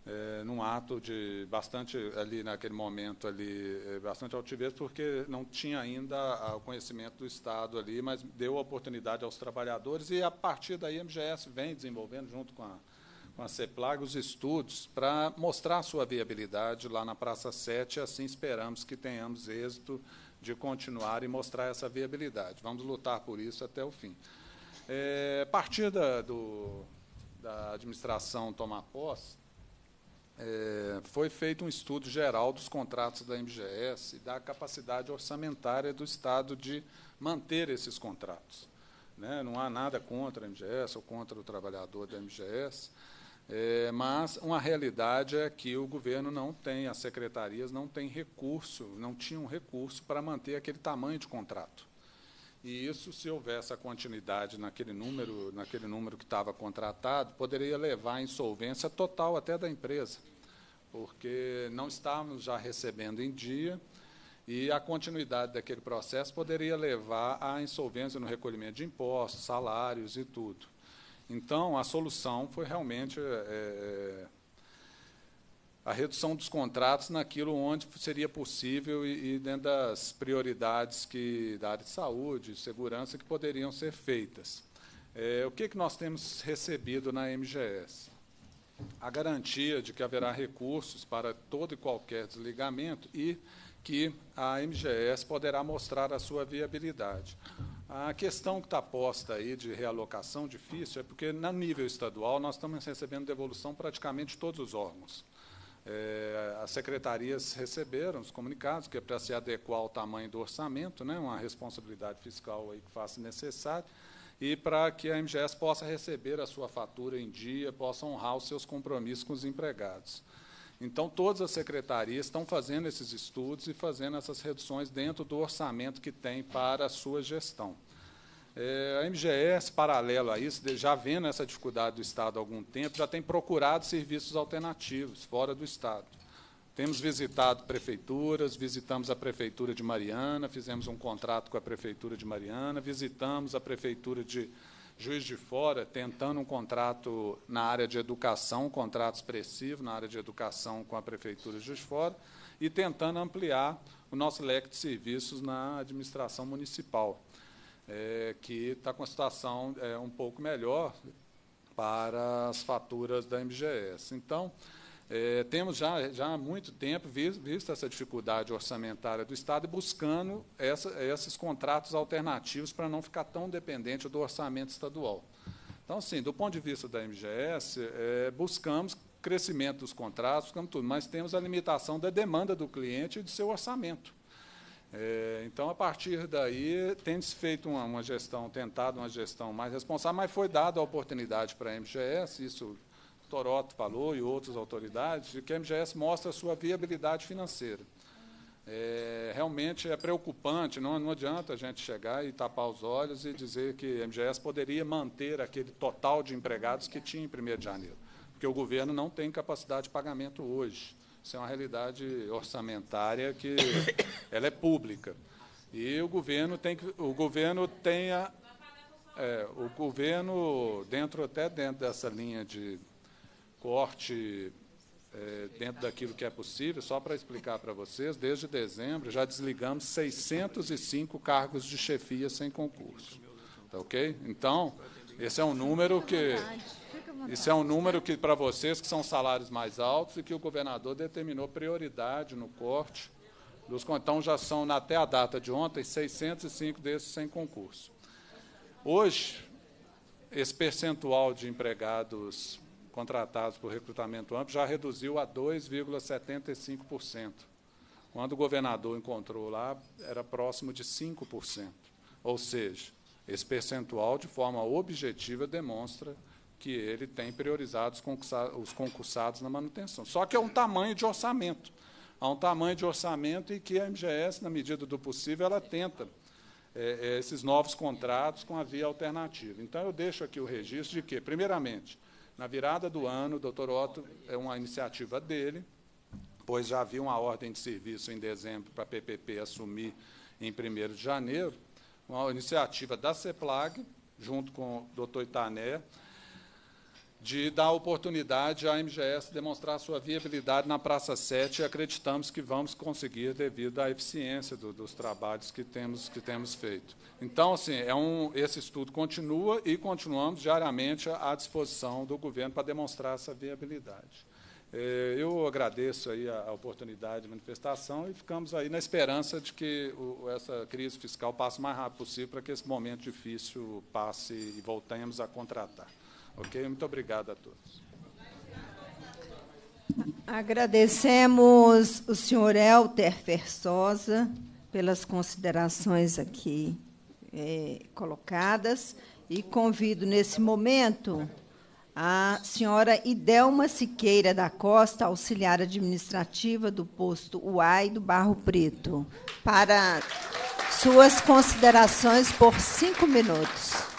é, num ato de bastante, ali naquele momento, ali, é, bastante altivez, porque não tinha ainda o conhecimento do Estado ali, mas deu oportunidade aos trabalhadores e, a partir daí, a MGS vem desenvolvendo, junto com a com a CEPLAG os estudos para mostrar sua viabilidade lá na Praça 7, assim esperamos que tenhamos êxito de continuar e mostrar essa viabilidade. Vamos lutar por isso até o fim. É, partir da, do, da administração tomar posse, é, foi feito um estudo geral dos contratos da MGS e da capacidade orçamentária do Estado de manter esses contratos. Né? Não há nada contra a MGS ou contra o trabalhador da MGS, é, mas uma realidade é que o governo não tem, as secretarias não têm recurso, não tinham recurso para manter aquele tamanho de contrato. E isso, se houvesse a continuidade naquele número, naquele número que estava contratado, poderia levar à insolvência total até da empresa, porque não estávamos já recebendo em dia e a continuidade daquele processo poderia levar à insolvência no recolhimento de impostos, salários e tudo. Então, a solução foi realmente é, é, é, a redução dos contratos naquilo onde seria possível e, e, dentro das prioridades que, da área de saúde, segurança, que poderiam ser feitas. É, o que, que nós temos recebido na MGS? A garantia de que haverá recursos para todo e qualquer desligamento e que a MGS poderá mostrar a sua viabilidade. A questão que está posta aí de realocação difícil é porque, no nível estadual, nós estamos recebendo devolução praticamente todos os órgãos. É, as secretarias receberam os comunicados, que é para se adequar ao tamanho do orçamento, né, uma responsabilidade fiscal aí que faça necessário, e para que a MGS possa receber a sua fatura em dia, possa honrar os seus compromissos com os empregados. Então, todas as secretarias estão fazendo esses estudos e fazendo essas reduções dentro do orçamento que tem para a sua gestão. É, a MGS, paralelo a isso, já vendo essa dificuldade do Estado há algum tempo, já tem procurado serviços alternativos fora do Estado. Temos visitado prefeituras, visitamos a Prefeitura de Mariana, fizemos um contrato com a Prefeitura de Mariana, visitamos a Prefeitura de Juiz de Fora tentando um contrato na área de educação, um contrato expressivo na área de educação com a Prefeitura de Juiz de Fora, e tentando ampliar o nosso leque de serviços na administração municipal, é, que está com a situação é, um pouco melhor para as faturas da MGS. Então, é, temos já, já há muito tempo visto, essa dificuldade orçamentária do Estado e buscando essa, esses contratos alternativos para não ficar tão dependente do orçamento estadual. Então, sim, do ponto de vista da MGS, é, buscamos crescimento dos contratos, buscamos tudo, mas temos a limitação da demanda do cliente e do seu orçamento. É, então, a partir daí, tem-se feito uma, uma gestão, tentado uma gestão mais responsável, mas foi dada a oportunidade para a MGS, isso Toroto falou e outras autoridades, de que a MGS mostra a sua viabilidade financeira. É, realmente é preocupante, não, não adianta a gente chegar e tapar os olhos e dizer que a MGS poderia manter aquele total de empregados que tinha em 1 de janeiro, porque o governo não tem capacidade de pagamento hoje. Isso é uma realidade orçamentária que ela é pública. E o governo tem que o governo tenha é, o governo dentro até dentro dessa linha de corte é, dentro daquilo que é possível, só para explicar para vocês, desde dezembro já desligamos 605 cargos de chefia sem concurso. Tá ok? Então, esse é um número que. Isso é um número que, para vocês, que são salários mais altos e que o governador determinou prioridade no corte dos Então, já são, até a data de ontem, 605 desses sem concurso. Hoje, esse percentual de empregados contratados por recrutamento amplo já reduziu a 2,75%. Quando o governador encontrou lá, era próximo de 5%. Ou seja, esse percentual, de forma objetiva, demonstra que ele tem priorizado os concursados na manutenção. Só que é um tamanho de orçamento. Há um tamanho de orçamento e que a MGS, na medida do possível, ela tenta é, é, esses novos contratos com a via alternativa. Então, eu deixo aqui o registro de que, primeiramente, na virada do ano, o doutor Otto, é uma iniciativa dele, pois já havia uma ordem de serviço em dezembro para a PPP assumir em 1 de janeiro, uma iniciativa da CEPLAG, junto com o doutor Itané, de dar oportunidade à MGS demonstrar sua viabilidade na Praça 7 e acreditamos que vamos conseguir devido à eficiência do, dos trabalhos que temos, que temos feito. Então, assim, é um, esse estudo continua e continuamos diariamente à disposição do governo para demonstrar essa viabilidade. É, eu agradeço aí a oportunidade de manifestação e ficamos aí na esperança de que o, essa crise fiscal passe o mais rápido possível para que esse momento difícil passe e voltemos a contratar. Ok? Muito obrigado a todos. Agradecemos o senhor Elter Fersosa pelas considerações aqui eh, colocadas e convido nesse momento a senhora Idelma Siqueira da Costa, auxiliar administrativa do posto UAI do Barro Preto, para suas considerações por cinco minutos.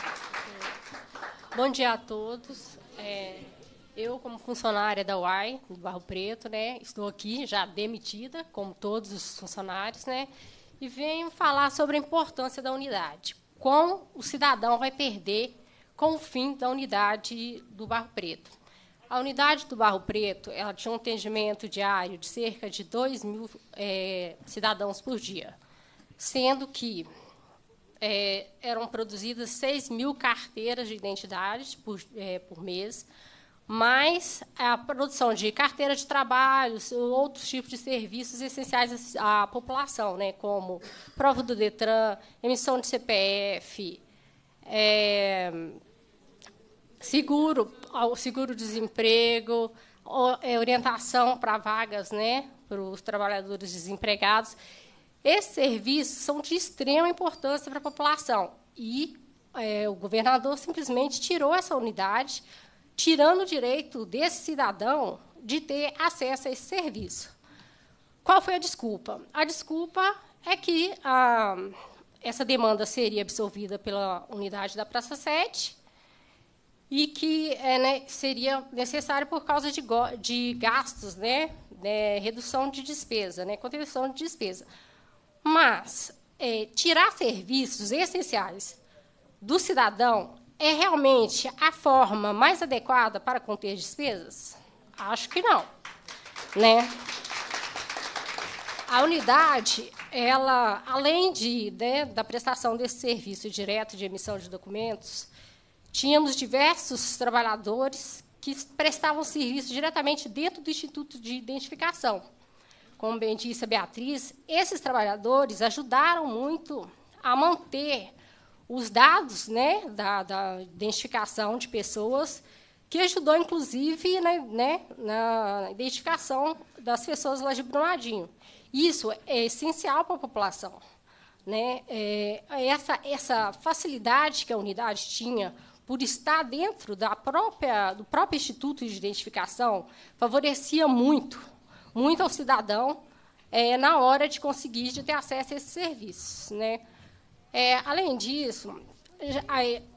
Bom dia a todos. É, eu, como funcionária da UAI, do Barro Preto, né, estou aqui já demitida, como todos os funcionários, né, e venho falar sobre a importância da unidade. Como o cidadão vai perder com o fim da unidade do Barro Preto. A unidade do Barro Preto ela tinha um atendimento diário de cerca de 2 mil é, cidadãos por dia, sendo que é, eram produzidas 6 mil carteiras de identidade por, é, por mês, mais a produção de carteira de trabalho, outros tipos de serviços essenciais à população, né, como prova do Detran, emissão de CPF, é, seguro, seguro-desemprego, é, orientação para vagas né, para os trabalhadores desempregados. Esses serviços são de extrema importância para a população e é, o governador simplesmente tirou essa unidade, tirando o direito desse cidadão de ter acesso a esse serviço. Qual foi a desculpa? A desculpa é que ah, essa demanda seria absorvida pela unidade da Praça 7 e que é, né, seria necessário por causa de, de gastos, né, né, redução de despesa, né, contenção de despesa. Mas é, tirar serviços essenciais do cidadão é realmente a forma mais adequada para conter despesas? Acho que não, né? A unidade, ela, além de, né, da prestação desse serviço direto de emissão de documentos, tínhamos diversos trabalhadores que prestavam serviço diretamente dentro do Instituto de Identificação, como bem disse a Beatriz, esses trabalhadores ajudaram muito a manter os dados né, da, da identificação de pessoas, que ajudou, inclusive, na, né, na identificação das pessoas lá de Brumadinho. Isso é essencial para a população. Né? É, essa, essa facilidade que a unidade tinha por estar dentro da própria, do próprio Instituto de Identificação favorecia muito muito ao cidadão é, na hora de conseguir de ter acesso a esses serviços. Né? É, além disso,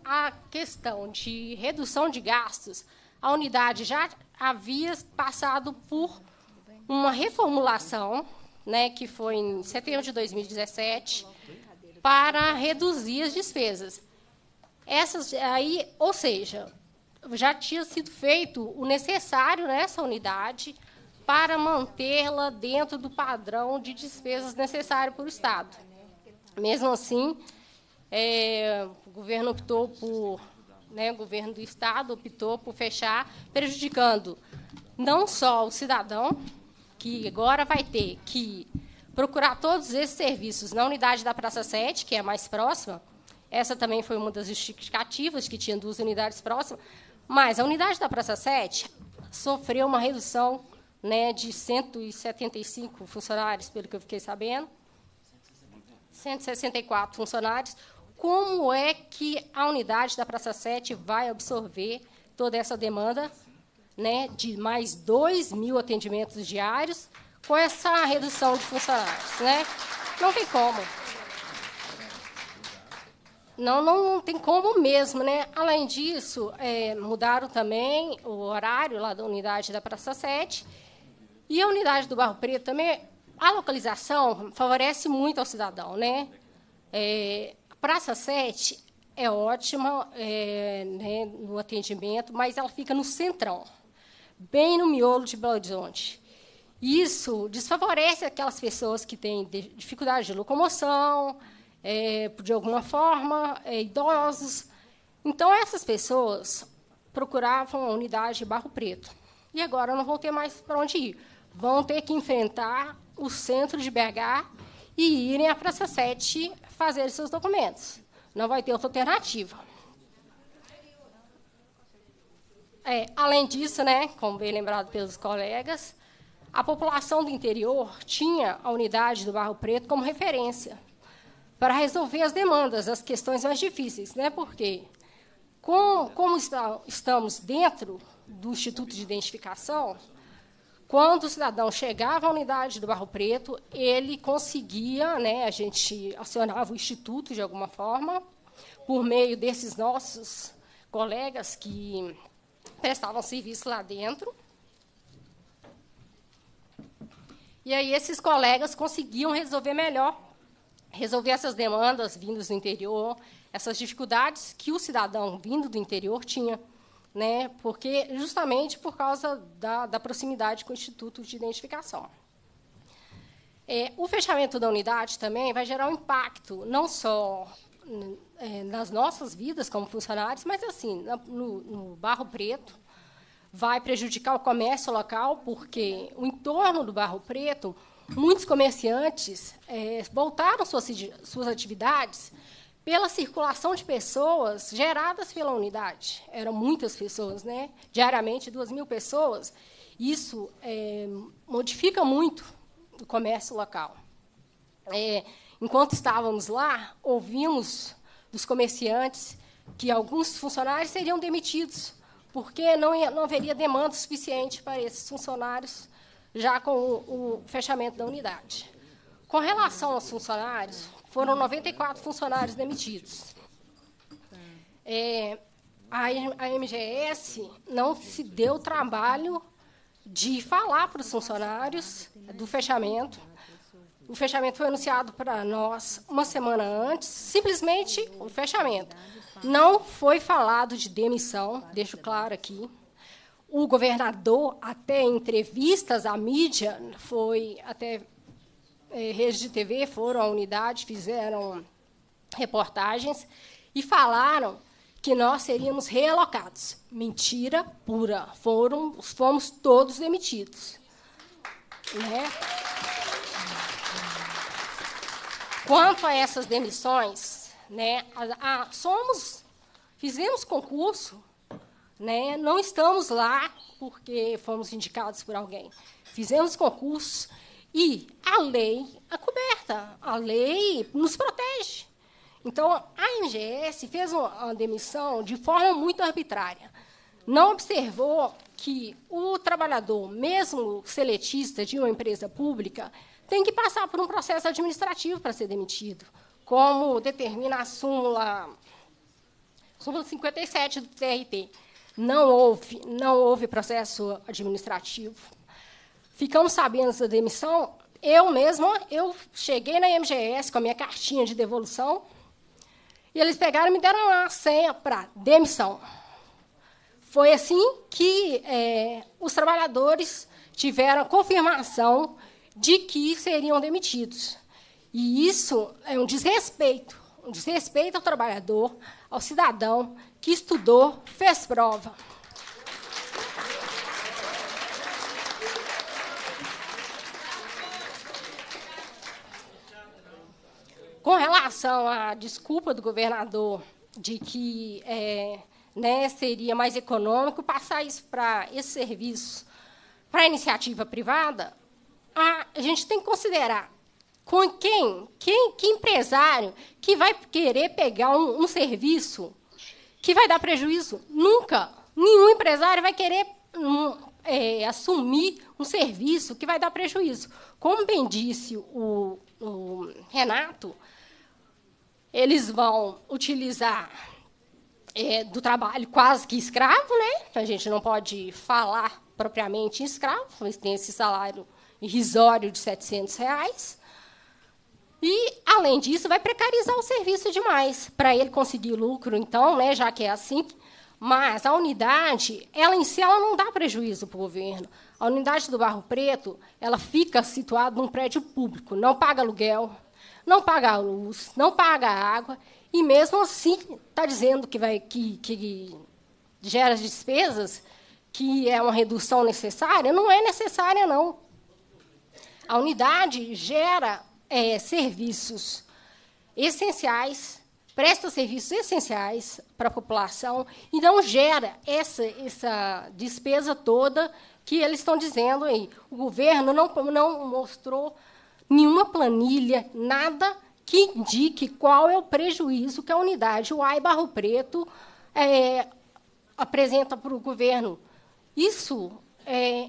a, a questão de redução de gastos, a unidade já havia passado por uma reformulação, né, que foi em setembro de 2017, para reduzir as despesas. Essas aí, ou seja, já tinha sido feito o necessário nessa unidade, para mantê-la dentro do padrão de despesas necessário para o Estado. Mesmo assim, é, o governo optou por, né, o governo do Estado optou por fechar, prejudicando não só o cidadão, que agora vai ter que procurar todos esses serviços na unidade da Praça 7, que é a mais próxima. Essa também foi uma das justificativas que tinha duas unidades próximas, mas a unidade da Praça 7 sofreu uma redução né, de 175 funcionários, pelo que eu fiquei sabendo, 164 funcionários, como é que a unidade da Praça 7 vai absorver toda essa demanda né, de mais 2 mil atendimentos diários com essa redução de funcionários? Né? Não tem como. Não, não tem como mesmo, né? Além disso, é, mudaram também o horário lá da unidade da Praça 7 e a unidade do Barro Preto também, a localização favorece muito ao cidadão. Né? É, Praça 7 é ótima é, né, no atendimento, mas ela fica no centrão, bem no miolo de Belo Horizonte. Isso desfavorece aquelas pessoas que têm dificuldade de locomoção, é, de alguma forma, é, idosos. Então, essas pessoas procuravam a unidade de Barro Preto. E agora não vão ter mais para onde ir vão ter que enfrentar o centro de BH e irem à Praça 7 fazer seus documentos. Não vai ter outra alternativa. É, além disso, né, como bem lembrado pelos colegas, a população do interior tinha a unidade do Barro Preto como referência para resolver as demandas, as questões mais difíceis, né? Porque com, como está, estamos dentro do Instituto de Identificação, quando o cidadão chegava à unidade do Barro Preto, ele conseguia, né, a gente acionava o instituto de alguma forma, por meio desses nossos colegas que prestavam serviço lá dentro. E aí esses colegas conseguiam resolver melhor, resolver essas demandas vindas do interior, essas dificuldades que o cidadão vindo do interior tinha né, porque justamente por causa da, da proximidade com o Instituto de Identificação. É, o fechamento da unidade também vai gerar um impacto não só é, nas nossas vidas como funcionários, mas assim no, no Barro Preto vai prejudicar o comércio local porque o entorno do Barro Preto muitos comerciantes é, voltaram suas, suas atividades pela circulação de pessoas geradas pela unidade. Eram muitas pessoas, né? diariamente, duas mil pessoas. Isso é, modifica muito o comércio local. É, enquanto estávamos lá, ouvimos dos comerciantes que alguns funcionários seriam demitidos, porque não, não haveria demanda suficiente para esses funcionários já com o, o fechamento da unidade. Com relação aos funcionários, foram 94 funcionários demitidos. É, a MGS não se deu trabalho de falar para os funcionários do fechamento. O fechamento foi anunciado para nós uma semana antes, simplesmente o fechamento. Não foi falado de demissão, deixo claro aqui. O governador, até em entrevistas à mídia, foi até é, redes de TV foram à unidade, fizeram reportagens e falaram que nós seríamos realocados. Mentira pura. Foram, fomos todos demitidos. Né? Quanto a essas demissões, né, a, a, somos, fizemos concurso, né, não estamos lá porque fomos indicados por alguém. Fizemos concurso, e a lei a é coberta, a lei nos protege. Então, a MGS fez uma demissão de forma muito arbitrária. Não observou que o trabalhador, mesmo seletista de uma empresa pública, tem que passar por um processo administrativo para ser demitido, como determina a súmula, súmula 57 do TRT. Não houve, não houve processo administrativo ficamos sabendo da demissão, eu mesma, eu cheguei na MGS com a minha cartinha de devolução, e eles pegaram e me deram a senha para demissão. Foi assim que é, os trabalhadores tiveram confirmação de que seriam demitidos. E isso é um desrespeito, um desrespeito ao trabalhador, ao cidadão que estudou, fez prova. Com relação à desculpa do governador de que é, né, seria mais econômico passar isso para esse serviço para a iniciativa privada, a, a gente tem que considerar com quem, quem, que empresário que vai querer pegar um, um, serviço que vai dar prejuízo? Nunca. Nenhum empresário vai querer um, é, assumir um serviço que vai dar prejuízo. Como bem disse o, o Renato, eles vão utilizar é, do trabalho quase que escravo, né? Então, a gente não pode falar propriamente em escravo, mas tem esse salário irrisório de 700 reais. E, além disso, vai precarizar o serviço demais para ele conseguir lucro, então, né, já que é assim. Mas a unidade, ela em si, ela não dá prejuízo para o governo. A unidade do Barro Preto, ela fica situada num prédio público, não paga aluguel, não paga a luz, não paga a água, e mesmo assim está dizendo que, vai, que, que gera despesas, que é uma redução necessária, não é necessária, não. A unidade gera é, serviços essenciais, presta serviços essenciais para a população, e não gera essa, essa despesa toda que eles estão dizendo aí. O governo não, não mostrou nenhuma planilha, nada que indique qual é o prejuízo que a unidade UAI Barro Preto é, apresenta para o governo. Isso é,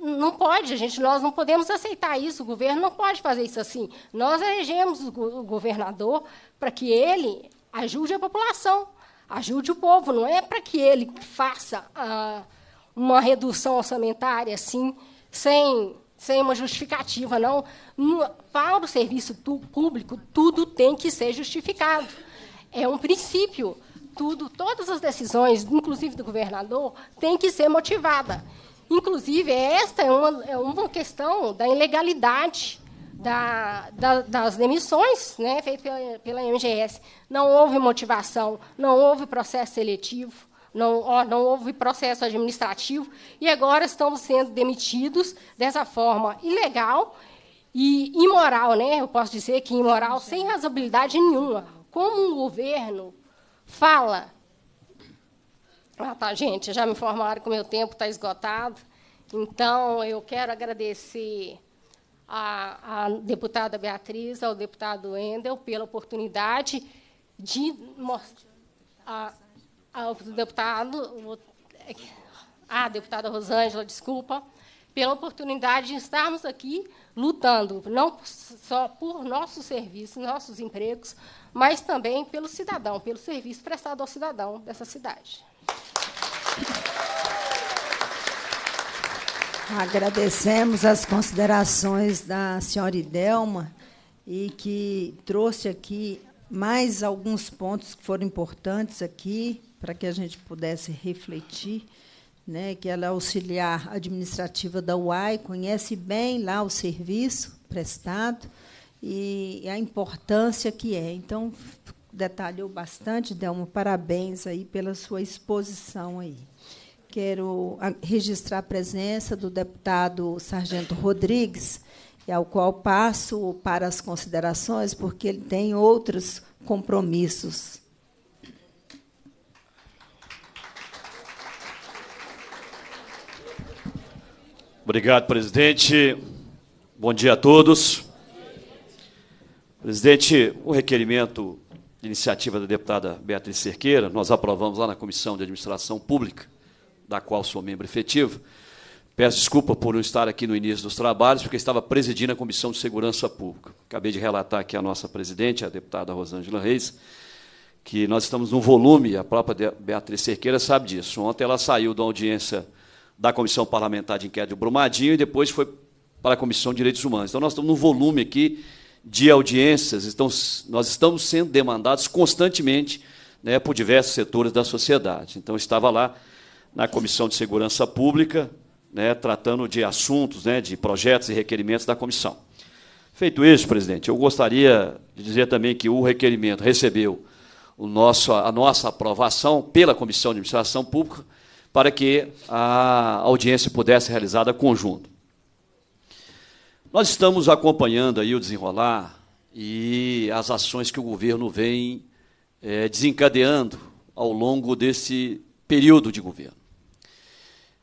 não pode, gente, nós não podemos aceitar isso. O governo não pode fazer isso assim. Nós elegemos o governador para que ele ajude a população, ajude o povo. Não é para que ele faça ah, uma redução orçamentária assim, sem sem uma justificativa, não. Para o serviço público, tudo tem que ser justificado. É um princípio. Tudo, todas as decisões, inclusive do governador, tem que ser motivada. Inclusive, esta é uma, é uma questão da ilegalidade da, da, das demissões né, feitas pela, pela MGS. Não houve motivação, não houve processo seletivo não, não houve processo administrativo, e agora estamos sendo demitidos dessa forma ilegal e imoral, né? eu posso dizer que imoral, sem razoabilidade nenhuma. Como um governo fala. Ah, tá, gente, já me informaram que o meu tempo está esgotado, então eu quero agradecer à, deputada Beatriz, ao deputado Endel, pela oportunidade de mostrar ao ah, deputado, à é ah, deputada Rosângela, desculpa, pela oportunidade de estarmos aqui lutando, não só por nossos serviços, nossos empregos, mas também pelo cidadão, pelo serviço prestado ao cidadão dessa cidade. Agradecemos as considerações da senhora Idelma e que trouxe aqui mais alguns pontos que foram importantes aqui para que a gente pudesse refletir, né, que ela é auxiliar administrativa da UAI, conhece bem lá o serviço prestado e a importância que é. Então, detalhou bastante, Delma, parabéns aí pela sua exposição aí. Quero ah, registrar a presença do deputado Sargento Rodrigues, ao qual passo para as considerações, porque ele tem outros compromissos. Obrigado, presidente. Bom dia a todos. Presidente, o requerimento de iniciativa da deputada Beatriz Cerqueira, nós aprovamos lá na Comissão de Administração Pública, da qual sou membro efetivo. Peço desculpa por não estar aqui no início dos trabalhos, porque estava presidindo a Comissão de Segurança Pública. Acabei de relatar aqui a nossa presidente, a deputada Rosângela Reis, que nós estamos num volume, a própria Beatriz Cerqueira sabe disso. Ontem ela saiu da audiência da Comissão Parlamentar de Inquérito de Brumadinho e depois foi para a Comissão de Direitos Humanos. Então, nós estamos num volume aqui de audiências, então, nós estamos sendo demandados constantemente né, por diversos setores da sociedade. Então, estava lá na Comissão de Segurança Pública, né, tratando de assuntos, né, de projetos e requerimentos da comissão. Feito isso, presidente, eu gostaria de dizer também que o requerimento recebeu o nosso, a nossa aprovação pela Comissão de Administração Pública para que a audiência pudesse ser realizada conjunto. Nós estamos acompanhando aí o desenrolar e as ações que o governo vem é, desencadeando ao longo desse período de governo.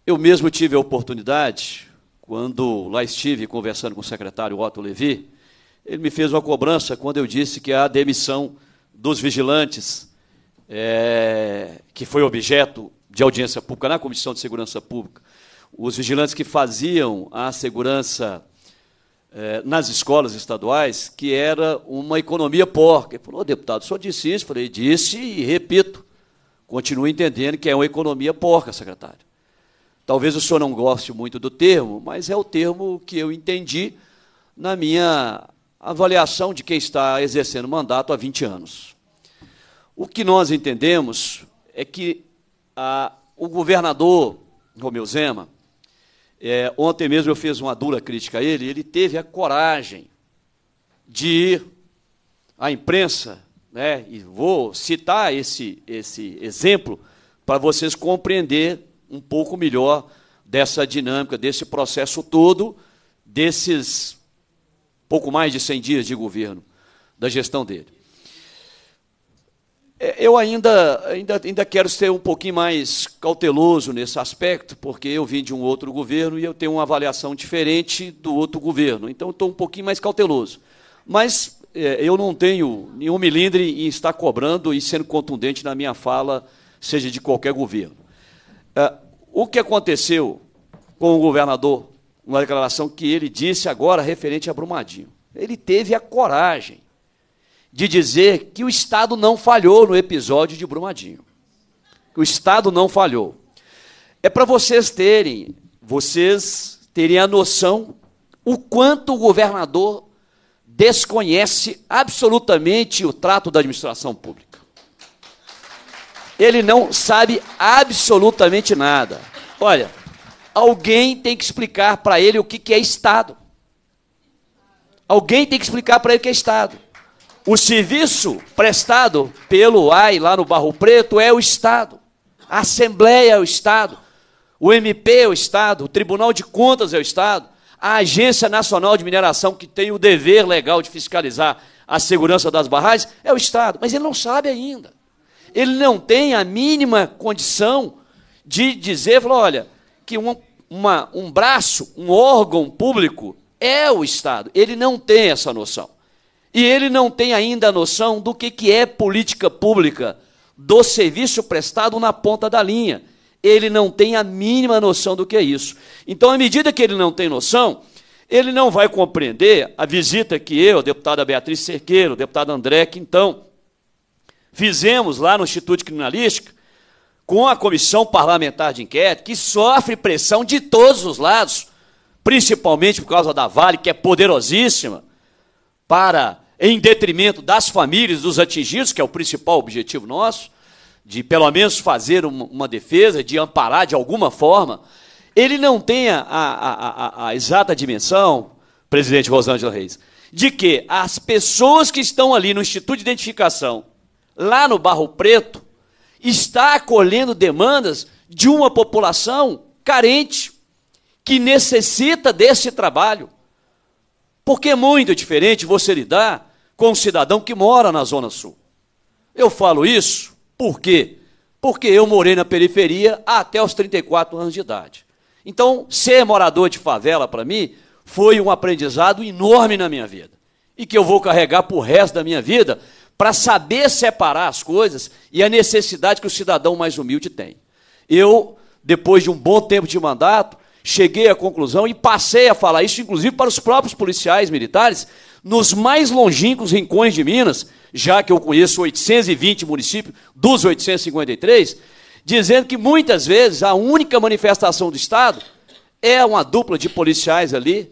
Eu mesmo tive a oportunidade, quando lá estive conversando com o secretário Otto Levi, ele me fez uma cobrança quando eu disse que a demissão dos vigilantes, é, que foi objeto de audiência pública na Comissão de Segurança Pública, os vigilantes que faziam a segurança eh, nas escolas estaduais, que era uma economia porca. Ele falou, oh, deputado, só disse isso? Eu falei, disse e repito. Continuo entendendo que é uma economia porca, secretário. Talvez o senhor não goste muito do termo, mas é o termo que eu entendi na minha avaliação de quem está exercendo mandato há 20 anos. O que nós entendemos é que ah, o governador Romeu Zema, é, ontem mesmo eu fiz uma dura crítica a ele, ele teve a coragem de ir à imprensa, né, e vou citar esse, esse exemplo para vocês compreender um pouco melhor dessa dinâmica, desse processo todo, desses pouco mais de 100 dias de governo, da gestão dele. É, eu ainda, ainda, ainda quero ser um pouquinho mais cauteloso nesse aspecto, porque eu vim de um outro governo e eu tenho uma avaliação diferente do outro governo. Então, estou um pouquinho mais cauteloso. Mas é, eu não tenho nenhum milindre em estar cobrando e sendo contundente na minha fala, seja de qualquer governo. É, o que aconteceu com o governador, uma declaração que ele disse agora referente a Brumadinho? Ele teve a coragem de dizer que o Estado não falhou no episódio de Brumadinho. O Estado não falhou. É para vocês terem, vocês terem a noção o quanto o governador desconhece absolutamente o trato da administração pública. Ele não sabe absolutamente nada. Olha, alguém tem que explicar para ele o que, que é Estado. Alguém tem que explicar para ele o que é Estado. O serviço prestado pelo AI lá no Barro Preto é o Estado. A Assembleia é o Estado. O MP é o Estado. O Tribunal de Contas é o Estado. A Agência Nacional de Mineração, que tem o dever legal de fiscalizar a segurança das barragens, é o Estado. Mas ele não sabe ainda. Ele não tem a mínima condição de dizer, falar, olha, que um, uma, um braço, um órgão público é o Estado. Ele não tem essa noção. E ele não tem ainda a noção do que, que é política pública, do serviço prestado na ponta da linha. Ele não tem a mínima noção do que é isso. Então, à medida que ele não tem noção, ele não vai compreender a visita que eu, a deputada Beatriz Cerqueiro, o deputado André Quintão, fizemos lá no Instituto Criminalístico com a Comissão Parlamentar de Inquérito, que sofre pressão de todos os lados, principalmente por causa da Vale, que é poderosíssima, para em detrimento das famílias dos atingidos, que é o principal objetivo nosso, de pelo menos fazer uma defesa, de amparar de alguma forma, ele não tenha a, a, a, a exata dimensão, presidente Rosângela Reis, de que as pessoas que estão ali no Instituto de Identificação, lá no Barro Preto, está acolhendo demandas de uma população carente, que necessita desse trabalho. Porque é muito diferente você lidar com um cidadão que mora na Zona Sul. Eu falo isso por quê? Porque eu morei na periferia até os 34 anos de idade. Então, ser morador de favela, para mim, foi um aprendizado enorme na minha vida. E que eu vou carregar para o resto da minha vida para saber separar as coisas e a necessidade que o cidadão mais humilde tem. Eu, depois de um bom tempo de mandato, cheguei à conclusão e passei a falar isso, inclusive para os próprios policiais militares, nos mais longínquos rincões de Minas, já que eu conheço 820 municípios dos 853, dizendo que muitas vezes a única manifestação do Estado é uma dupla de policiais ali,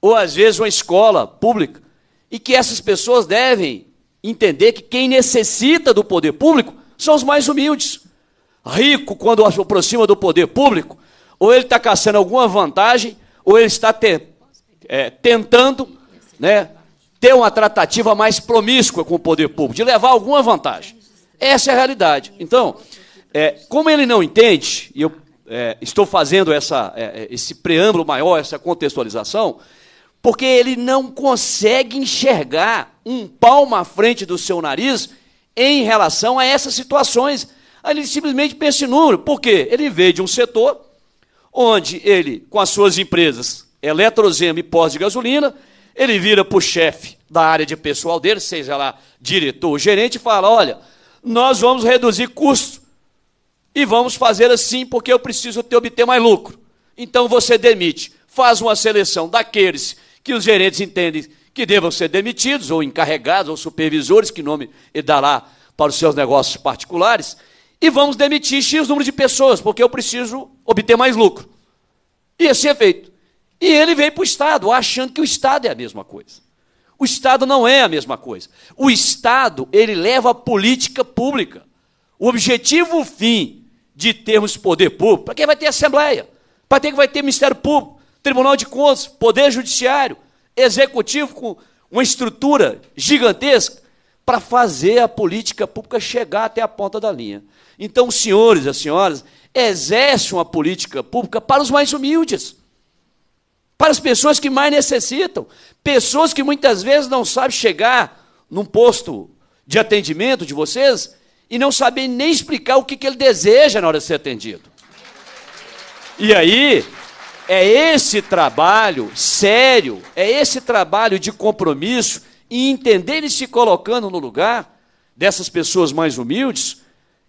ou às vezes uma escola pública, e que essas pessoas devem entender que quem necessita do poder público são os mais humildes. Rico, quando se aproxima do poder público, ou ele está caçando alguma vantagem, ou ele está te, é, tentando né, ter uma tratativa mais promíscua com o poder público, de levar alguma vantagem. Essa é a realidade. Então, é, como ele não entende, e eu é, estou fazendo essa, é, é, esse preâmbulo maior, essa contextualização, porque ele não consegue enxergar um palmo à frente do seu nariz em relação a essas situações. Ele simplesmente pensa em número. Por quê? Ele veio de um setor onde ele, com as suas empresas Eletrozema e Pós de Gasolina, ele vira para o chefe da área de pessoal dele, seja lá diretor ou gerente, e fala: olha, nós vamos reduzir custo e vamos fazer assim porque eu preciso ter, obter mais lucro. Então você demite, faz uma seleção daqueles que os gerentes entendem que devam ser demitidos, ou encarregados, ou supervisores, que nome ele dá lá para os seus negócios particulares, e vamos demitir X número de pessoas, porque eu preciso obter mais lucro. E esse assim é feito. E ele veio para o Estado, achando que o Estado é a mesma coisa. O Estado não é a mesma coisa. O Estado, ele leva a política pública. O objetivo, o fim de termos poder público, para quem vai ter Assembleia, para quem vai ter Ministério Público, Tribunal de Contas, Poder Judiciário, Executivo com uma estrutura gigantesca, para fazer a política pública chegar até a ponta da linha. Então, os senhores e as senhoras exercem uma política pública para os mais humildes, para as pessoas que mais necessitam, pessoas que muitas vezes não sabem chegar num posto de atendimento de vocês e não sabem nem explicar o que, que ele deseja na hora de ser atendido. E aí, é esse trabalho sério, é esse trabalho de compromisso e entender e se colocando no lugar dessas pessoas mais humildes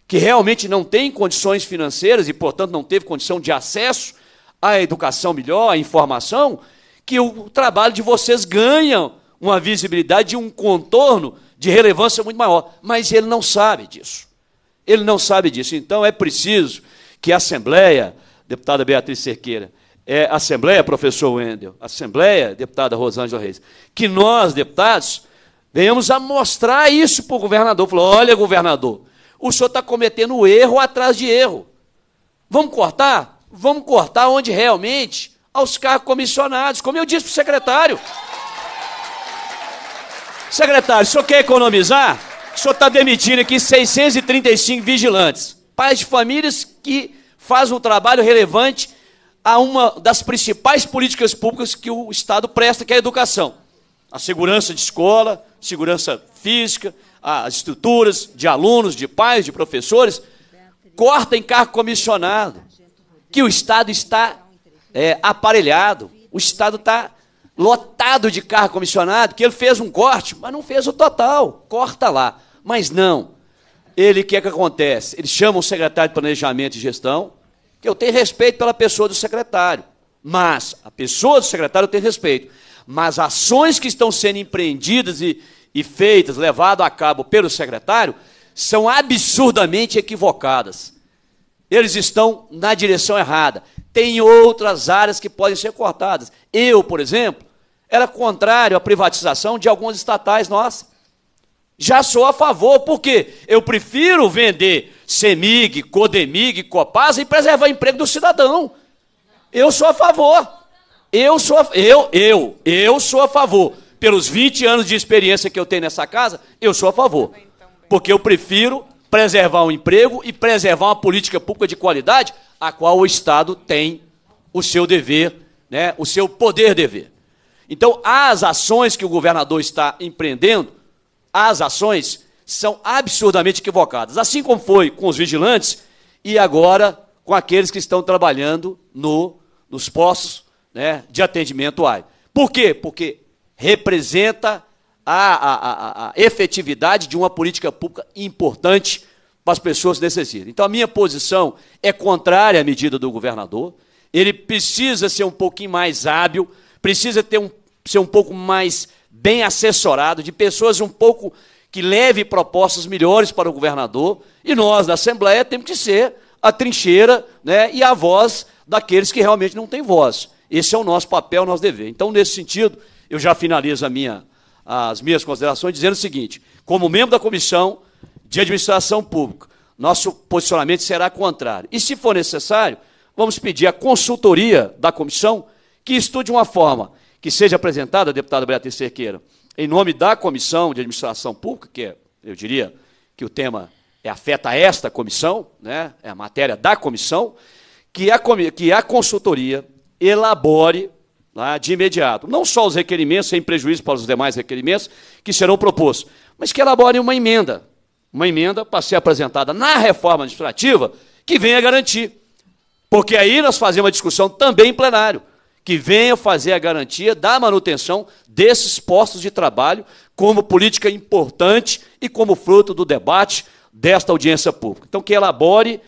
que realmente não tem condições financeiras e, portanto, não teve condição de acesso à educação melhor, à informação, que o trabalho de vocês ganha uma visibilidade e um contorno de relevância muito maior. Mas ele não sabe disso. Ele não sabe disso. Então é preciso que a Assembleia, deputada Beatriz Cerqueira, é, Assembleia, professor Wendel, Assembleia, deputada Rosângela Reis, que nós, deputados, venhamos a mostrar isso para o governador. Falou, olha, governador, o senhor está cometendo erro atrás de erro. Vamos cortar? Vamos cortar onde realmente? Aos cargos comissionados, como eu disse para o secretário. Secretário, o senhor quer economizar? O senhor está demitindo aqui 635 vigilantes, pais de famílias que fazem um trabalho relevante a uma das principais políticas públicas que o Estado presta, que é a educação. A segurança de escola, segurança física, as estruturas de alunos, de pais, de professores, corta em cargo comissionado, que o Estado está é, aparelhado, o Estado está lotado de carro comissionado, que ele fez um corte, mas não fez o total, corta lá. Mas não, ele, o que é que acontece? Ele chama o secretário de Planejamento e Gestão, que eu tenho respeito pela pessoa do secretário, mas a pessoa do secretário eu tenho respeito, mas ações que estão sendo empreendidas e, e feitas, levado a cabo pelo secretário, são absurdamente equivocadas. Eles estão na direção errada. Tem outras áreas que podem ser cortadas. Eu, por exemplo, era contrário à privatização de algumas estatais nossas. Já sou a favor, porque eu prefiro vender CEMIG, CODEMIG, COPASA e preservar o emprego do cidadão. Eu sou a favor. Eu sou a, eu, eu, eu sou a favor pelos 20 anos de experiência que eu tenho nessa casa, eu sou a favor. Porque eu prefiro preservar o emprego e preservar uma política pública de qualidade, a qual o Estado tem o seu dever, né, o seu poder dever. Então, as ações que o governador está empreendendo, as ações são absurdamente equivocadas. Assim como foi com os vigilantes e agora com aqueles que estão trabalhando no, nos postos né, de atendimento área. Por quê? Porque representa a, a, a, a efetividade de uma política pública importante para as pessoas necessitam. Então, a minha posição é contrária à medida do governador. Ele precisa ser um pouquinho mais hábil, precisa ter um, ser um pouco mais bem assessorado, de pessoas um pouco que leve propostas melhores para o governador. E nós, da Assembleia, temos que ser a trincheira né, e a voz daqueles que realmente não têm voz. Esse é o nosso papel, o nosso dever. Então, nesse sentido, eu já finalizo minha, as minhas considerações dizendo o seguinte: como membro da comissão de administração pública, nosso posicionamento será contrário. E se for necessário, vamos pedir à consultoria da comissão que estude uma forma que seja apresentada, deputada Beatriz Cerqueira, em nome da comissão de administração pública, que é, eu diria que o tema é, afeta esta comissão, né, é a matéria da comissão, que a, que a consultoria elabore lá né, de imediato. Não só os requerimentos, sem prejuízo para os demais requerimentos que serão propostos, mas que elaborem uma emenda, uma emenda para ser apresentada na reforma administrativa que venha garantir. Porque aí nós fazemos uma discussão também em plenário, que venha fazer a garantia da manutenção desses postos de trabalho como política importante e como fruto do debate desta audiência pública. Então, que elabore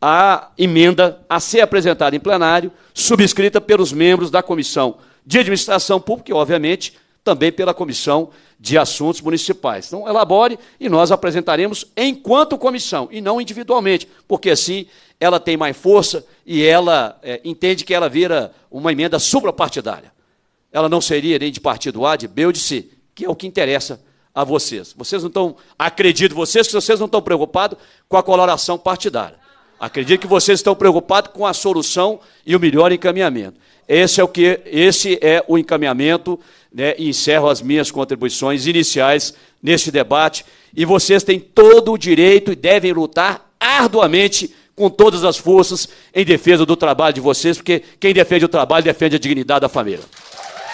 a emenda a ser apresentada em plenário, subscrita pelos membros da Comissão de Administração Pública e, obviamente, também pela Comissão de Assuntos Municipais. Então, elabore e nós apresentaremos enquanto comissão e não individualmente, porque assim ela tem mais força e ela é, entende que ela vira uma emenda suprapartidária. Ela não seria nem de partido A, de B ou de C, que é o que interessa a vocês. Vocês não estão, acredito vocês, que vocês não estão preocupados com a coloração partidária. Acredito que vocês estão preocupados com a solução e o melhor encaminhamento. Esse é o que, esse é o encaminhamento, né, e encerro as minhas contribuições iniciais neste debate. E vocês têm todo o direito e devem lutar arduamente com todas as forças em defesa do trabalho de vocês, porque quem defende o trabalho defende a dignidade da família.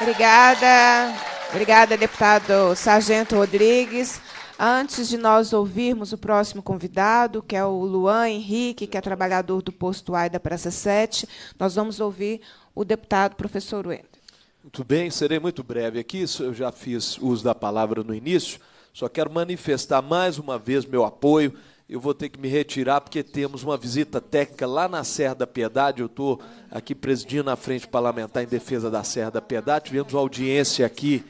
Obrigada. Obrigada, deputado Sargento Rodrigues. Antes de nós ouvirmos o próximo convidado, que é o Luan Henrique, que é trabalhador do posto AI da Praça 7, nós vamos ouvir o deputado professor Wendel. Muito bem, serei muito breve aqui, eu já fiz uso da palavra no início, só quero manifestar mais uma vez meu apoio. Eu vou ter que me retirar porque temos uma visita técnica lá na Serra da Piedade. Eu estou aqui presidindo a Frente Parlamentar em Defesa da Serra da Piedade. Tivemos uma audiência aqui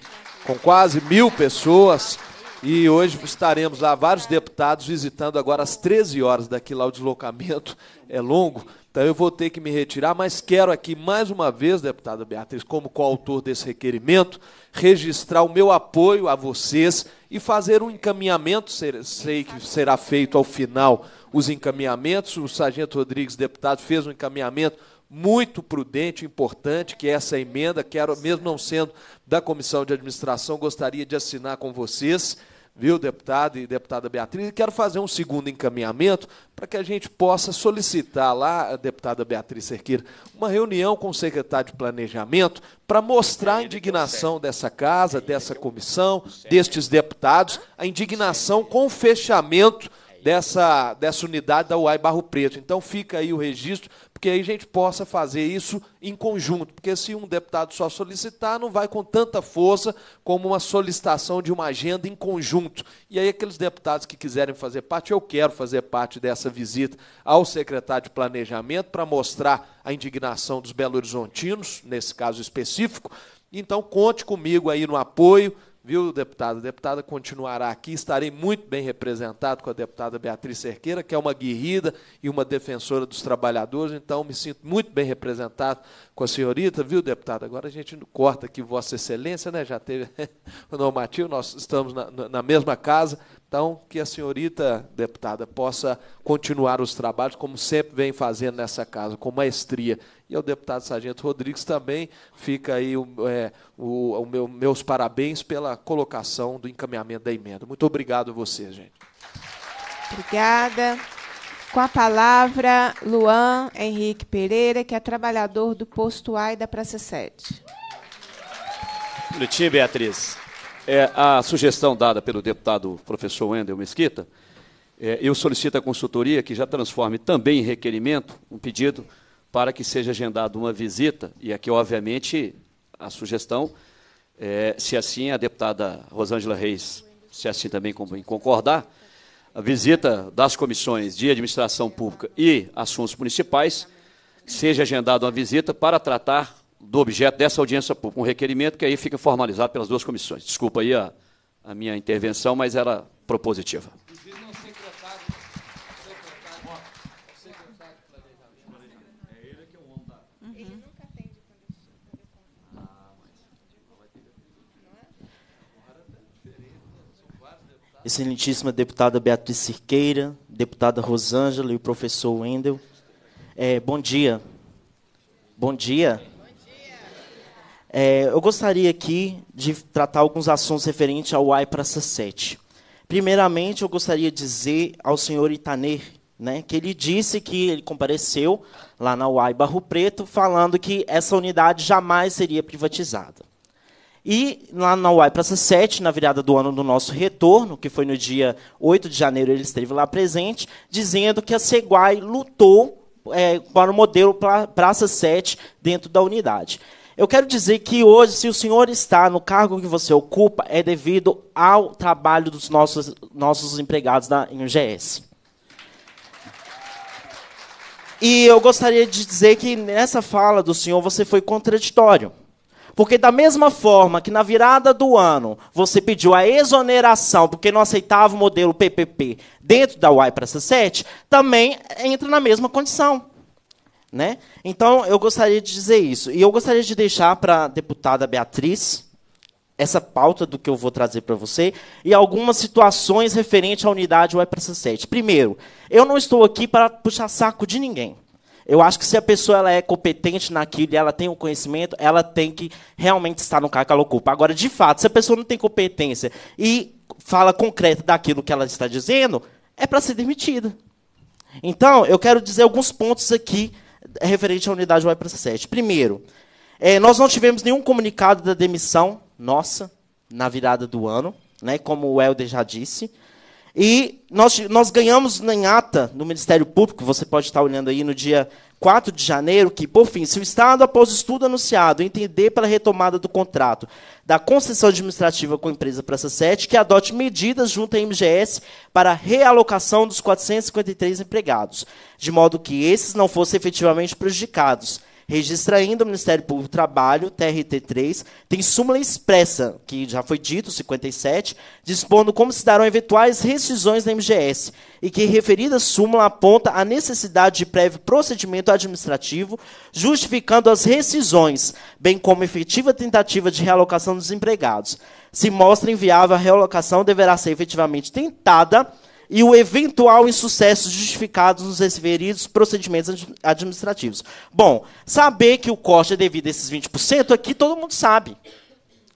com quase mil pessoas. E hoje estaremos lá, vários deputados, visitando agora às 13 horas. Daqui lá o deslocamento é longo, então eu vou ter que me retirar, mas quero aqui mais uma vez, deputada Beatriz, como coautor desse requerimento, registrar o meu apoio a vocês e fazer um encaminhamento, sei que será feito ao final os encaminhamentos, o Sargento Rodrigues, deputado, fez um encaminhamento muito prudente, importante, que é essa emenda, quero, mesmo não sendo da comissão de administração, gostaria de assinar com vocês, viu, deputado e deputada Beatriz, e quero fazer um segundo encaminhamento para que a gente possa solicitar lá, a deputada Beatriz Cerqueira, uma reunião com o secretário de Planejamento para mostrar a indignação dessa casa, dessa comissão, destes deputados, a indignação com o fechamento dessa, dessa unidade da UAI Barro Preto. Então fica aí o registro porque aí a gente possa fazer isso em conjunto, porque se um deputado só solicitar, não vai com tanta força como uma solicitação de uma agenda em conjunto. E aí aqueles deputados que quiserem fazer parte, eu quero fazer parte dessa visita ao secretário de Planejamento para mostrar a indignação dos belo-horizontinos, nesse caso específico. Então conte comigo aí no apoio, Viu, deputado? A deputada continuará aqui. Estarei muito bem representado com a deputada Beatriz Cerqueira, que é uma guerrida e uma defensora dos trabalhadores. Então, me sinto muito bem representado com a senhorita, viu, deputado? Agora a gente corta aqui, Vossa Excelência, né? já teve o normativo, nós estamos na, na mesma casa. Então, que a senhorita deputada possa continuar os trabalhos, como sempre vem fazendo nessa casa, com maestria e ao deputado Sargento Rodrigues também fica aí o, é, o, o meu, meus parabéns pela colocação do encaminhamento da emenda. Muito obrigado a você, gente. Obrigada. Com a palavra, Luan Henrique Pereira, que é trabalhador do Posto AI da Praça 7. Bonitinho, Beatriz. É, a sugestão dada pelo deputado professor Wendel Mesquita, é, eu solicito à consultoria que já transforme também em requerimento um pedido para que seja agendada uma visita, e aqui, obviamente, a sugestão, é, se assim a deputada Rosângela Reis, se assim também concordar, a visita das comissões de administração pública e assuntos municipais, seja agendada uma visita para tratar do objeto dessa audiência pública, um requerimento que aí fica formalizado pelas duas comissões. Desculpa aí a, a minha intervenção, mas era propositiva. excelentíssima deputada Beatriz Cirqueira, deputada Rosângela e o professor Wendel. É, bom dia. Bom dia. É, eu gostaria aqui de tratar alguns assuntos referentes ao AI Praça 7. Primeiramente, eu gostaria de dizer ao senhor Itaner né, que ele disse que ele compareceu lá na UAI Barro Preto, falando que essa unidade jamais seria privatizada. E lá na UAI Praça 7, na virada do ano do nosso retorno, que foi no dia 8 de janeiro, ele esteve lá presente, dizendo que a Seguai lutou é, para o modelo pra, Praça 7 dentro da unidade. Eu quero dizer que hoje, se o senhor está no cargo que você ocupa, é devido ao trabalho dos nossos, nossos empregados da UGS. E eu gostaria de dizer que nessa fala do senhor você foi contraditório. Porque, da mesma forma que na virada do ano você pediu a exoneração porque não aceitava o modelo PPP dentro da UAI para C7, também entra na mesma condição. Né? Então, eu gostaria de dizer isso. E eu gostaria de deixar para a deputada Beatriz essa pauta do que eu vou trazer para você e algumas situações referentes à unidade UEPRS 7. Primeiro, eu não estou aqui para puxar saco de ninguém. Eu acho que se a pessoa ela é competente naquilo e ela tem o um conhecimento, ela tem que realmente estar no cargo que ela ocupa. Agora, de fato, se a pessoa não tem competência e fala concreto daquilo que ela está dizendo, é para ser demitida. Então, eu quero dizer alguns pontos aqui referente à unidade web 7. Primeiro, é, nós não tivemos nenhum comunicado da demissão nossa na virada do ano, né, como o Helder já disse. E nós, nós ganhamos em ata no Ministério Público, você pode estar olhando aí no dia 4 de janeiro, que, por fim, se o Estado, após o estudo anunciado, entender pela retomada do contrato da concessão administrativa com a empresa Praça 7, que adote medidas junto à MGS para a realocação dos 453 empregados, de modo que esses não fossem efetivamente prejudicados registra ainda o Ministério Público do Trabalho, TRT3, tem súmula expressa, que já foi dito, 57, dispondo como se darão eventuais rescisões na MGS, e que referida súmula aponta a necessidade de prévio procedimento administrativo, justificando as rescisões, bem como efetiva tentativa de realocação dos empregados. Se mostra inviável, a realocação deverá ser efetivamente tentada e o eventual insucesso justificados nos referidos procedimentos administrativos. Bom, saber que o corte é devido a esses 20%, aqui todo mundo sabe.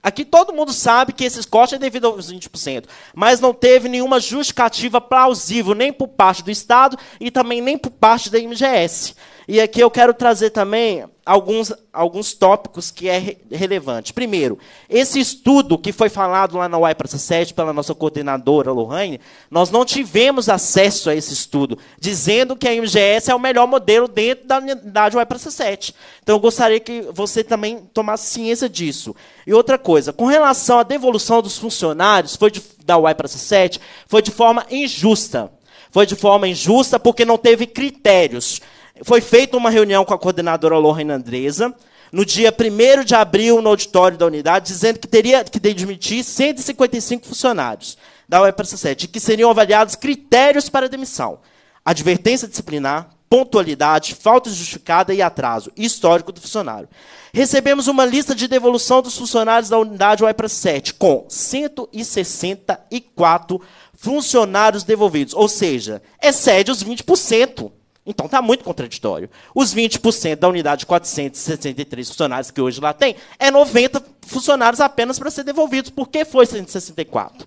Aqui todo mundo sabe que esses cortes é devido aos 20%, mas não teve nenhuma justificativa plausível, nem por parte do Estado e também nem por parte da MGS. E aqui eu quero trazer também alguns, alguns tópicos que é re relevante. Primeiro, esse estudo que foi falado lá na UAI Praça 7 pela nossa coordenadora Lohane, nós não tivemos acesso a esse estudo, dizendo que a MGS é o melhor modelo dentro da unidade UAI Praça 7. Então eu gostaria que você também tomasse ciência disso. E outra coisa, com relação à devolução dos funcionários foi de, da UAI 7, foi de forma injusta. Foi de forma injusta porque não teve critérios foi feita uma reunião com a coordenadora Lorena Andresa, no dia 1 de abril, no auditório da unidade, dizendo que teria que demitir 155 funcionários da UEPRC7 que seriam avaliados critérios para demissão. Advertência disciplinar, pontualidade, falta justificada e atraso histórico do funcionário. Recebemos uma lista de devolução dos funcionários da unidade UEPRA 7, com 164 funcionários devolvidos, ou seja, excede os 20%. Então está muito contraditório. Os 20% da unidade de 463 funcionários que hoje lá tem é 90 funcionários apenas para ser devolvidos. Por que foi 164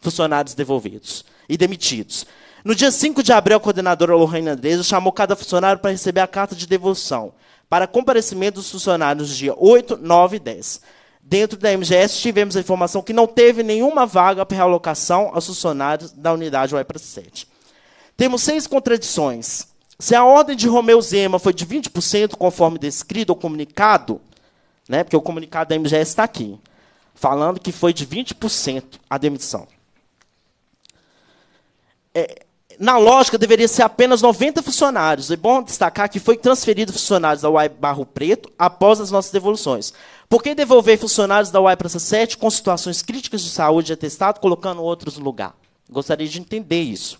funcionários devolvidos e demitidos? No dia 5 de abril, a coordenadora Lohane Andresa chamou cada funcionário para receber a carta de devolução para comparecimento dos funcionários dia 8, 9 e 10. Dentro da MGS, tivemos a informação que não teve nenhuma vaga para realocação aos funcionários da unidade UEPRA 7. Temos seis contradições se a ordem de Romeu Zema foi de 20%, conforme descrito ou comunicado, né, porque o comunicado da MGS está aqui, falando que foi de 20% a demissão. É, na lógica, deveria ser apenas 90 funcionários. É bom destacar que foi transferido funcionários da UAI Barro Preto após as nossas devoluções. Por que devolver funcionários da UAI para essa sete com situações críticas de saúde e atestado, colocando outros no lugar? Gostaria de entender isso.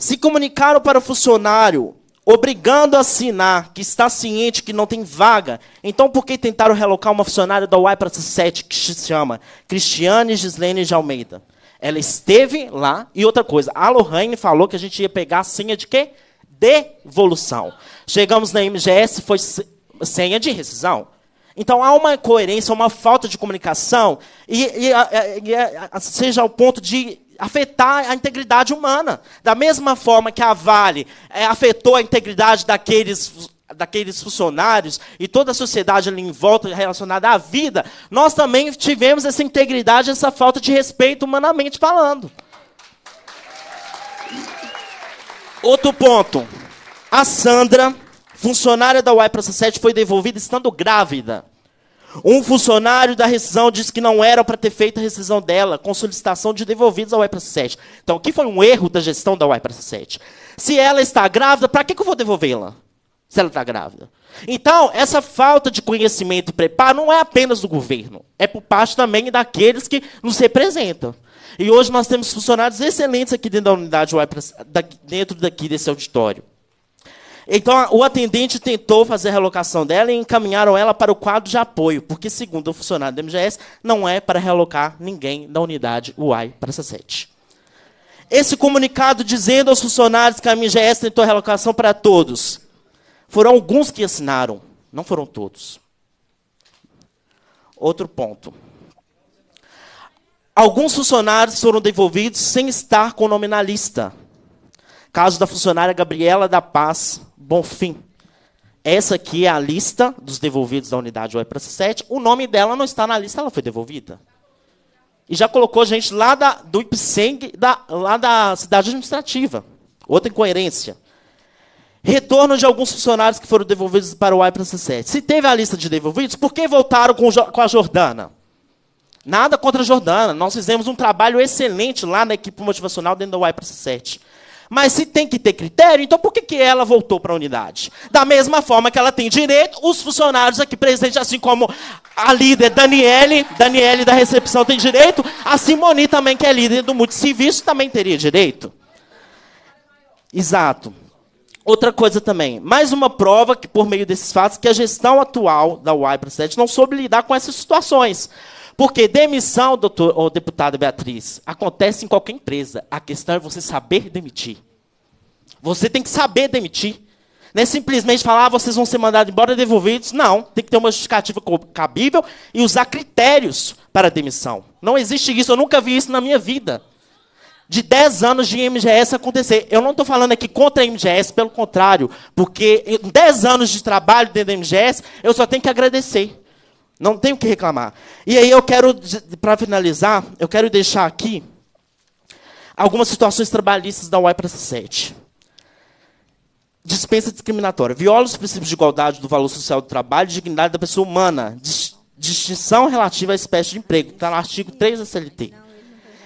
Se comunicaram para o funcionário, obrigando a assinar que está ciente que não tem vaga. Então, por que tentaram relocar uma funcionária da UAI para 7, que se chama Cristiane Gislene de Almeida? Ela esteve lá. E outra coisa, a Lohane falou que a gente ia pegar a senha de quê? Devolução. Chegamos na MGS, foi senha de rescisão. Então há uma incoerência, uma falta de comunicação, e, e, e, e seja ao ponto de afetar a integridade humana. Da mesma forma que a Vale é, afetou a integridade daqueles daqueles funcionários e toda a sociedade ali em volta relacionada à vida, nós também tivemos essa integridade, essa falta de respeito humanamente falando. Outro ponto. A Sandra, funcionária da UAI Processo 7, foi devolvida estando grávida. Um funcionário da rescisão disse que não era para ter feito a rescisão dela, com solicitação de devolvidos ao UEPRAS 7. Então, aqui foi um erro da gestão da UEPRAS 7. Se ela está grávida, para que, que eu vou devolvê-la? Se ela está grávida. Então, essa falta de conhecimento e preparo não é apenas do governo, é por parte também daqueles que nos representam. E hoje nós temos funcionários excelentes aqui dentro da unidade UEP-7, dentro daqui desse auditório. Então, o atendente tentou fazer a relocação dela e encaminharam ela para o quadro de apoio, porque, segundo o funcionário da MGS, não é para relocar ninguém da unidade UAI para essa sede. Esse comunicado dizendo aos funcionários que a MGS tentou a relocação para todos. Foram alguns que assinaram, não foram todos. Outro ponto. Alguns funcionários foram devolvidos sem estar com o nome na lista. Caso da funcionária Gabriela da Paz, Bom fim. Essa aqui é a lista dos devolvidos da unidade UEI para 7. O nome dela não está na lista, ela foi devolvida. E já colocou gente lá da, do IPSENG, da, lá da cidade administrativa. Outra incoerência. Retorno de alguns funcionários que foram devolvidos para o IPRAS 7. Se teve a lista de devolvidos, por que voltaram com, com a Jordana? Nada contra a Jordana. Nós fizemos um trabalho excelente lá na equipe motivacional dentro do UAI para 7. Mas se tem que ter critério, então por que, que ela voltou para a unidade? Da mesma forma que ela tem direito, os funcionários aqui presentes, assim como a líder Daniele, Daniele da recepção tem direito, a Simoni também, que é líder do multisserviço, também teria direito. Exato. Outra coisa também, mais uma prova que por meio desses fatos que a gestão atual da UAI para não soube lidar com essas situações. Porque demissão, doutor, ou deputada Beatriz, acontece em qualquer empresa. A questão é você saber demitir. Você tem que saber demitir. Não é simplesmente falar, ah, vocês vão ser mandados embora devolvidos. Não, tem que ter uma justificativa cabível e usar critérios para demissão. Não existe isso, eu nunca vi isso na minha vida. De 10 anos de MGS acontecer. Eu não estou falando aqui contra a MGS, pelo contrário, porque em 10 anos de trabalho dentro da MGS, eu só tenho que agradecer. Não tenho o que reclamar. E aí eu quero, para finalizar, eu quero deixar aqui algumas situações trabalhistas da UAI para 7. Dispensa discriminatória. Viola os princípios de igualdade do valor social do trabalho e dignidade da pessoa humana. Distinção relativa à espécie de emprego. Está no artigo 3 da CLT.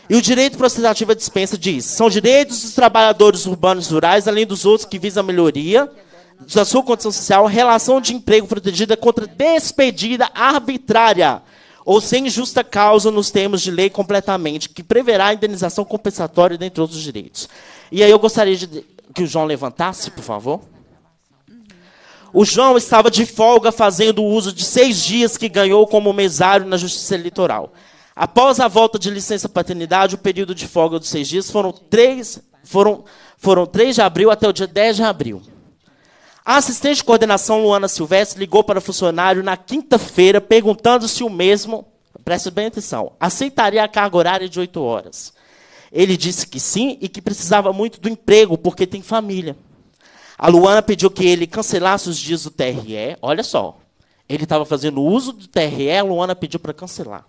E o direito processativo à dispensa diz: são direitos dos trabalhadores urbanos e rurais, além dos outros que visam a melhoria da sua condição social, relação de emprego protegida contra despedida arbitrária ou sem justa causa nos termos de lei completamente, que preverá a indenização compensatória dentre outros direitos. E aí eu gostaria de, que o João levantasse, por favor. O João estava de folga fazendo uso de seis dias que ganhou como mesário na Justiça Eleitoral. Após a volta de licença paternidade, o período de folga dos seis dias foram três, foram, foram 3 de abril até o dia 10 de abril. A assistente de coordenação Luana Silvestre ligou para o funcionário na quinta-feira perguntando se o mesmo, preste bem atenção, aceitaria a carga horária de 8 horas. Ele disse que sim e que precisava muito do emprego porque tem família. A Luana pediu que ele cancelasse os dias do TRE. Olha só, ele estava fazendo uso do TRE, a Luana pediu para cancelar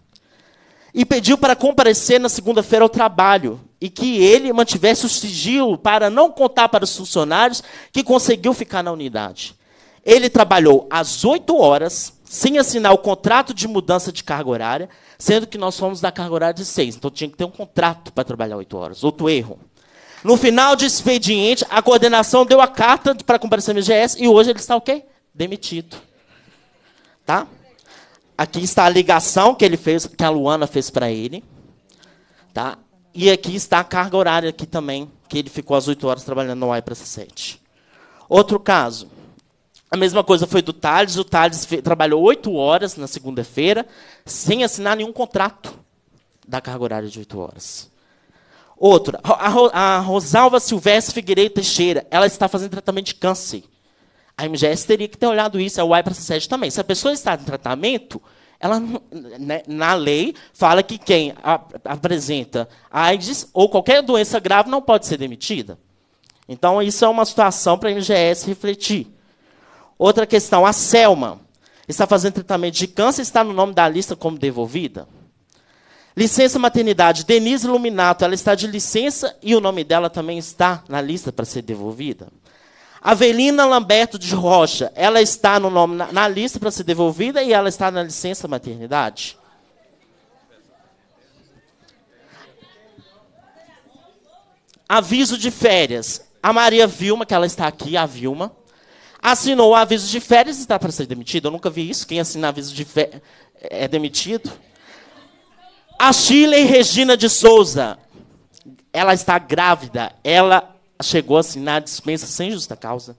e pediu para comparecer na segunda-feira ao trabalho e que ele mantivesse o sigilo para não contar para os funcionários que conseguiu ficar na unidade. Ele trabalhou às 8 horas, sem assinar o contrato de mudança de carga horária, sendo que nós fomos da carga horária de 6, então tinha que ter um contrato para trabalhar 8 horas. Outro erro. No final de expediente, a coordenação deu a carta para comparecer no IGS e hoje ele está o okay, quê? Demitido. Tá? Aqui está a ligação que ele fez, que a Luana fez para ele. Tá? E aqui está a carga horária aqui também, que ele ficou às 8 horas trabalhando no para 7 Outro caso. A mesma coisa foi do Thales. O Thales trabalhou 8 horas na segunda-feira, sem assinar nenhum contrato da carga horária de 8 horas. Outra, a, Rosalva Silvestre Figueiredo Teixeira, ela está fazendo tratamento de câncer. A MGS teria que ter olhado isso, a UAI para essa sede também. Se a pessoa está em tratamento, ela né, na lei fala que quem a, apresenta AIDS ou qualquer doença grave não pode ser demitida. Então, isso é uma situação para a MGS refletir. Outra questão, a Selma está fazendo tratamento de câncer está no nome da lista como devolvida? Licença maternidade, Denise Luminato, ela está de licença e o nome dela também está na lista para ser devolvida? Avelina Lamberto de Rocha, ela está no nome, na, na lista para ser devolvida e ela está na licença maternidade? Aviso de férias. A Maria Vilma, que ela está aqui, a Vilma, assinou o aviso de férias e está para ser demitida. Eu nunca vi isso. Quem assina aviso de férias é demitido. A Shirley Regina de Souza, ela está grávida. Ela chegou a assinar a dispensa sem justa causa.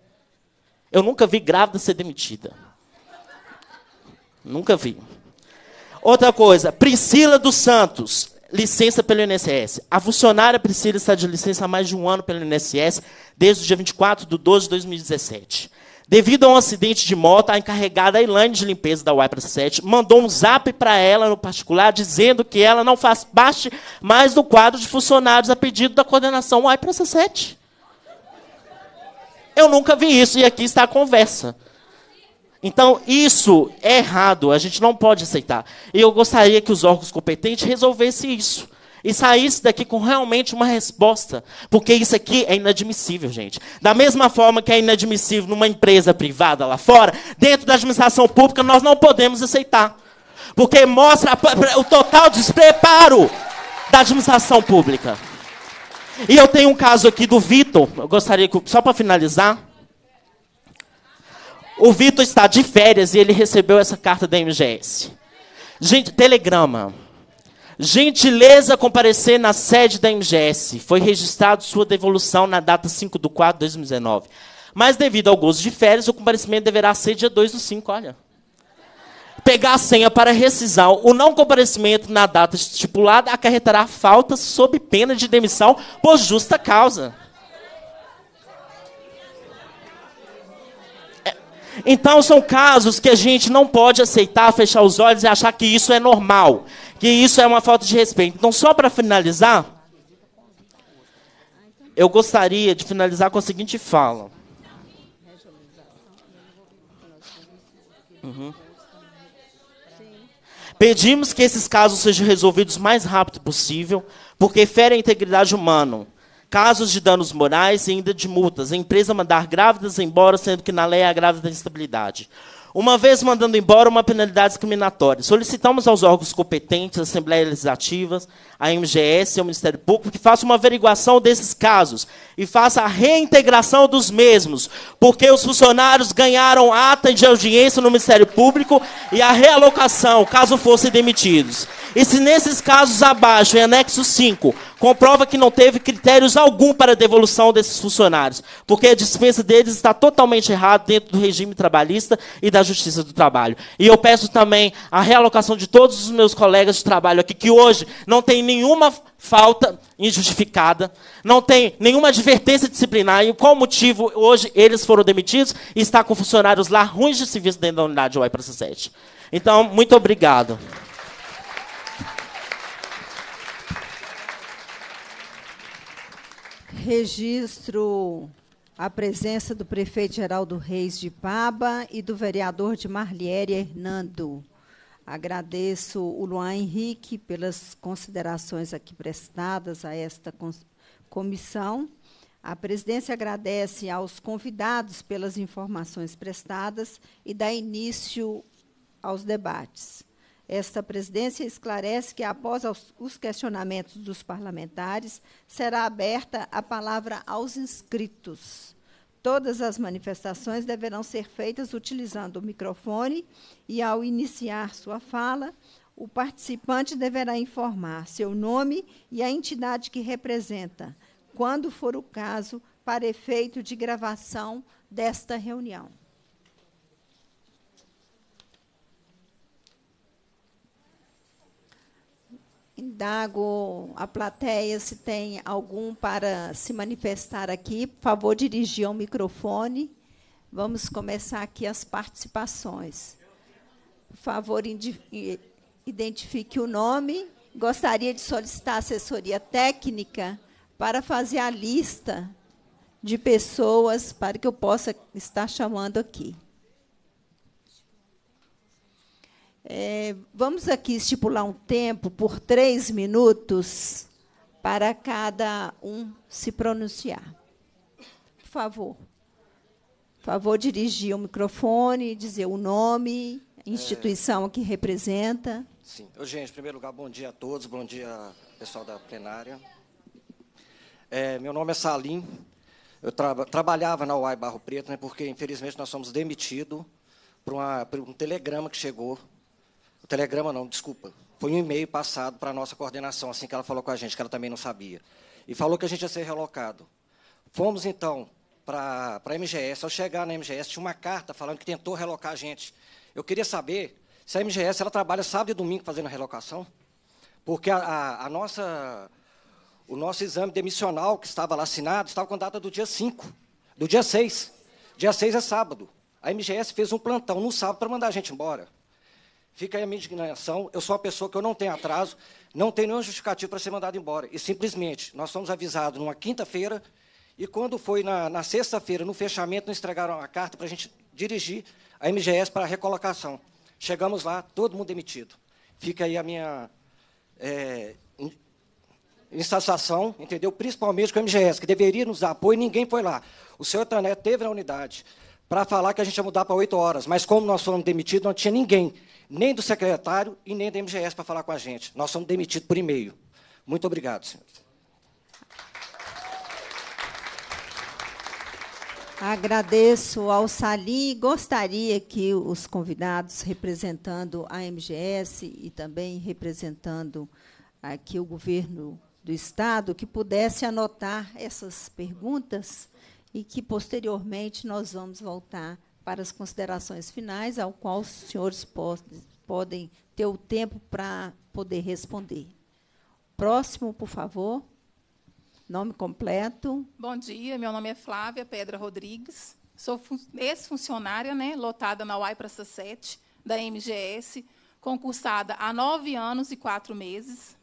Eu nunca vi grávida ser demitida. Nunca vi. Outra coisa, Priscila dos Santos, licença pelo INSS. A funcionária Priscila está de licença há mais de um ano pelo INSS, desde o dia 24 de 12 de 2017. Devido a um acidente de moto, a encarregada Elaine de limpeza da UAI 7 mandou um zap para ela no particular dizendo que ela não faz parte mais do quadro de funcionários a pedido da coordenação UAI 7. Eu nunca vi isso e aqui está a conversa. Então, isso é errado, a gente não pode aceitar. E eu gostaria que os órgãos competentes resolvessem isso. E saísse daqui com realmente uma resposta. Porque isso aqui é inadmissível, gente. Da mesma forma que é inadmissível numa empresa privada lá fora, dentro da administração pública nós não podemos aceitar. Porque mostra o total despreparo da administração pública. E eu tenho um caso aqui do Vitor. Eu gostaria que, só para finalizar. O Vitor está de férias e ele recebeu essa carta da MGS. Gente, telegrama. Gentileza comparecer na sede da MGS. Foi registrado sua devolução na data 5 de 4 de 2019. Mas devido ao gozo de férias, o comparecimento deverá ser dia 2 do 5, olha pegar a senha para rescisão, o não comparecimento na data estipulada acarretará falta sob pena de demissão por justa causa. É, então são casos que a gente não pode aceitar, fechar os olhos e achar que isso é normal, que isso é uma falta de respeito. Então só para finalizar, eu gostaria de finalizar com a seguinte fala. Uhum. Pedimos que esses casos sejam resolvidos o mais rápido possível, porque ferem a integridade humana. Casos de danos morais e ainda de multas. A empresa mandar grávidas embora, sendo que na lei há grávida instabilidade. Uma vez mandando embora, uma penalidade discriminatória. Solicitamos aos órgãos competentes, assembleias legislativas, a MGS, é o Ministério Público, que faça uma averiguação desses casos e faça a reintegração dos mesmos, porque os funcionários ganharam ata de audiência no Ministério Público e a realocação, caso fossem demitidos. E se nesses casos abaixo, em anexo 5, comprova que não teve critérios algum para a devolução desses funcionários, porque a dispensa deles está totalmente errada dentro do regime trabalhista e da justiça do trabalho. E eu peço também a realocação de todos os meus colegas de trabalho aqui, que hoje não tem nenhuma falta injustificada, não tem nenhuma advertência disciplinar, e qual motivo hoje eles foram demitidos e está com funcionários lá ruins de serviço dentro da unidade UI para 7. Então, muito obrigado. Registro a presença do prefeito Geraldo Reis de Paba e do vereador de Marliere Hernando. Agradeço o Luan Henrique pelas considerações aqui prestadas a esta comissão. A presidência agradece aos convidados pelas informações prestadas e dá início aos debates. Esta presidência esclarece que, após os questionamentos dos parlamentares, será aberta a palavra aos inscritos. Todas as manifestações deverão ser feitas utilizando o microfone e, ao iniciar sua fala, o participante deverá informar seu nome e a entidade que representa, quando for o caso, para efeito de gravação desta reunião. Indago a plateia se tem algum para se manifestar aqui. Por favor, dirigir ao microfone. Vamos começar aqui as participações favor, identifique o nome. Gostaria de solicitar assessoria técnica para fazer a lista de pessoas para que eu possa estar chamando aqui. É, vamos aqui estipular um tempo por três minutos para cada um se pronunciar. Por favor. Por favor, dirigir o microfone, dizer o nome instituição que representa. Sim. Ô, gente, em primeiro lugar, bom dia a todos, bom dia, pessoal da plenária. É, meu nome é Salim, eu tra trabalhava na UAI Barro Preto, né, porque, infelizmente, nós fomos demitidos por, por um telegrama que chegou. O telegrama não, desculpa. Foi um e-mail passado para a nossa coordenação, assim que ela falou com a gente, que ela também não sabia. E falou que a gente ia ser relocado. Fomos, então, para a MGS. Ao chegar na MGS, tinha uma carta falando que tentou relocar a gente eu queria saber se a MGS ela trabalha sábado e domingo fazendo a relocação, porque a, a, a nossa, o nosso exame demissional que estava lá assinado estava com data do dia 5, do dia 6. Dia 6 é sábado. A MGS fez um plantão no sábado para mandar a gente embora. Fica aí a minha indignação. Eu sou uma pessoa que eu não tenho atraso, não tenho nenhum justificativo para ser mandado embora. E simplesmente, nós fomos avisados numa quinta-feira, e quando foi na, na sexta-feira, no fechamento, não entregaram a carta para a gente dirigir a MGS para recolocação. Chegamos lá, todo mundo demitido. Fica aí a minha é, insatisfação, entendeu? Principalmente com a MGS, que deveria nos dar apoio e ninguém foi lá. O senhor Tané teve na unidade para falar que a gente ia mudar para oito horas, mas como nós fomos demitidos, não tinha ninguém, nem do secretário e nem da MGS para falar com a gente. Nós fomos demitidos por e-mail. Muito obrigado, senhor. Agradeço ao Sali e gostaria que os convidados, representando a MGS e também representando aqui o governo do Estado, que pudesse anotar essas perguntas e que, posteriormente, nós vamos voltar para as considerações finais, ao qual os senhores podem, podem ter o tempo para poder responder. Próximo, por favor. Nome completo. Bom dia, meu nome é Flávia Pedra Rodrigues. Sou ex-funcionária, né, lotada na UAI Praça 7, da MGS, concursada há nove anos e quatro meses.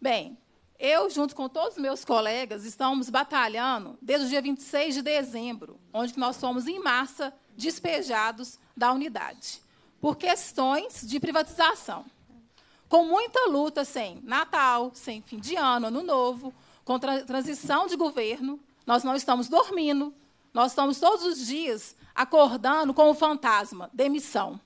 Bem, eu, junto com todos os meus colegas, estamos batalhando desde o dia 26 de dezembro, onde nós fomos, em massa, despejados da unidade, por questões de privatização. Com muita luta, sem Natal, sem fim de ano, Ano Novo, com tra transição de governo, nós não estamos dormindo, nós estamos todos os dias acordando com o fantasma demissão.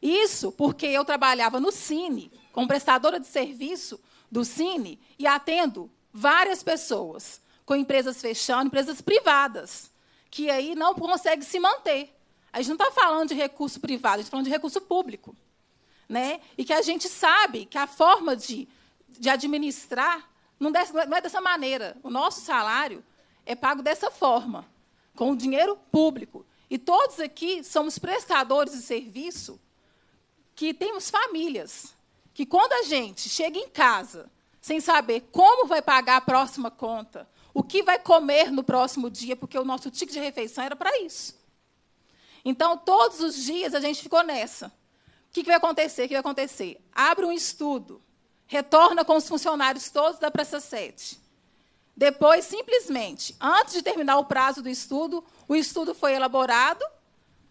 Isso porque eu trabalhava no Cine, como prestadora de serviço do Cine, e atendo várias pessoas com empresas fechando, empresas privadas, que aí não conseguem se manter. A gente não está falando de recurso privado, a gente está falando de recurso público. Né? E que a gente sabe que a forma de, de administrar é, não, é dessa maneira. O nosso salário é pago dessa forma, com o dinheiro público. E todos aqui somos prestadores de serviço que temos famílias. Que quando a gente chega em casa sem saber como vai pagar a próxima conta, o que vai comer no próximo dia, porque o nosso ticket de refeição era para isso. Então, todos os dias a gente ficou nessa. O que vai acontecer? O que vai acontecer? Abre um estudo retorna com os funcionários todos da Praça 7. Depois, simplesmente, antes de terminar o prazo do estudo, o estudo foi elaborado,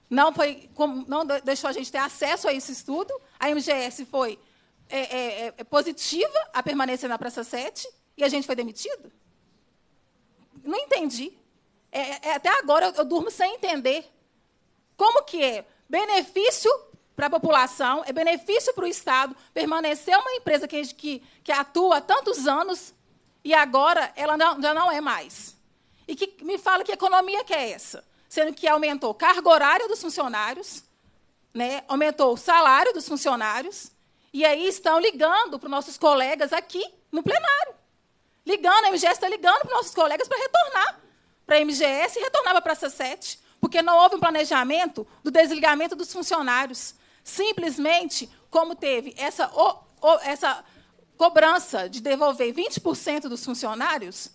não, foi, não deixou a gente ter acesso a esse estudo, a MGS foi é, é, é positiva a permanecer na Praça 7 e a gente foi demitido? Não entendi. É, é, até agora eu, eu durmo sem entender. Como que é benefício para a população, é benefício para o Estado permanecer uma empresa que, que, que atua há tantos anos e agora ela não, já não é mais. E que me fala que economia que é essa? Sendo que aumentou cargo horário dos funcionários, né, aumentou o salário dos funcionários, e aí estão ligando para os nossos colegas aqui no plenário. Ligando, a MGS está ligando para os nossos colegas para retornar para a MGS e retornar para a Praça 7, porque não houve um planejamento do desligamento dos funcionários simplesmente como teve essa, o, o, essa cobrança de devolver 20% dos funcionários,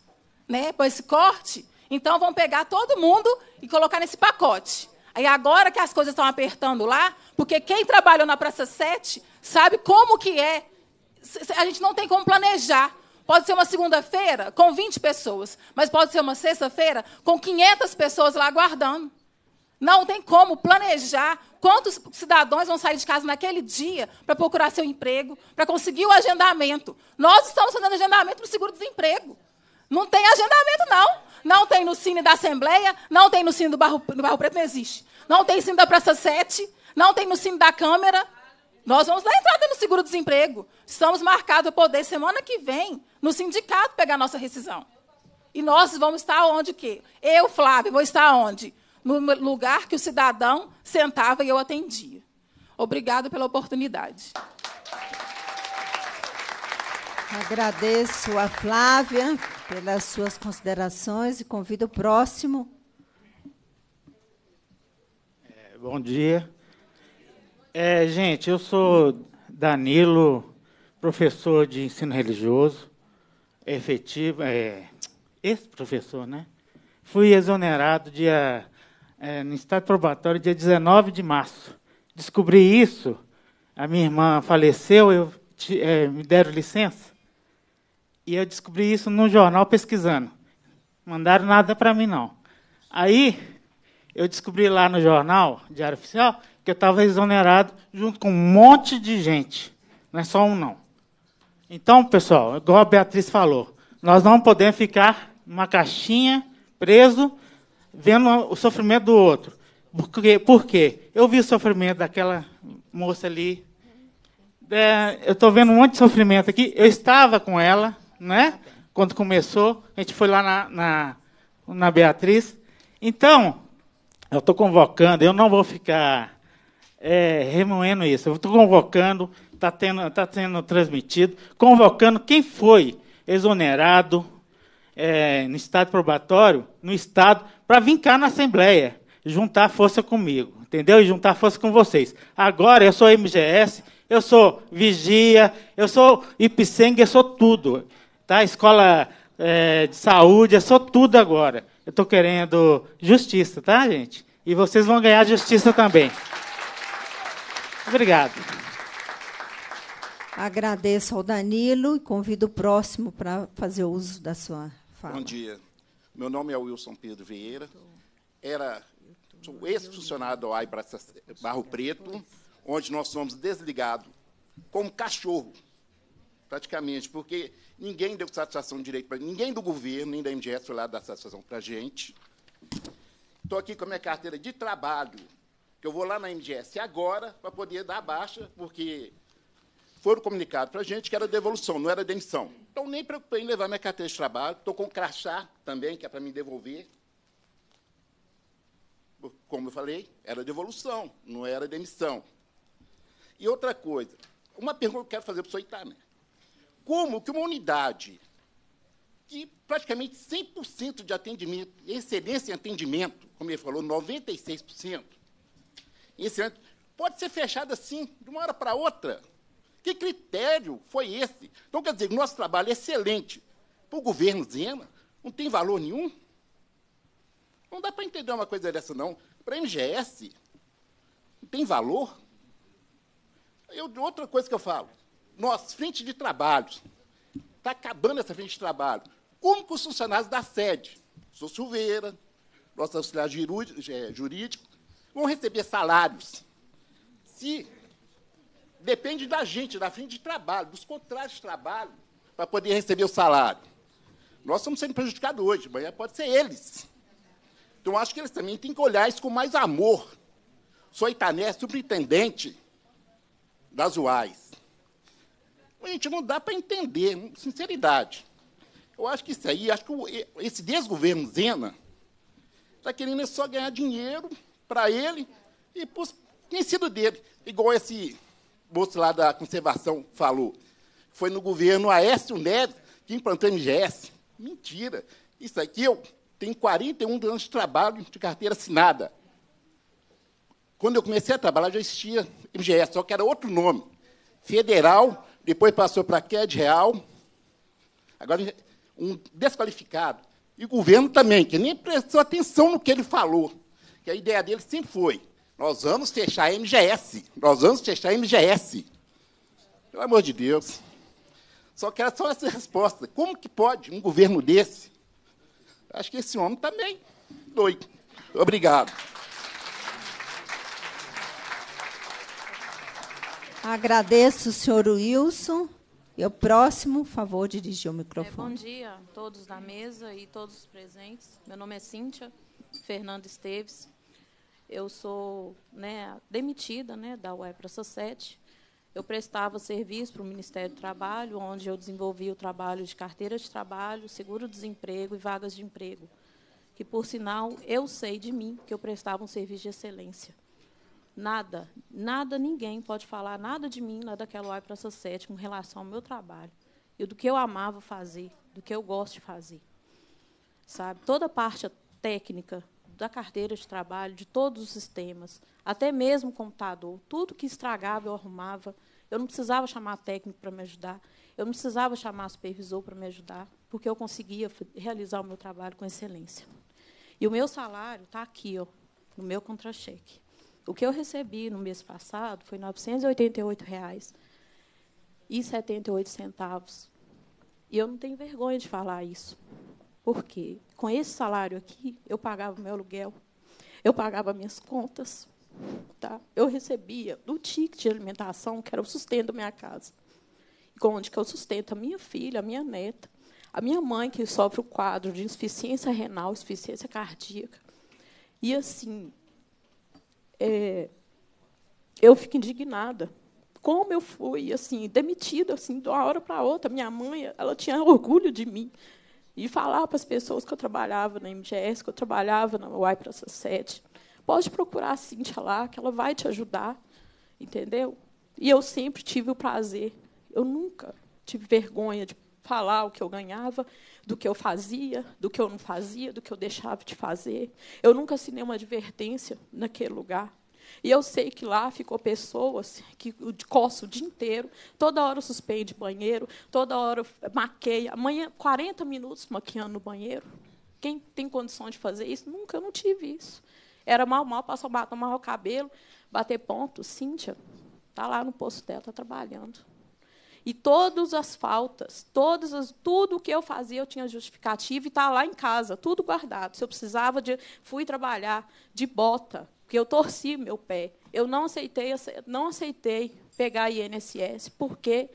né, para esse corte, então vão pegar todo mundo e colocar nesse pacote. Aí agora que as coisas estão apertando lá, porque quem trabalhou na Praça 7 sabe como que é. A gente não tem como planejar. Pode ser uma segunda-feira com 20 pessoas, mas pode ser uma sexta-feira com 500 pessoas lá aguardando. Não tem como planejar quantos cidadãos vão sair de casa naquele dia para procurar seu emprego, para conseguir o agendamento. Nós estamos fazendo agendamento para o seguro-desemprego. Não tem agendamento, não. Não tem no Cine da Assembleia, não tem no Cine do Barro, Barro Preto, não existe. Não tem Cine da Praça 7, não tem no Cine da Câmara. Nós vamos dar entrada no seguro-desemprego. Estamos marcados para poder, semana que vem, no sindicato, pegar nossa rescisão. E nós vamos estar onde o quê? Eu, Flávio, vou estar onde? no lugar que o cidadão sentava e eu atendia. Obrigada pela oportunidade. Agradeço a Flávia pelas suas considerações e convido o próximo. É, bom dia. É, gente, eu sou Danilo, professor de ensino religioso, efetivo, é, ex-professor, né? Fui exonerado dia é, no estado probatório, dia 19 de março. Descobri isso, a minha irmã faleceu, eu é, me deram licença. E eu descobri isso num jornal pesquisando. Mandaram nada para mim, não. Aí, eu descobri lá no jornal, Diário Oficial, que eu estava exonerado junto com um monte de gente. Não é só um, não. Então, pessoal, igual a Beatriz falou, nós não podemos ficar numa caixinha preso vendo o sofrimento do outro. Porque, por quê? Eu vi o sofrimento daquela moça ali. É, eu estou vendo um monte de sofrimento aqui. Eu estava com ela, né? Quando começou, a gente foi lá na, na, na Beatriz. Então, eu estou convocando, eu não vou ficar é, remoendo isso. Eu estou convocando, está tendo, tá sendo transmitido, convocando quem foi exonerado, é, no estado probatório, no estado, para vir cá na Assembleia, juntar força comigo, entendeu? E juntar força com vocês. Agora eu sou MGS, eu sou vigia, eu sou IPSENG, eu sou tudo. Tá? Escola é, de saúde, eu sou tudo agora. Eu estou querendo justiça, tá, gente? E vocês vão ganhar justiça também. Obrigado. Agradeço ao Danilo e convido o próximo para fazer uso da sua fala. Bom dia. Meu nome é Wilson Pedro Vieira. Era sou ex-funcionário da OAI Barro é, Preto, onde nós somos desligados como cachorro, praticamente, porque ninguém deu satisfação de direito para ninguém do governo, nem da MGS foi lá dar satisfação para a gente. Estou aqui com a minha carteira de trabalho, que eu vou lá na MGS agora para poder dar baixa, porque foram comunicados para a gente que era devolução, não era demissão. Então, nem preocupei em levar minha carteira de trabalho, estou com crachá também, que é para me devolver. Como eu falei, era devolução, não era demissão. E outra coisa, uma pergunta que eu quero fazer para o senhor Itamé. Como que uma unidade que praticamente 100% de atendimento, excelência em atendimento, como ele falou, 96%, pode ser fechada assim, de uma hora para outra? Que critério foi esse? Então, quer dizer, nosso trabalho é excelente. Para o governo Zema, não tem valor nenhum? Não dá para entender uma coisa dessa, não. Para a MGS, não tem valor? Eu, outra coisa que eu falo, nossa frente de trabalho, está acabando essa frente de trabalho. Como que os funcionários da sede, sou Silveira, nosso auxiliar jurídico, é, vão receber salários? Se depende da gente, da frente de trabalho, dos contratos de trabalho, para poder receber o salário. Nós estamos sendo prejudicados hoje, amanhã pode ser eles. Então, acho que eles também têm que olhar isso com mais amor. Sou Itané, superintendente das UAIs. Gente, não dá para entender, sinceridade. Eu acho que isso aí, acho que esse desgoverno Zena está querendo é só ganhar dinheiro para ele e para os conhecidos dele. Igual esse moço lá da conservação falou. Foi no governo Aécio Neves que implantou MGS. Mentira. Isso aqui eu tenho 41 anos de trabalho de carteira assinada. Quando eu comecei a trabalhar, já existia MGS, só que era outro nome. Federal, depois passou para CAD Real. Agora, um desqualificado. E o governo também, que nem prestou atenção no que ele falou. Que a ideia dele sempre foi nós vamos fechar a MGS. Nós vamos fechar a MGS. Pelo amor de Deus. Só quero só essa resposta. Como que pode um governo desse? Acho que esse homem também doido. Obrigado. Agradeço o senhor Wilson. E o próximo, favor, dirigir o microfone. É, bom dia a todos da mesa e todos os presentes. Meu nome é Cíntia Fernando Esteves eu sou né, demitida né, da UEPRA Society. Eu prestava serviço para o Ministério do Trabalho, onde eu desenvolvi o trabalho de carteira de trabalho, seguro-desemprego e vagas de emprego, que, por sinal, eu sei de mim que eu prestava um serviço de excelência. Nada, nada, ninguém pode falar nada de mim, nada daquela UEPRA Society com relação ao meu trabalho e do que eu amava fazer, do que eu gosto de fazer. Sabe? Toda a parte técnica da carteira de trabalho, de todos os sistemas, até mesmo o computador. Tudo que estragava, eu arrumava. Eu não precisava chamar técnico para me ajudar. Eu não precisava chamar supervisor para me ajudar, porque eu conseguia realizar o meu trabalho com excelência. E o meu salário está aqui, ó, no meu contra-cheque. O que eu recebi no mês passado foi R$ 988,78. E eu não tenho vergonha de falar isso. Por quê? com esse salário aqui, eu pagava meu aluguel, eu pagava minhas contas, tá? eu recebia do ticket de alimentação, que era o sustento da minha casa, onde que eu sustento a minha filha, a minha neta, a minha mãe, que sofre o quadro de insuficiência renal, insuficiência cardíaca. E, assim, é, eu fico indignada. Como eu fui, assim, demitida, assim, de uma hora para outra. Minha mãe, ela tinha orgulho de mim e falar para as pessoas que eu trabalhava na MGS, que eu trabalhava na Y Process 7. Pode procurar a Cíntia lá, que ela vai te ajudar, entendeu? E eu sempre tive o prazer, eu nunca tive vergonha de falar o que eu ganhava, do que eu fazia, do que eu não fazia, do que eu deixava de fazer. Eu nunca assinei uma advertência naquele lugar. E eu sei que lá ficou pessoas que coçam o dia inteiro, toda hora suspende banheiro, toda hora maqueia, amanhã 40 minutos maquiando no banheiro. Quem tem condição de fazer isso? Nunca, eu não tive isso. Era mal, mal, passar o batom, o cabelo, bater ponto. Cíntia está lá no posto dela, está trabalhando. E todas as faltas, todas as, tudo o que eu fazia, eu tinha justificativa e está lá em casa, tudo guardado. Se eu precisava de. Fui trabalhar de bota, porque eu torci meu pé. Eu não aceitei, não aceitei pegar INSS, porque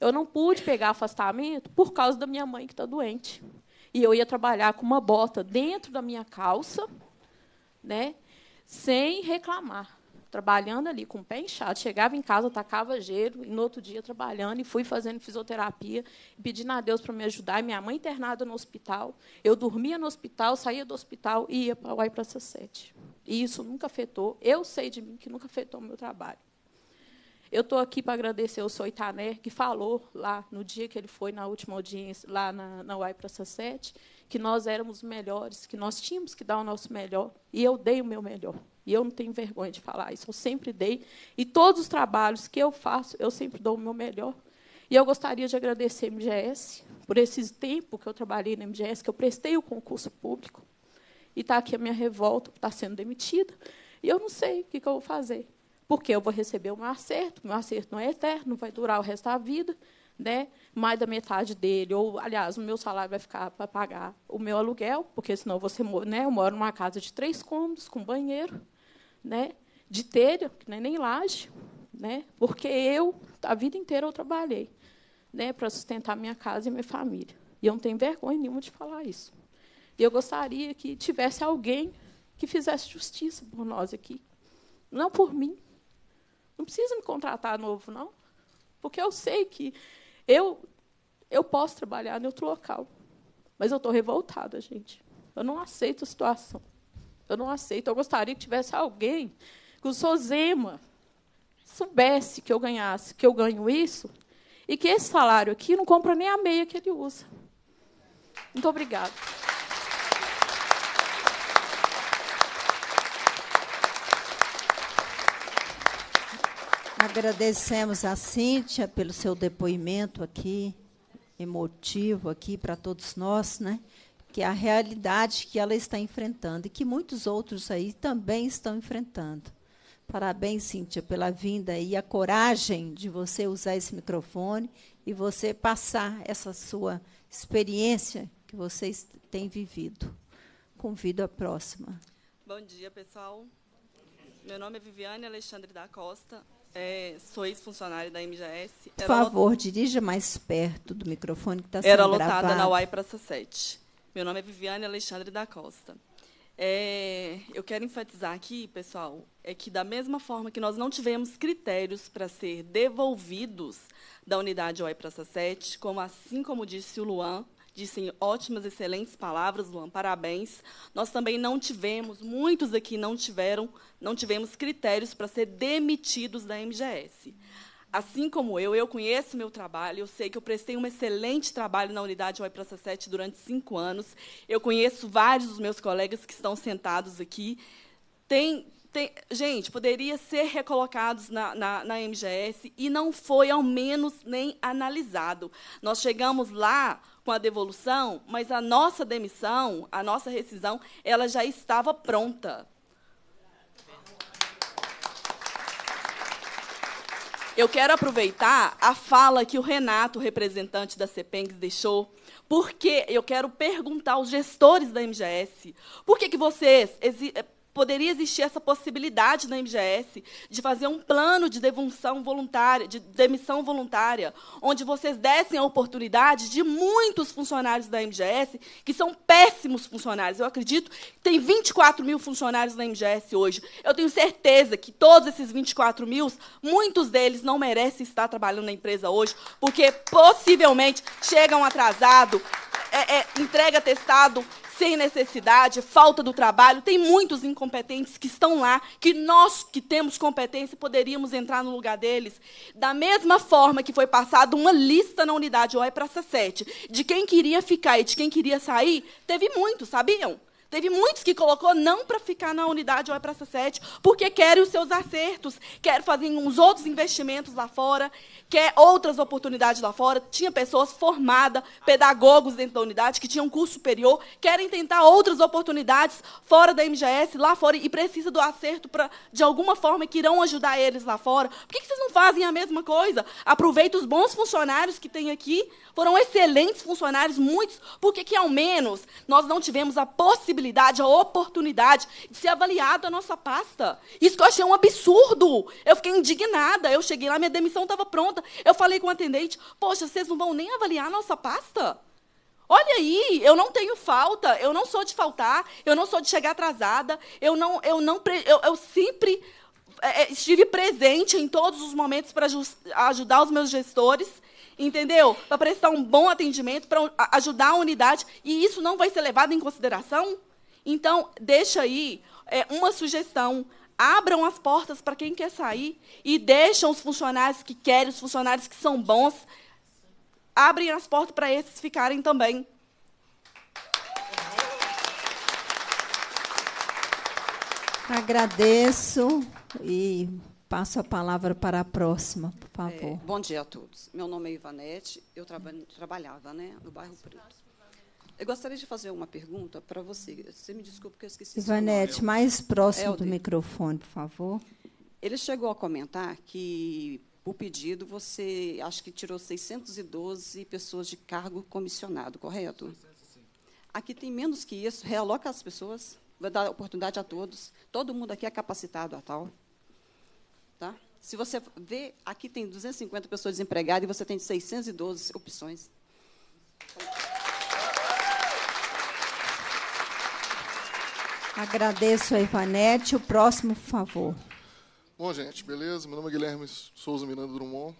eu não pude pegar afastamento por causa da minha mãe que está doente. E eu ia trabalhar com uma bota dentro da minha calça, né, sem reclamar trabalhando ali com o pé inchado, chegava em casa, tacava gelo, e no outro dia trabalhando, e fui fazendo fisioterapia, pedindo a Deus para me ajudar, e minha mãe internada no hospital, eu dormia no hospital, saía do hospital e ia para o I-Praça E isso nunca afetou, eu sei de mim que nunca afetou o meu trabalho. Eu estou aqui para agradecer o senhor Itané, que falou lá no dia que ele foi na última audiência, lá na, na UI Praça 7, que nós éramos melhores, que nós tínhamos que dar o nosso melhor, e eu dei o meu melhor. E eu não tenho vergonha de falar isso, eu sempre dei. E todos os trabalhos que eu faço, eu sempre dou o meu melhor. E eu gostaria de agradecer a MGS por esse tempo que eu trabalhei na MGS, que eu prestei o concurso público. E está aqui a minha revolta, está sendo demitida. E eu não sei o que, que eu vou fazer. Porque eu vou receber o meu acerto, meu acerto não é eterno, vai durar o resto da vida. Né? mais da metade dele, ou, aliás, o meu salário vai ficar para pagar o meu aluguel, porque senão você, né, eu moro numa casa de três cômodos, com banheiro, né, de telha, que não é nem laje, né, porque eu, a vida inteira, eu trabalhei né, para sustentar minha casa e minha família. E eu não tenho vergonha nenhuma de falar isso. E eu gostaria que tivesse alguém que fizesse justiça por nós aqui. Não por mim. Não precisa me contratar novo, não. Porque eu sei que eu, eu posso trabalhar em outro local. Mas eu estou revoltada, gente. Eu não aceito a situação. Eu não aceito. Eu gostaria que tivesse alguém que o Sozema soubesse que eu ganhasse, que eu ganho isso, e que esse salário aqui não compra nem a meia que ele usa. Muito obrigada. Agradecemos a Cíntia pelo seu depoimento aqui, emotivo aqui para todos nós, né? que é a realidade que ela está enfrentando e que muitos outros aí também estão enfrentando. Parabéns, Cíntia, pela vinda e a coragem de você usar esse microfone e você passar essa sua experiência que vocês têm vivido. Convido a próxima. Bom dia, pessoal. Meu nome é Viviane Alexandre da Costa, é, sou ex-funcionária da MGS. Por favor, lot... dirija mais perto do microfone que está sendo gravado. Era lotada na UAI Praça 7. Meu nome é Viviane Alexandre da Costa. É, eu quero enfatizar aqui, pessoal, é que da mesma forma que nós não tivemos critérios para ser devolvidos da unidade OE para Sacete, como assim como disse o Luan, disse em ótimas, excelentes palavras, Luan, parabéns. Nós também não tivemos, muitos aqui não tiveram, não tivemos critérios para ser demitidos da MGS. Assim como eu, eu conheço meu trabalho, eu sei que eu prestei um excelente trabalho na unidade Oi Praça 7 durante cinco anos. Eu conheço vários dos meus colegas que estão sentados aqui. Tem, tem, gente, poderia ser recolocados na, na, na, MGS e não foi, ao menos, nem analisado. Nós chegamos lá com a devolução, mas a nossa demissão, a nossa rescisão, ela já estava pronta. Eu quero aproveitar a fala que o Renato, representante da CEPENGS, deixou, porque eu quero perguntar aos gestores da MGS por que, que vocês poderia existir essa possibilidade na MGS de fazer um plano de voluntária, de demissão voluntária, onde vocês dessem a oportunidade de muitos funcionários da MGS, que são péssimos funcionários. Eu acredito que tem 24 mil funcionários na MGS hoje. Eu tenho certeza que todos esses 24 mil, muitos deles não merecem estar trabalhando na empresa hoje, porque possivelmente chegam atrasados, é, é, entrega testado sem necessidade, falta do trabalho. Tem muitos incompetentes que estão lá, que nós que temos competência poderíamos entrar no lugar deles. Da mesma forma que foi passada uma lista na unidade OE para C7 de quem queria ficar e de quem queria sair, teve muitos, sabiam? Teve muitos que colocou não para ficar na unidade ou é para essa sete, porque querem os seus acertos, quer fazer uns outros investimentos lá fora, quer outras oportunidades lá fora. Tinha pessoas formadas, pedagogos dentro da unidade que tinham curso superior, querem tentar outras oportunidades fora da MGS, lá fora, e precisa do acerto para, de alguma forma, que irão ajudar eles lá fora. Por que, que vocês não fazem a mesma coisa? Aproveita os bons funcionários que tem aqui, foram excelentes funcionários, muitos, porque que ao menos nós não tivemos a possibilidade possibilidade, a oportunidade de ser avaliado a nossa pasta. Isso que eu achei um absurdo. Eu fiquei indignada. Eu cheguei lá, minha demissão estava pronta. Eu falei com o atendente: Poxa, vocês não vão nem avaliar a nossa pasta? Olha aí, eu não tenho falta, eu não sou de faltar, eu não sou de chegar atrasada, eu não, eu não, eu, eu sempre é, é, estive presente em todos os momentos para ajudar os meus gestores, entendeu? Para prestar um bom atendimento, para ajudar a unidade, e isso não vai ser levado em consideração? Então, deixa aí é, uma sugestão. Abram as portas para quem quer sair e deixam os funcionários que querem, os funcionários que são bons, abrem as portas para esses ficarem também. Agradeço e passo a palavra para a próxima, por é, favor. É, bom dia a todos. Meu nome é Ivanete, eu traba trabalhava né, no bairro Preto. Eu gostaria de fazer uma pergunta para você. Você me desculpa que eu esqueci. Ivanete, mais próximo Helder. do microfone, por favor. Ele chegou a comentar que, por pedido, você acho que tirou 612 pessoas de cargo comissionado, correto? 605. Aqui tem menos que isso, realoca as pessoas, vai dar oportunidade a todos. Todo mundo aqui é capacitado a tal. Tá? Se você vê, aqui tem 250 pessoas desempregadas e você tem 612 opções. Agradeço a Ivanete. O próximo, por favor. Bom, gente, beleza? Meu nome é Guilherme Souza Miranda Drummond.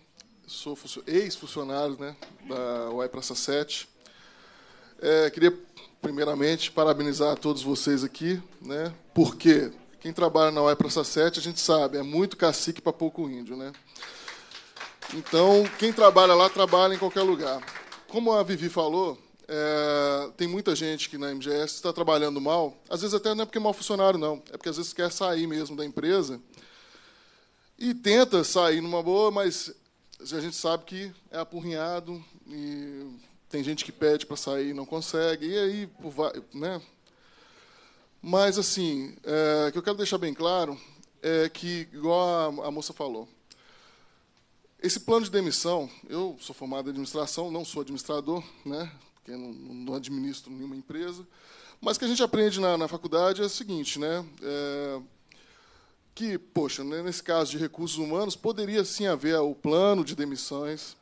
Sou ex-funcionário né, da UI Praça 7. É, queria, primeiramente, parabenizar a todos vocês aqui, né, porque quem trabalha na UI Praça 7, a gente sabe, é muito cacique para pouco índio. Né? Então, quem trabalha lá, trabalha em qualquer lugar. Como a Vivi falou, é, tem muita gente que na MGS está trabalhando mal, às vezes até não é porque é mau funcionário, não, é porque às vezes quer sair mesmo da empresa e tenta sair numa boa, mas a gente sabe que é apurrinhado e tem gente que pede para sair e não consegue, e aí, né? Mas, assim, é, o que eu quero deixar bem claro é que, igual a, a moça falou, esse plano de demissão, eu sou formado em administração, não sou administrador, né? porque não, não administro nenhuma empresa. Mas o que a gente aprende na, na faculdade é o seguinte, né? É, que, poxa, né, nesse caso de recursos humanos, poderia sim haver o plano de demissões.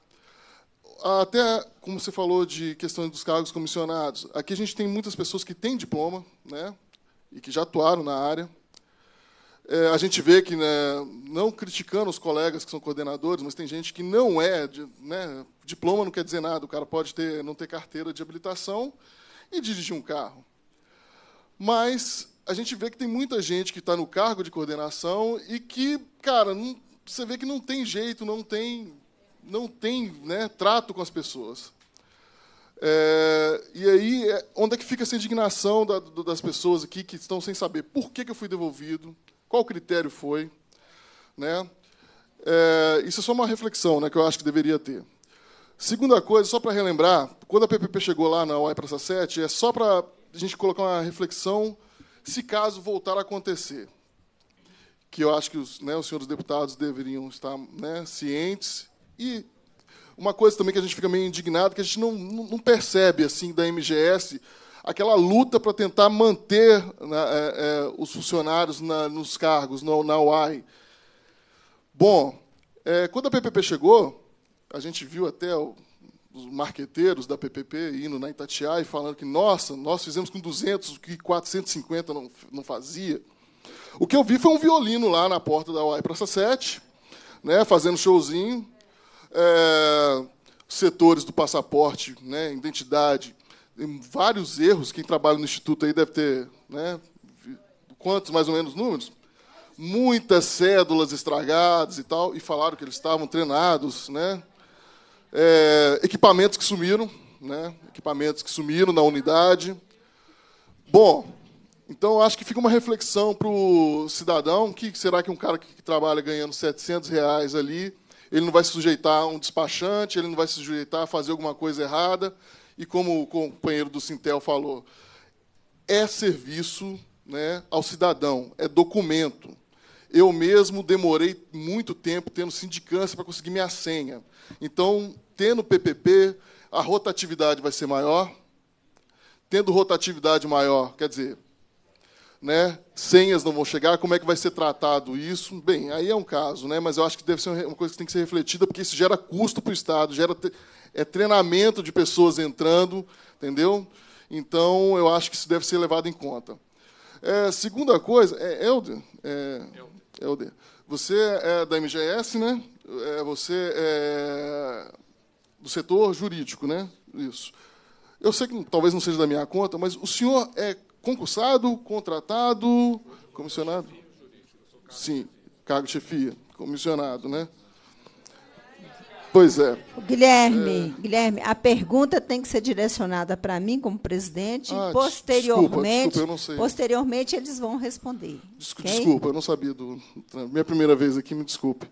Até, como você falou de questão dos cargos comissionados, aqui a gente tem muitas pessoas que têm diploma né, e que já atuaram na área é, a gente vê que, né, não criticando os colegas que são coordenadores, mas tem gente que não é, de, né, diploma não quer dizer nada, o cara pode ter, não ter carteira de habilitação e dirigir um carro. Mas a gente vê que tem muita gente que está no cargo de coordenação e que, cara, não, você vê que não tem jeito, não tem, não tem né, trato com as pessoas. É, e aí, é, onde é que fica essa indignação da, das pessoas aqui que estão sem saber por que, que eu fui devolvido, qual critério foi? Né? É, isso é só uma reflexão né, que eu acho que deveria ter. Segunda coisa, só para relembrar, quando a PPP chegou lá na para Praça 7, é só para a gente colocar uma reflexão se caso voltar a acontecer, que eu acho que os, né, os senhores deputados deveriam estar né, cientes. E uma coisa também que a gente fica meio indignado, que a gente não, não percebe assim da MGS aquela luta para tentar manter né, é, é, os funcionários na, nos cargos, no, na UAI. Bom, é, quando a PPP chegou, a gente viu até o, os marqueteiros da PPP indo na Itatiaia e falando que, nossa, nós fizemos com 200 o que 450 não, não fazia. O que eu vi foi um violino lá na porta da UAI Praça 7, né, fazendo showzinho. É, setores do passaporte, né, identidade, vários erros. Quem trabalha no Instituto aí deve ter, né, quantos mais ou menos números? Muitas cédulas estragadas e tal, e falaram que eles estavam treinados, né? É, equipamentos que sumiram, né? Equipamentos que sumiram na unidade. Bom, então acho que fica uma reflexão para o cidadão: que será que um cara que trabalha ganhando 700 reais ali, ele não vai se sujeitar a um despachante, ele não vai se sujeitar a fazer alguma coisa errada? E como o companheiro do Sintel falou, é serviço né, ao cidadão, é documento. Eu mesmo demorei muito tempo tendo sindicância para conseguir minha senha. Então, tendo PPP, a rotatividade vai ser maior. Tendo rotatividade maior, quer dizer, né, senhas não vão chegar, como é que vai ser tratado isso? Bem, aí é um caso, né, mas eu acho que deve ser uma coisa que tem que ser refletida, porque isso gera custo para o Estado, gera é treinamento de pessoas entrando, entendeu? Então, eu acho que isso deve ser levado em conta. É, segunda coisa, é Helder, é, você é da MGS, né? É, você é do setor jurídico, né? Isso. Eu sei que talvez não seja da minha conta, mas o senhor é concursado, contratado, comissionado? Sim, cargo de chefia, comissionado, né? Pois é. Guilherme, é. Guilherme, a pergunta tem que ser direcionada para mim como presidente. Ah, posteriormente, desculpa, desculpa, posteriormente eles vão responder. Desculpa, okay? desculpa, eu não sabia do minha primeira vez aqui, me desculpe.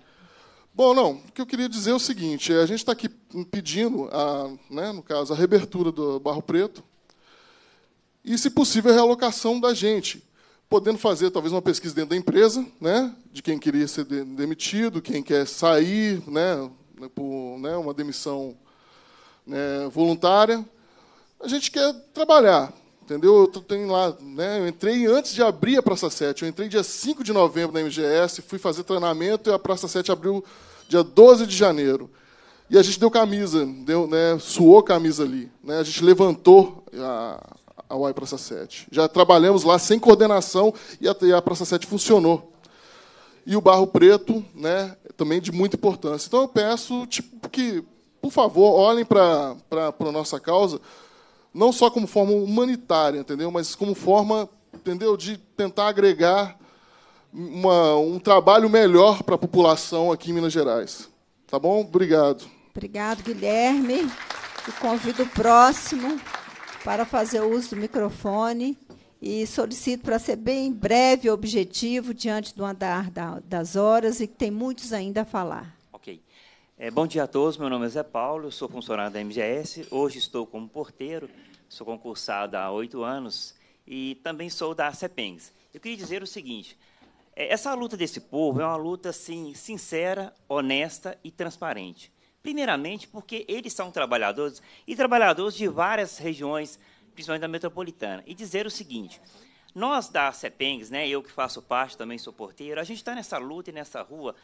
Bom, não. O que eu queria dizer é o seguinte: é, a gente está aqui pedindo, a, né, no caso, a reabertura do Barro Preto e, se possível, a realocação da gente, podendo fazer talvez uma pesquisa dentro da empresa, né, de quem queria ser demitido, quem quer sair, né, né, por né, uma demissão né, voluntária. A gente quer trabalhar, entendeu? Eu tenho lá, né, eu entrei antes de abrir a Praça 7. Eu entrei dia 5 de novembro na MGS, fui fazer treinamento e a Praça 7 abriu dia 12 de janeiro. E a gente deu camisa, deu, né, suou camisa ali. Né, a gente levantou a, a UAI Praça 7. Já trabalhamos lá sem coordenação e a, e a Praça 7 funcionou. E o Barro Preto né, também de muita importância. Então eu peço tipo, que, por favor, olhem para a nossa causa, não só como forma humanitária, entendeu? Mas como forma, entendeu, de tentar agregar uma, um trabalho melhor para a população aqui em Minas Gerais. Tá bom? Obrigado. Obrigado, Guilherme. E convido o próximo para fazer uso do microfone e solicito para ser bem breve e objetivo diante do andar da, das horas e que tem muitos ainda a falar. Ok. É, bom dia a todos, meu nome é Zé Paulo, sou funcionário da MGS, hoje estou como porteiro, sou concursado há oito anos e também sou da CEPENGS. Eu queria dizer o seguinte, é, essa luta desse povo é uma luta sim sincera, honesta e transparente. Primeiramente, porque eles são trabalhadores e trabalhadores de várias regiões principalmente da metropolitana, e dizer o seguinte: nós da CEPENGS, né, eu que faço parte, também sou porteiro, a gente está nessa luta e nessa rua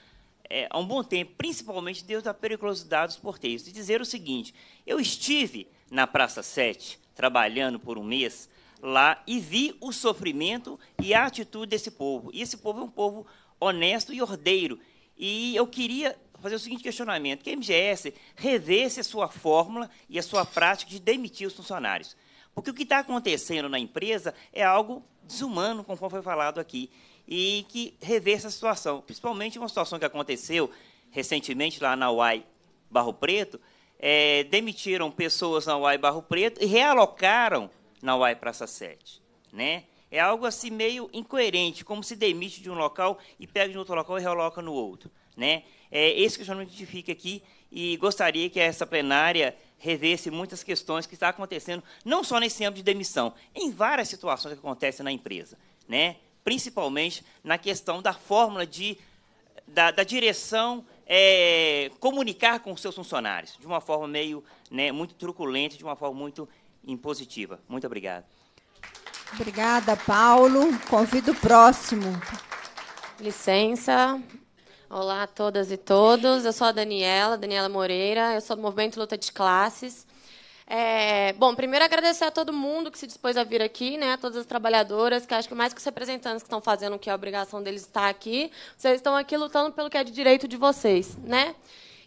é, há um bom tempo, principalmente desde a periculosidade dos porteiros, de dizer o seguinte: eu estive na Praça 7, trabalhando por um mês lá, e vi o sofrimento e a atitude desse povo. E esse povo é um povo honesto e ordeiro. E eu queria fazer o seguinte questionamento: que a MGS revesse a sua fórmula e a sua prática de demitir os funcionários. Porque o que está acontecendo na empresa é algo desumano, conforme foi falado aqui, e que reversa a situação. Principalmente uma situação que aconteceu recentemente lá na UAI Barro Preto, é, demitiram pessoas na UAI Barro Preto e realocaram na UAI Praça 7. Né? É algo assim meio incoerente, como se demite de um local e pega de outro local e realoca no outro. Né? É, esse questionamento que a gente fica aqui e gostaria que essa plenária revesse muitas questões que está acontecendo, não só nesse âmbito de demissão, em várias situações que acontecem na empresa, né? principalmente na questão da fórmula de, da, da direção é, comunicar com os seus funcionários, de uma forma meio, né, muito truculenta, de uma forma muito impositiva. Muito obrigado. Obrigada, Paulo. Convido o próximo. Licença, Olá a todas e todos. Eu sou a Daniela, Daniela Moreira. Eu sou do Movimento Luta de Classes. É, bom, primeiro agradecer a todo mundo que se dispôs a vir aqui, né? A todas as trabalhadoras, que acho que mais que os representantes que estão fazendo o que é a obrigação deles estar aqui, vocês estão aqui lutando pelo que é de direito de vocês, né?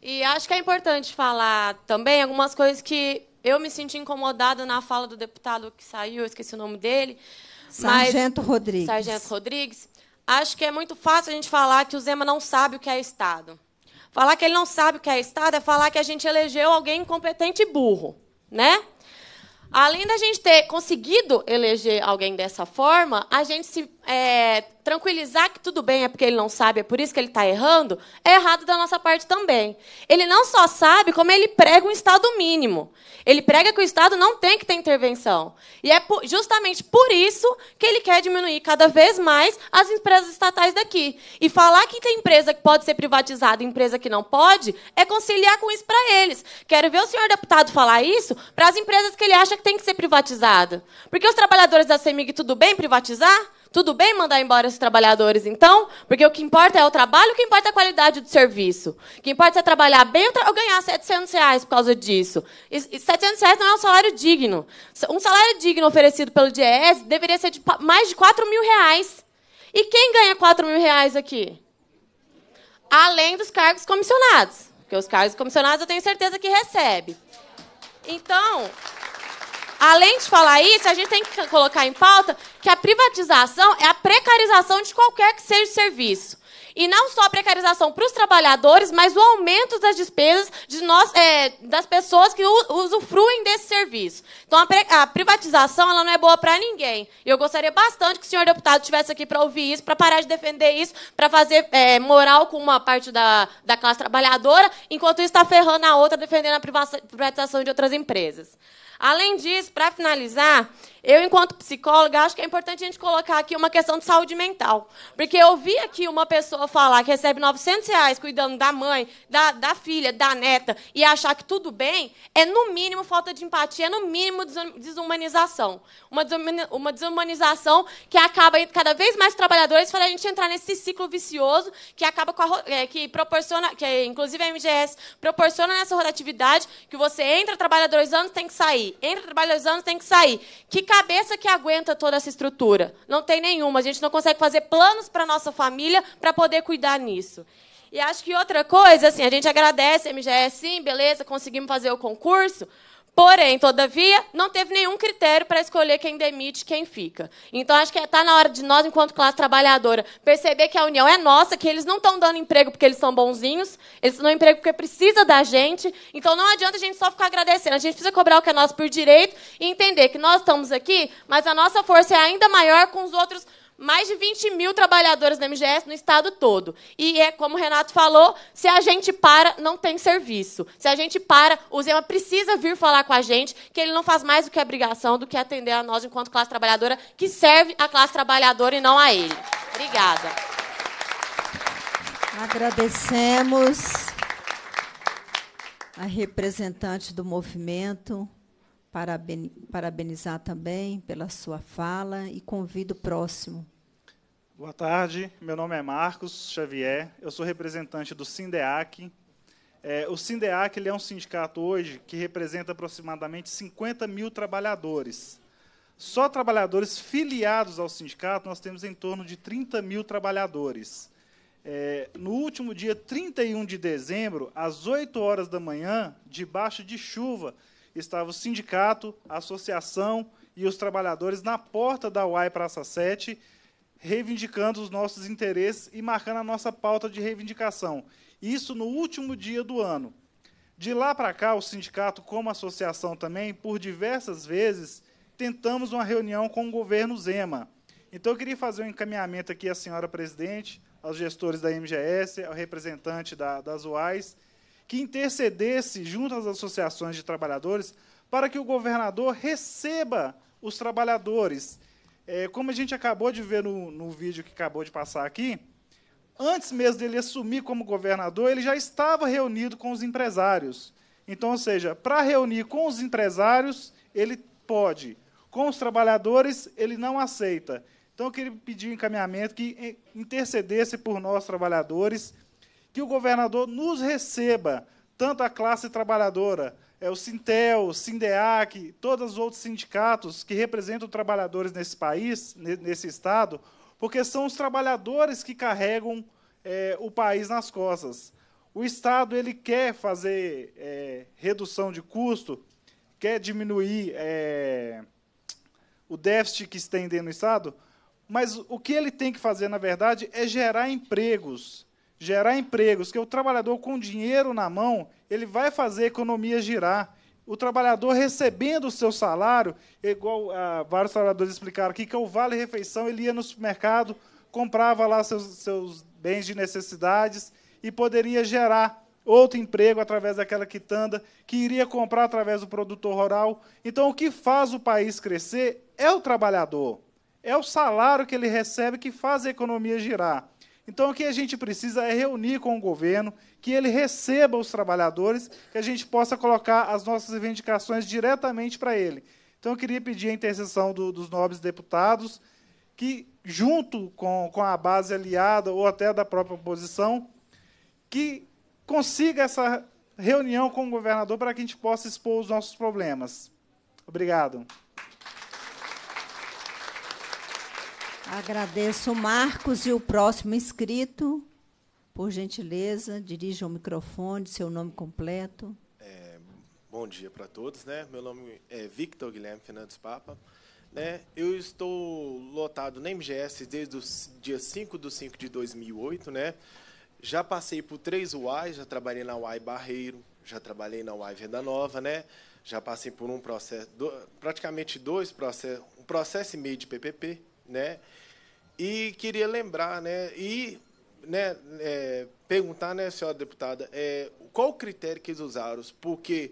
E acho que é importante falar também algumas coisas que eu me senti incomodada na fala do deputado que saiu, eu esqueci o nome dele. Sargento mas, Rodrigues. Sargento Rodrigues Acho que é muito fácil a gente falar que o Zema não sabe o que é Estado. Falar que ele não sabe o que é Estado é falar que a gente elegeu alguém incompetente e burro, né? Além da gente ter conseguido eleger alguém dessa forma, a gente se é, tranquilizar que tudo bem, é porque ele não sabe, é por isso que ele está errando, é errado da nossa parte também. Ele não só sabe, como ele prega um Estado mínimo. Ele prega que o Estado não tem que ter intervenção. E é por, justamente por isso que ele quer diminuir cada vez mais as empresas estatais daqui. E falar que tem empresa que pode ser privatizada e empresa que não pode, é conciliar com isso para eles. Quero ver o senhor deputado falar isso para as empresas que ele acha que tem que ser privatizada. Porque os trabalhadores da CEMIG, tudo bem privatizar? Tudo bem mandar embora esses trabalhadores, então? Porque o que importa é o trabalho, o que importa é a qualidade do serviço. O que importa é trabalhar bem ou, tra ou ganhar 700 reais por causa disso. E, e 700 reais não é um salário digno. Um salário digno oferecido pelo DIES deveria ser de mais de 4 mil reais. E quem ganha 4 mil reais aqui? Além dos cargos comissionados. Porque os cargos comissionados eu tenho certeza que recebe. Então, Além de falar isso, a gente tem que colocar em pauta que a privatização é a precarização de qualquer que seja o serviço. E não só a precarização para os trabalhadores, mas o aumento das despesas de nós, é, das pessoas que usufruem desse serviço. Então, a, a privatização ela não é boa para ninguém. E eu gostaria bastante que o senhor deputado estivesse aqui para ouvir isso, para parar de defender isso, para fazer é, moral com uma parte da, da classe trabalhadora, enquanto isso está ferrando a outra, defendendo a privatização de outras empresas. Além disso, para finalizar, eu, enquanto psicóloga, acho que é importante a gente colocar aqui uma questão de saúde mental. Porque eu vi aqui uma pessoa falar que recebe 900 reais cuidando da mãe, da, da filha, da neta, e achar que tudo bem, é no mínimo falta de empatia, é no mínimo desumanização. Uma, uma desumanização que acaba cada vez mais trabalhadores para a gente entrar nesse ciclo vicioso que acaba com a, é, que proporciona, que inclusive a MGS proporciona nessa rotatividade que você entra trabalha dois anos, tem que sair. Entra trabalha dois anos, tem que sair. Que cabeça que aguenta toda essa estrutura? Não tem nenhuma. A gente não consegue fazer planos para nossa família para poder cuidar nisso. E acho que outra coisa, assim, a gente agradece a MGS, sim, beleza, conseguimos fazer o concurso, Porém, todavia, não teve nenhum critério para escolher quem demite quem fica. Então, acho que está é, na hora de nós, enquanto classe trabalhadora, perceber que a união é nossa, que eles não estão dando emprego porque eles são bonzinhos, eles não dão emprego porque precisa da gente. Então, não adianta a gente só ficar agradecendo. A gente precisa cobrar o que é nosso por direito e entender que nós estamos aqui, mas a nossa força é ainda maior com os outros mais de 20 mil trabalhadores da MGS no estado todo. E é como o Renato falou: se a gente para, não tem serviço. Se a gente para, o Zema precisa vir falar com a gente que ele não faz mais do que obrigação do que atender a nós enquanto classe trabalhadora, que serve a classe trabalhadora e não a ele. Obrigada. Agradecemos a representante do movimento paraben parabenizar também pela sua fala e convido o próximo. Boa tarde, meu nome é Marcos Xavier, eu sou representante do SINDEAC. É, o SINDEAC ele é um sindicato hoje que representa aproximadamente 50 mil trabalhadores. Só trabalhadores filiados ao sindicato, nós temos em torno de 30 mil trabalhadores. É, no último dia 31 de dezembro, às 8 horas da manhã, debaixo de chuva, estava o sindicato, a associação e os trabalhadores na porta da UAI Praça 7, reivindicando os nossos interesses e marcando a nossa pauta de reivindicação. Isso no último dia do ano. De lá para cá, o sindicato, como associação também, por diversas vezes, tentamos uma reunião com o governo Zema. Então, eu queria fazer um encaminhamento aqui à senhora presidente, aos gestores da MGS, ao representante da, das UAIs, que intercedesse junto às associações de trabalhadores para que o governador receba os trabalhadores. É, como a gente acabou de ver no, no vídeo que acabou de passar aqui, antes mesmo dele assumir como governador, ele já estava reunido com os empresários. Então, ou seja, para reunir com os empresários, ele pode. Com os trabalhadores, ele não aceita. Então, eu queria pedir um encaminhamento que eh, intercedesse por nós, trabalhadores, que o governador nos receba, tanto a classe trabalhadora, é o Sintel, o Sindeac, todos os outros sindicatos que representam trabalhadores nesse país, nesse estado, porque são os trabalhadores que carregam é, o país nas costas. O Estado ele quer fazer é, redução de custo, quer diminuir é, o déficit que se tem dentro do Estado, mas o que ele tem que fazer, na verdade, é gerar empregos gerar empregos, que o trabalhador com dinheiro na mão, ele vai fazer a economia girar. O trabalhador recebendo o seu salário, igual ah, vários trabalhadores explicaram aqui, que é o vale-refeição, ele ia no supermercado, comprava lá seus, seus bens de necessidades e poderia gerar outro emprego através daquela quitanda, que iria comprar através do produtor rural. Então, o que faz o país crescer é o trabalhador. É o salário que ele recebe que faz a economia girar. Então, o que a gente precisa é reunir com o governo, que ele receba os trabalhadores, que a gente possa colocar as nossas reivindicações diretamente para ele. Então, eu queria pedir a intercessão do, dos nobres deputados, que, junto com, com a base aliada ou até da própria oposição, que consiga essa reunião com o governador para que a gente possa expor os nossos problemas. Obrigado. Agradeço Marcos e o próximo inscrito. Por gentileza, dirija o microfone, seu nome completo. É, bom dia para todos, né? Meu nome é Victor Guilherme Fernandes Papa. Né? Eu estou lotado na MGS desde o dia 5 de 5 de 2008, né? Já passei por três uais, já trabalhei na UAI Barreiro, já trabalhei na UAI Venda Nova, né? Já passei por um processo, praticamente dois processos, um processo e meio de PPP, né? E queria lembrar, né, e né, é, perguntar, né, senhora deputada, é, qual o critério que eles usaram? Porque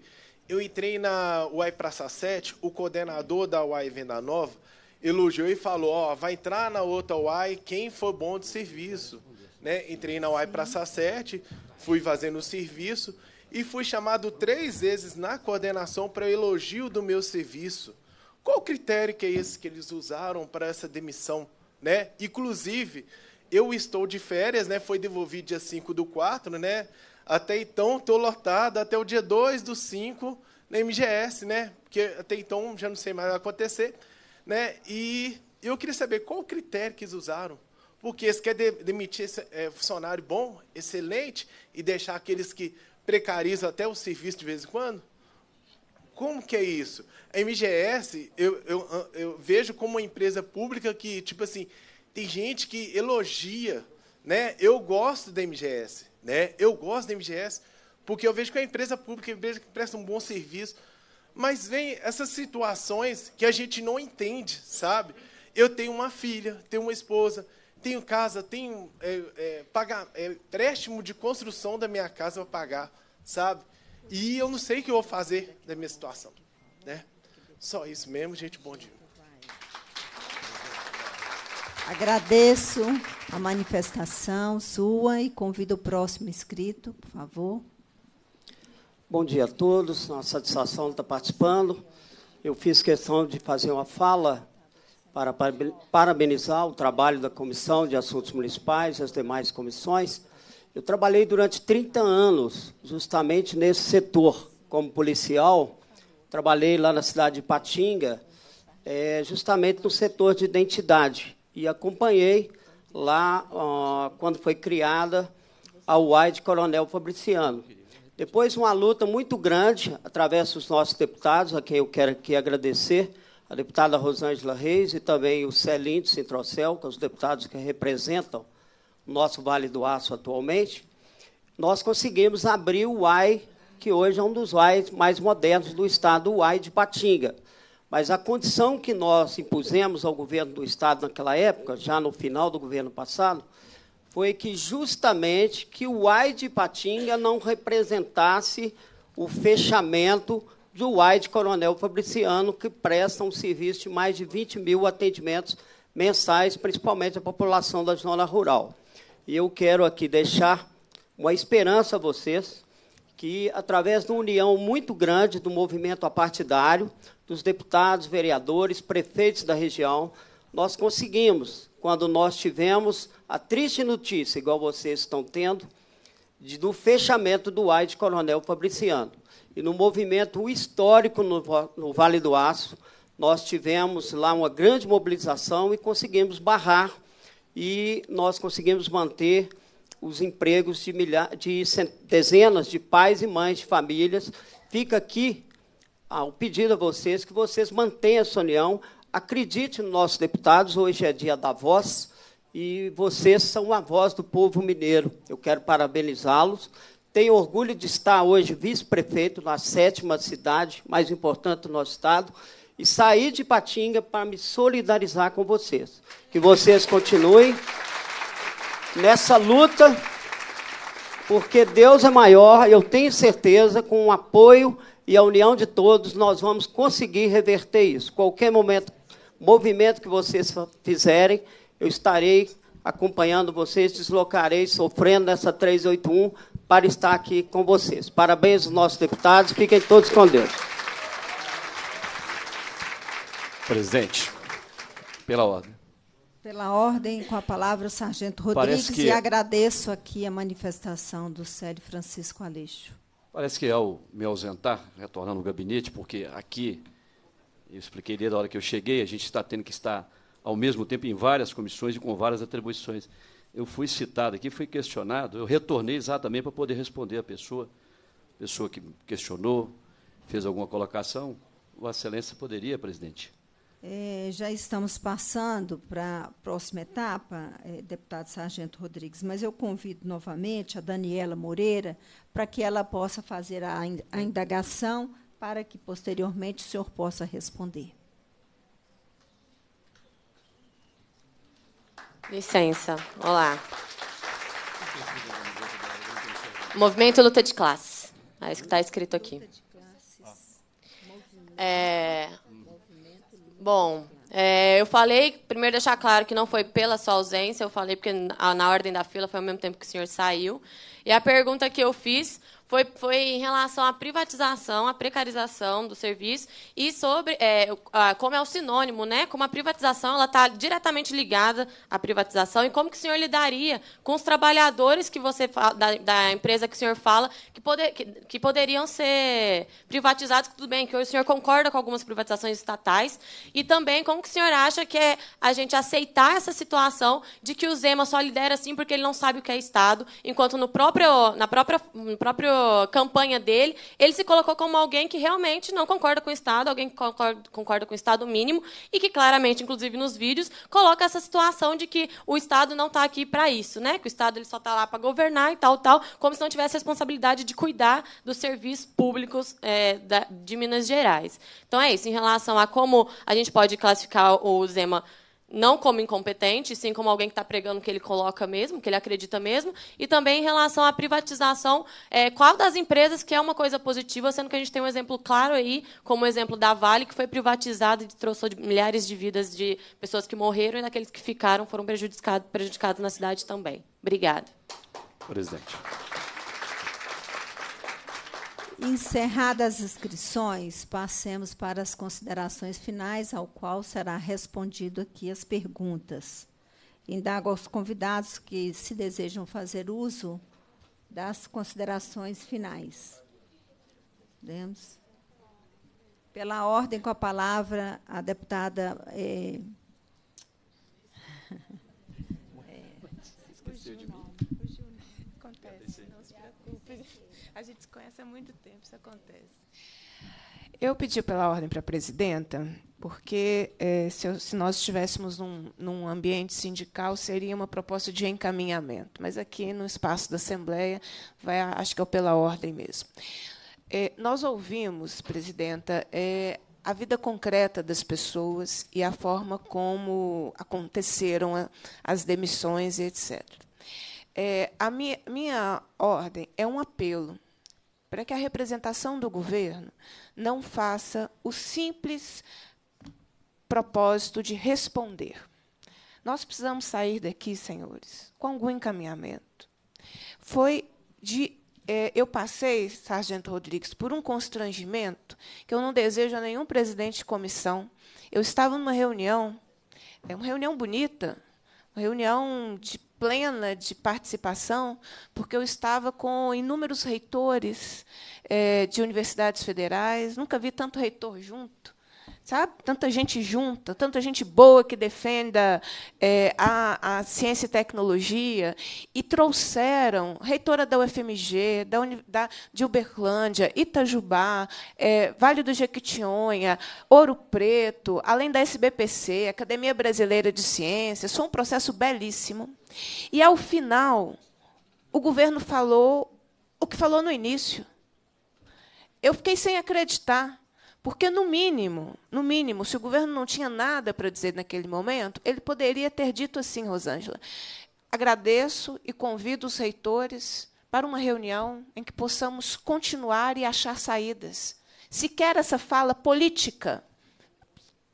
eu entrei na UAI Praça 7, o coordenador da UAI Venda Nova elogiou e falou, ó, vai entrar na outra UAI quem for bom de serviço. Né? Entrei na UAI Praça 7, fui fazendo o serviço e fui chamado três vezes na coordenação para elogio do meu serviço. Qual o critério que é esse que eles usaram para essa demissão? Né? Inclusive, eu estou de férias, né? Foi devolvido dia 5 do 4, né? Até então, estou lotado até o dia 2 do 5 na MGS, né? Porque até então já não sei mais o que vai acontecer. Né? E eu queria saber qual o critério que eles usaram. Porque eles querem demitir esse, é, funcionário bom, excelente, e deixar aqueles que precarizam até o serviço de vez em quando? Como que é isso? A MGS, eu, eu, eu vejo como uma empresa pública que, tipo assim, tem gente que elogia, né? Eu gosto da MGS, né? Eu gosto da MGS porque eu vejo que é uma empresa pública, é uma empresa que presta um bom serviço. Mas vem essas situações que a gente não entende, sabe? Eu tenho uma filha, tenho uma esposa, tenho casa, tenho é, é, pagar, é, empréstimo de construção da minha casa para pagar, sabe? E eu não sei o que eu vou fazer da minha situação. Né? Só isso mesmo, gente. Bom dia. Agradeço a manifestação sua e convido o próximo inscrito, por favor. Bom dia a todos, uma satisfação estar participando. Eu fiz questão de fazer uma fala para parabenizar o trabalho da Comissão de Assuntos Municipais e as demais comissões eu trabalhei durante 30 anos justamente nesse setor, como policial. Trabalhei lá na cidade de Patinga, é, justamente no setor de identidade. E acompanhei lá ó, quando foi criada a UAI de Coronel Fabriciano. Depois, uma luta muito grande, através dos nossos deputados, a quem eu quero aqui agradecer, a deputada Rosângela Reis e também o Celinho de Centrocel, que são os deputados que representam nosso Vale do Aço atualmente, nós conseguimos abrir o UAI, que hoje é um dos UAIs mais modernos do estado, o UAI de Patinga. Mas a condição que nós impusemos ao governo do estado naquela época, já no final do governo passado, foi que justamente que o UAI de Patinga não representasse o fechamento do UAI de Coronel Fabriciano, que presta um serviço de mais de 20 mil atendimentos mensais, principalmente à população da zona rural. E eu quero aqui deixar uma esperança a vocês que, através de uma união muito grande do movimento apartidário, dos deputados, vereadores, prefeitos da região, nós conseguimos, quando nós tivemos a triste notícia, igual vocês estão tendo, de, do fechamento do AI de Coronel Fabriciano. E no movimento histórico no, no Vale do Aço, nós tivemos lá uma grande mobilização e conseguimos barrar e nós conseguimos manter os empregos de, milha... de dezenas de pais e mães de famílias. Fica aqui ah, o pedido a vocês que vocês mantenham essa união, acredite nos nossos deputados, hoje é dia da voz, e vocês são a voz do povo mineiro. Eu quero parabenizá-los. Tenho orgulho de estar hoje vice-prefeito na sétima cidade mais importante do nosso estado, e sair de Patinga para me solidarizar com vocês. Que vocês continuem nessa luta, porque Deus é maior, eu tenho certeza, com o apoio e a união de todos, nós vamos conseguir reverter isso. Qualquer momento, movimento que vocês fizerem, eu estarei acompanhando vocês, deslocarei, sofrendo nessa 381 para estar aqui com vocês. Parabéns aos nossos deputados, fiquem todos com Deus. Presidente, pela ordem. Pela ordem, com a palavra o sargento Rodrigues que... e é- agradeço aqui a manifestação do Célio Francisco Aleixo. Parece que ao é me ausentar, retornando ao gabinete, porque aqui, eu expliquei desde a hora que eu cheguei, a gente está tendo que estar ao mesmo tempo em várias comissões e com várias atribuições. Eu fui citado aqui, fui questionado, eu retornei exatamente para poder responder a pessoa, pessoa que questionou, fez alguma colocação. Vossa Excelência poderia, presidente, é, já estamos passando para a próxima etapa, é, deputado Sargento Rodrigues, mas eu convido novamente a Daniela Moreira para que ela possa fazer a, a indagação para que posteriormente o senhor possa responder. Licença. Olá. Movimento Luta de Classes. É isso que está escrito aqui. É, Bom, é, eu falei, primeiro deixar claro que não foi pela sua ausência, eu falei porque na, na ordem da fila foi ao mesmo tempo que o senhor saiu. E a pergunta que eu fiz foi, foi em relação à privatização, à precarização do serviço e sobre é, como é o sinônimo, né? Como a privatização ela está diretamente ligada à privatização e como que o senhor lidaria com os trabalhadores que você da, da empresa que o senhor fala que, poder, que, que poderiam ser privatizados, tudo bem, que o senhor concorda com algumas privatizações estatais e também como que o senhor acha que é a gente aceitar essa situação de que o Zema só lidera assim porque ele não sabe o que é Estado, enquanto no próprio na própria no próprio campanha dele, ele se colocou como alguém que realmente não concorda com o Estado, alguém que concorda, concorda com o Estado mínimo, e que claramente, inclusive nos vídeos, coloca essa situação de que o Estado não está aqui para isso, né? que o Estado ele só está lá para governar e tal, tal, como se não tivesse responsabilidade de cuidar dos serviços públicos é, da, de Minas Gerais. Então é isso, em relação a como a gente pode classificar o Zema não como incompetente, sim como alguém que está pregando o que ele coloca mesmo, que ele acredita mesmo, e também em relação à privatização, é, qual das empresas que é uma coisa positiva, sendo que a gente tem um exemplo claro aí, como o exemplo da Vale, que foi privatizada e trouxe milhares de vidas de pessoas que morreram e daqueles que ficaram foram prejudicados, prejudicados na cidade também. Obrigada. Presidente. Encerradas as inscrições, passemos para as considerações finais, ao qual será respondido aqui as perguntas. Indago aos convidados que se desejam fazer uso das considerações finais. Podemos? Pela ordem, com a palavra, a deputada eh, acontece há muito tempo, isso acontece. Eu pedi pela ordem para a presidenta, porque eh, se, eu, se, nós estivéssemos num, num, ambiente sindical, seria uma proposta de encaminhamento. Mas aqui, no espaço da Assembleia, vai, acho que é pela ordem mesmo. Eh, nós ouvimos, presidenta, eh, a vida concreta das pessoas e a forma como aconteceram a, as demissões, etc. a minha, minha ordem é um apelo para que a representação do governo não faça o simples propósito de responder. Nós precisamos sair daqui, senhores, com algum encaminhamento. Foi de. Eh, eu passei, Sargento Rodrigues, por um constrangimento que eu não desejo a nenhum presidente de comissão. Eu estava numa reunião, é uma reunião bonita, uma reunião de plena de participação, porque eu estava com inúmeros reitores é, de universidades federais, nunca vi tanto reitor junto. Sabe? Tanta gente junta, tanta gente boa que defenda é, a, a, ciência e tecnologia, e trouxeram reitora da UFMG, da, da, de Uberlândia, Itajubá, é, Vale do Jequitinhonha, Ouro Preto, além da SBPC, Academia Brasileira de Ciências. Foi um processo belíssimo. E, ao final, o governo falou o que falou no início. Eu fiquei sem acreditar. Porque, no mínimo, no mínimo, se o governo não tinha nada para dizer naquele momento, ele poderia ter dito assim, Rosângela, agradeço e convido os reitores para uma reunião em que possamos continuar e achar saídas. Sequer essa fala política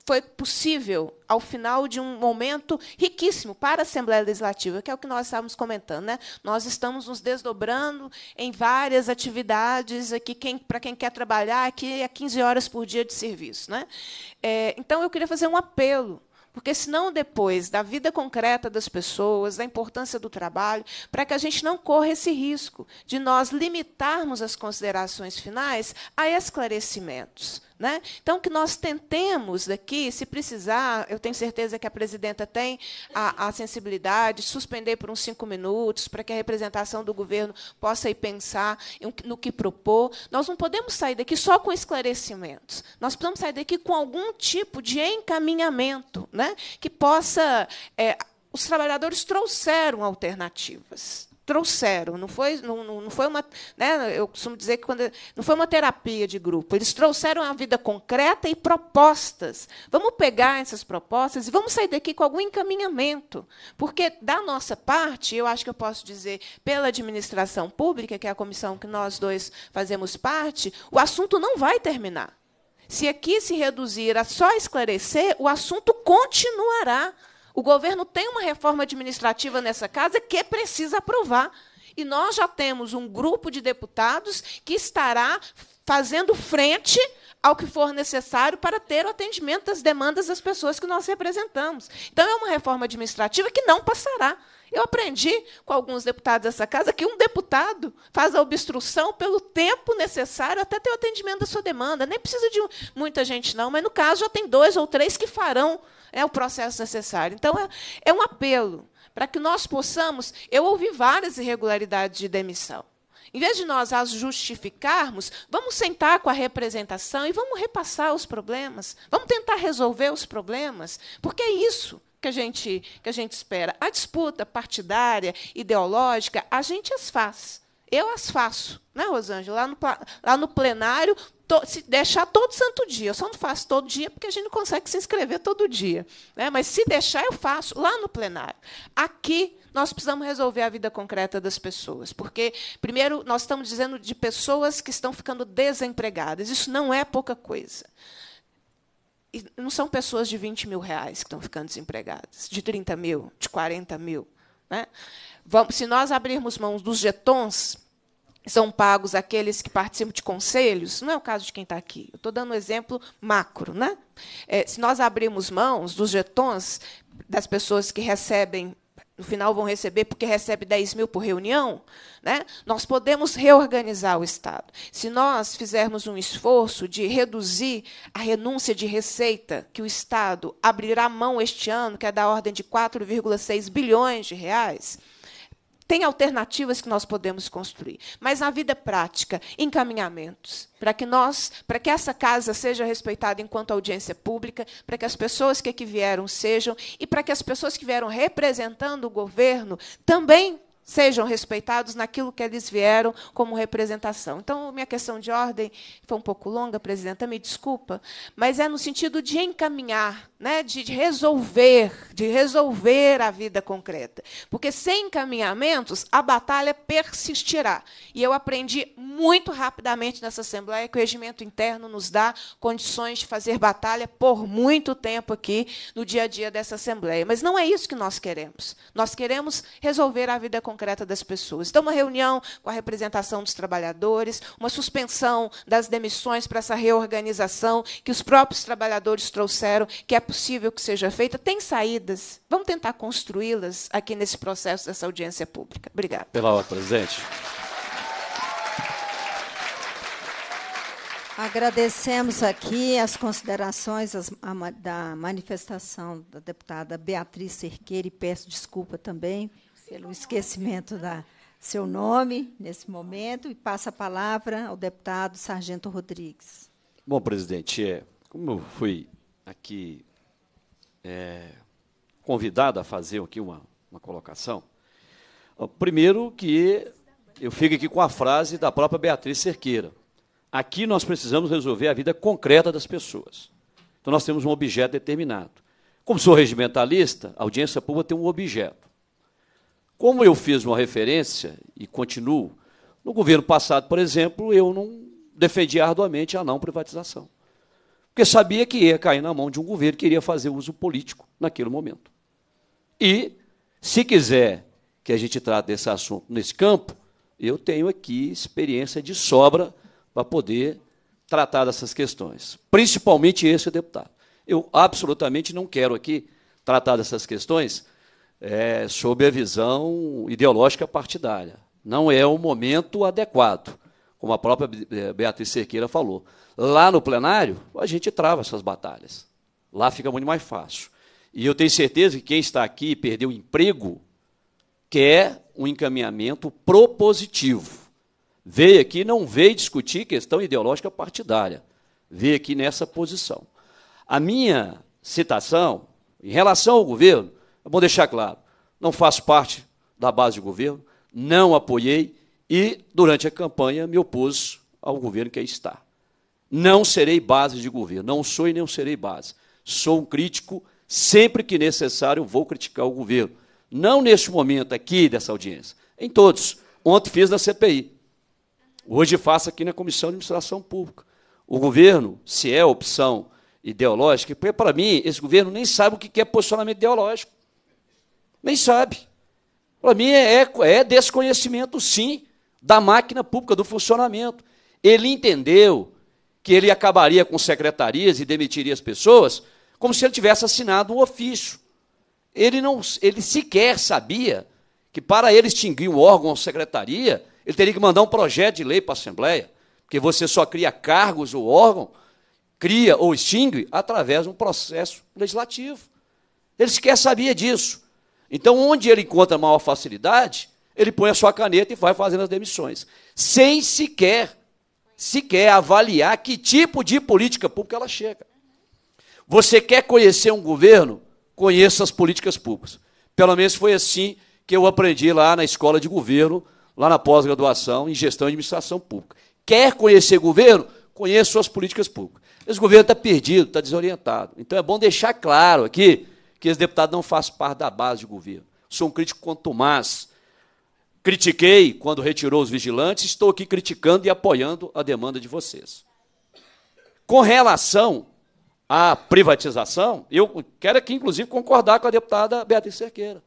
foi possível ao final de um momento riquíssimo para a Assembleia Legislativa, que é o que nós estávamos comentando. Né? Nós estamos nos desdobrando em várias atividades aqui, quem, para quem quer trabalhar, aqui é 15 horas por dia de serviço. Né? É, então, eu queria fazer um apelo porque senão depois da vida concreta das pessoas, da importância do trabalho, para que a gente não corra esse risco de nós limitarmos as considerações finais a esclarecimentos, né? Então, que nós tentemos aqui, se precisar, eu tenho certeza que a presidenta tem a, a sensibilidade, suspender por uns cinco minutos, para que a representação do governo possa ir pensar no que propor. Nós não podemos sair daqui só com esclarecimentos. Nós precisamos sair daqui com algum tipo de encaminhamento né? que possa. É, os trabalhadores trouxeram alternativas trouxeram, não foi, não, não foi uma. Né, eu costumo dizer que quando, não foi uma terapia de grupo. Eles trouxeram a vida concreta e propostas. Vamos pegar essas propostas e vamos sair daqui com algum encaminhamento. Porque, da nossa parte, eu acho que eu posso dizer, pela administração pública, que é a comissão que nós dois fazemos parte, o assunto não vai terminar. Se aqui se reduzir a só esclarecer, o assunto continuará o governo tem uma reforma administrativa nessa casa que precisa aprovar. E nós já temos um grupo de deputados que estará fazendo frente ao que for necessário para ter o atendimento das demandas das pessoas que nós representamos. Então, é uma reforma administrativa que não passará. Eu aprendi com alguns deputados dessa casa que um deputado faz a obstrução pelo tempo necessário até ter o atendimento da sua demanda. Nem precisa de muita gente, não, mas no caso já tem dois ou três que farão é o processo necessário. Então, é, é um apelo para que nós possamos. Eu ouvi várias irregularidades de demissão. Em vez de nós as justificarmos, vamos sentar com a representação e vamos repassar os problemas, vamos tentar resolver os problemas, porque é isso que a gente, que a gente espera. A disputa partidária, ideológica, a gente as faz. Eu as faço, né, Rosângela? Lá no, lá no plenário, to, se deixar todo santo dia. Eu só não faço todo dia porque a gente não consegue se inscrever todo dia. Né? Mas se deixar, eu faço lá no plenário. Aqui nós precisamos resolver a vida concreta das pessoas. Porque, primeiro, nós estamos dizendo de pessoas que estão ficando desempregadas. Isso não é pouca coisa. E não são pessoas de 20 mil reais que estão ficando desempregadas, de 30 mil, de 40 mil. Né? Vamos, se nós abrirmos mãos dos jetons, são pagos aqueles que participam de conselhos, não é o caso de quem está aqui. Eu estou dando um exemplo macro. Né? É, se nós abrirmos mãos dos jetons das pessoas que recebem, no final vão receber porque recebe 10 mil por reunião, né? nós podemos reorganizar o Estado. Se nós fizermos um esforço de reduzir a renúncia de receita que o Estado abrirá mão este ano, que é da ordem de 4,6 bilhões de reais, tem alternativas que nós podemos construir, mas na vida é prática, encaminhamentos, para que nós, para que essa casa seja respeitada enquanto audiência pública, para que as pessoas que aqui vieram sejam e para que as pessoas que vieram representando o governo também sejam respeitados naquilo que eles vieram como representação. Então, minha questão de ordem foi um pouco longa, presidenta, me desculpa, mas é no sentido de encaminhar, né, de resolver, de resolver a vida concreta. Porque sem encaminhamentos, a batalha persistirá. E eu aprendi muito rapidamente nessa Assembleia que o regimento interno nos dá condições de fazer batalha por muito tempo aqui no dia a dia dessa Assembleia. Mas não é isso que nós queremos. Nós queremos resolver a vida concreta concreta das pessoas. Então, uma reunião com a representação dos trabalhadores, uma suspensão das demissões para essa reorganização que os próprios trabalhadores trouxeram, que é possível que seja feita. Tem saídas. Vamos tentar construí-las aqui nesse processo dessa audiência pública. Obrigada. Pela hora, presidente. Agradecemos aqui as considerações as, a, da manifestação da deputada Beatriz Cerqueira e peço desculpa também pelo esquecimento da seu nome nesse momento e passa a palavra ao deputado Sargento Rodrigues. Bom, presidente, é, como eu fui aqui é, convidado a fazer aqui uma, uma colocação, primeiro que eu fico aqui com a frase da própria Beatriz Cerqueira. Aqui nós precisamos resolver a vida concreta das pessoas. Então nós temos um objeto determinado. Como sou regimentalista, a audiência pública tem um objeto. Como eu fiz uma referência, e continuo, no governo passado, por exemplo, eu não defendi arduamente a não privatização. Porque sabia que ia cair na mão de um governo que iria fazer uso político naquele momento. E, se quiser que a gente trate desse assunto nesse campo, eu tenho aqui experiência de sobra para poder tratar dessas questões, principalmente esse deputado. Eu absolutamente não quero aqui tratar dessas questões é, sob a visão ideológica partidária. Não é o momento adequado, como a própria é, Beatriz Cerqueira falou. Lá no plenário, a gente trava essas batalhas. Lá fica muito mais fácil. E eu tenho certeza que quem está aqui e perdeu emprego quer um encaminhamento propositivo. Veio aqui, não veio discutir questão ideológica partidária. Veio aqui nessa posição. A minha citação, em relação ao governo, é bom deixar claro, não faço parte da base de governo, não apoiei e, durante a campanha, me opus ao governo que aí está. Não serei base de governo, não sou e não serei base. Sou um crítico, sempre que necessário vou criticar o governo. Não neste momento aqui dessa audiência, em todos. Ontem fiz na CPI, hoje faço aqui na Comissão de Administração Pública. O governo, se é opção ideológica, porque para mim esse governo nem sabe o que é posicionamento ideológico nem sabe. Para mim é, é, é desconhecimento, sim, da máquina pública, do funcionamento. Ele entendeu que ele acabaria com secretarias e demitiria as pessoas, como se ele tivesse assinado um ofício. Ele, não, ele sequer sabia que para ele extinguir um órgão ou secretaria, ele teria que mandar um projeto de lei para a Assembleia, porque você só cria cargos ou órgão, cria ou extingue através de um processo legislativo. Ele sequer sabia disso. Então, onde ele encontra maior facilidade, ele põe a sua caneta e vai fazendo as demissões, sem sequer, sequer avaliar que tipo de política pública ela chega. Você quer conhecer um governo? Conheça as políticas públicas. Pelo menos foi assim que eu aprendi lá na escola de governo, lá na pós-graduação em gestão e administração pública. Quer conhecer governo? Conheça suas políticas públicas. Esse governo está perdido, está desorientado. Então é bom deixar claro aqui que esse deputado não faz parte da base de governo. Sou um crítico quanto mais. Critiquei quando retirou os vigilantes, estou aqui criticando e apoiando a demanda de vocês. Com relação à privatização, eu quero aqui, inclusive, concordar com a deputada Beatriz Cerqueira.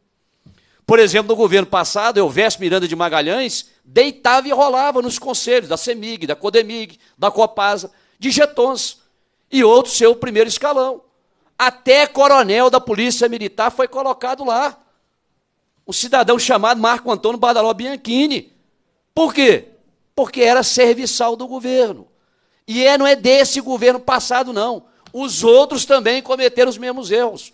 Por exemplo, no governo passado, eu, Veste Miranda de Magalhães, deitava e rolava nos conselhos da CEMIG, da CODEMIG, da COPASA, de Getons e outro seu primeiro escalão. Até coronel da Polícia Militar foi colocado lá. O cidadão chamado Marco Antônio Badaló Bianchini. Por quê? Porque era serviçal do governo. E é, não é desse governo passado, não. Os outros também cometeram os mesmos erros.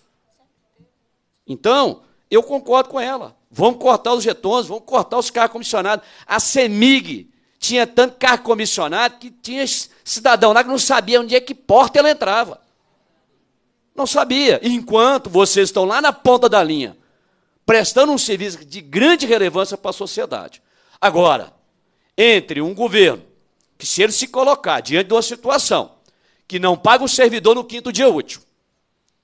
Então, eu concordo com ela. Vamos cortar os getons, vamos cortar os carros comissionados. A CEMIG tinha tanto carro comissionado que tinha cidadão lá que não sabia onde é que porta ela entrava. Não sabia. Enquanto vocês estão lá na ponta da linha, prestando um serviço de grande relevância para a sociedade. Agora, entre um governo que, se ele se colocar diante de uma situação que não paga o servidor no quinto dia útil,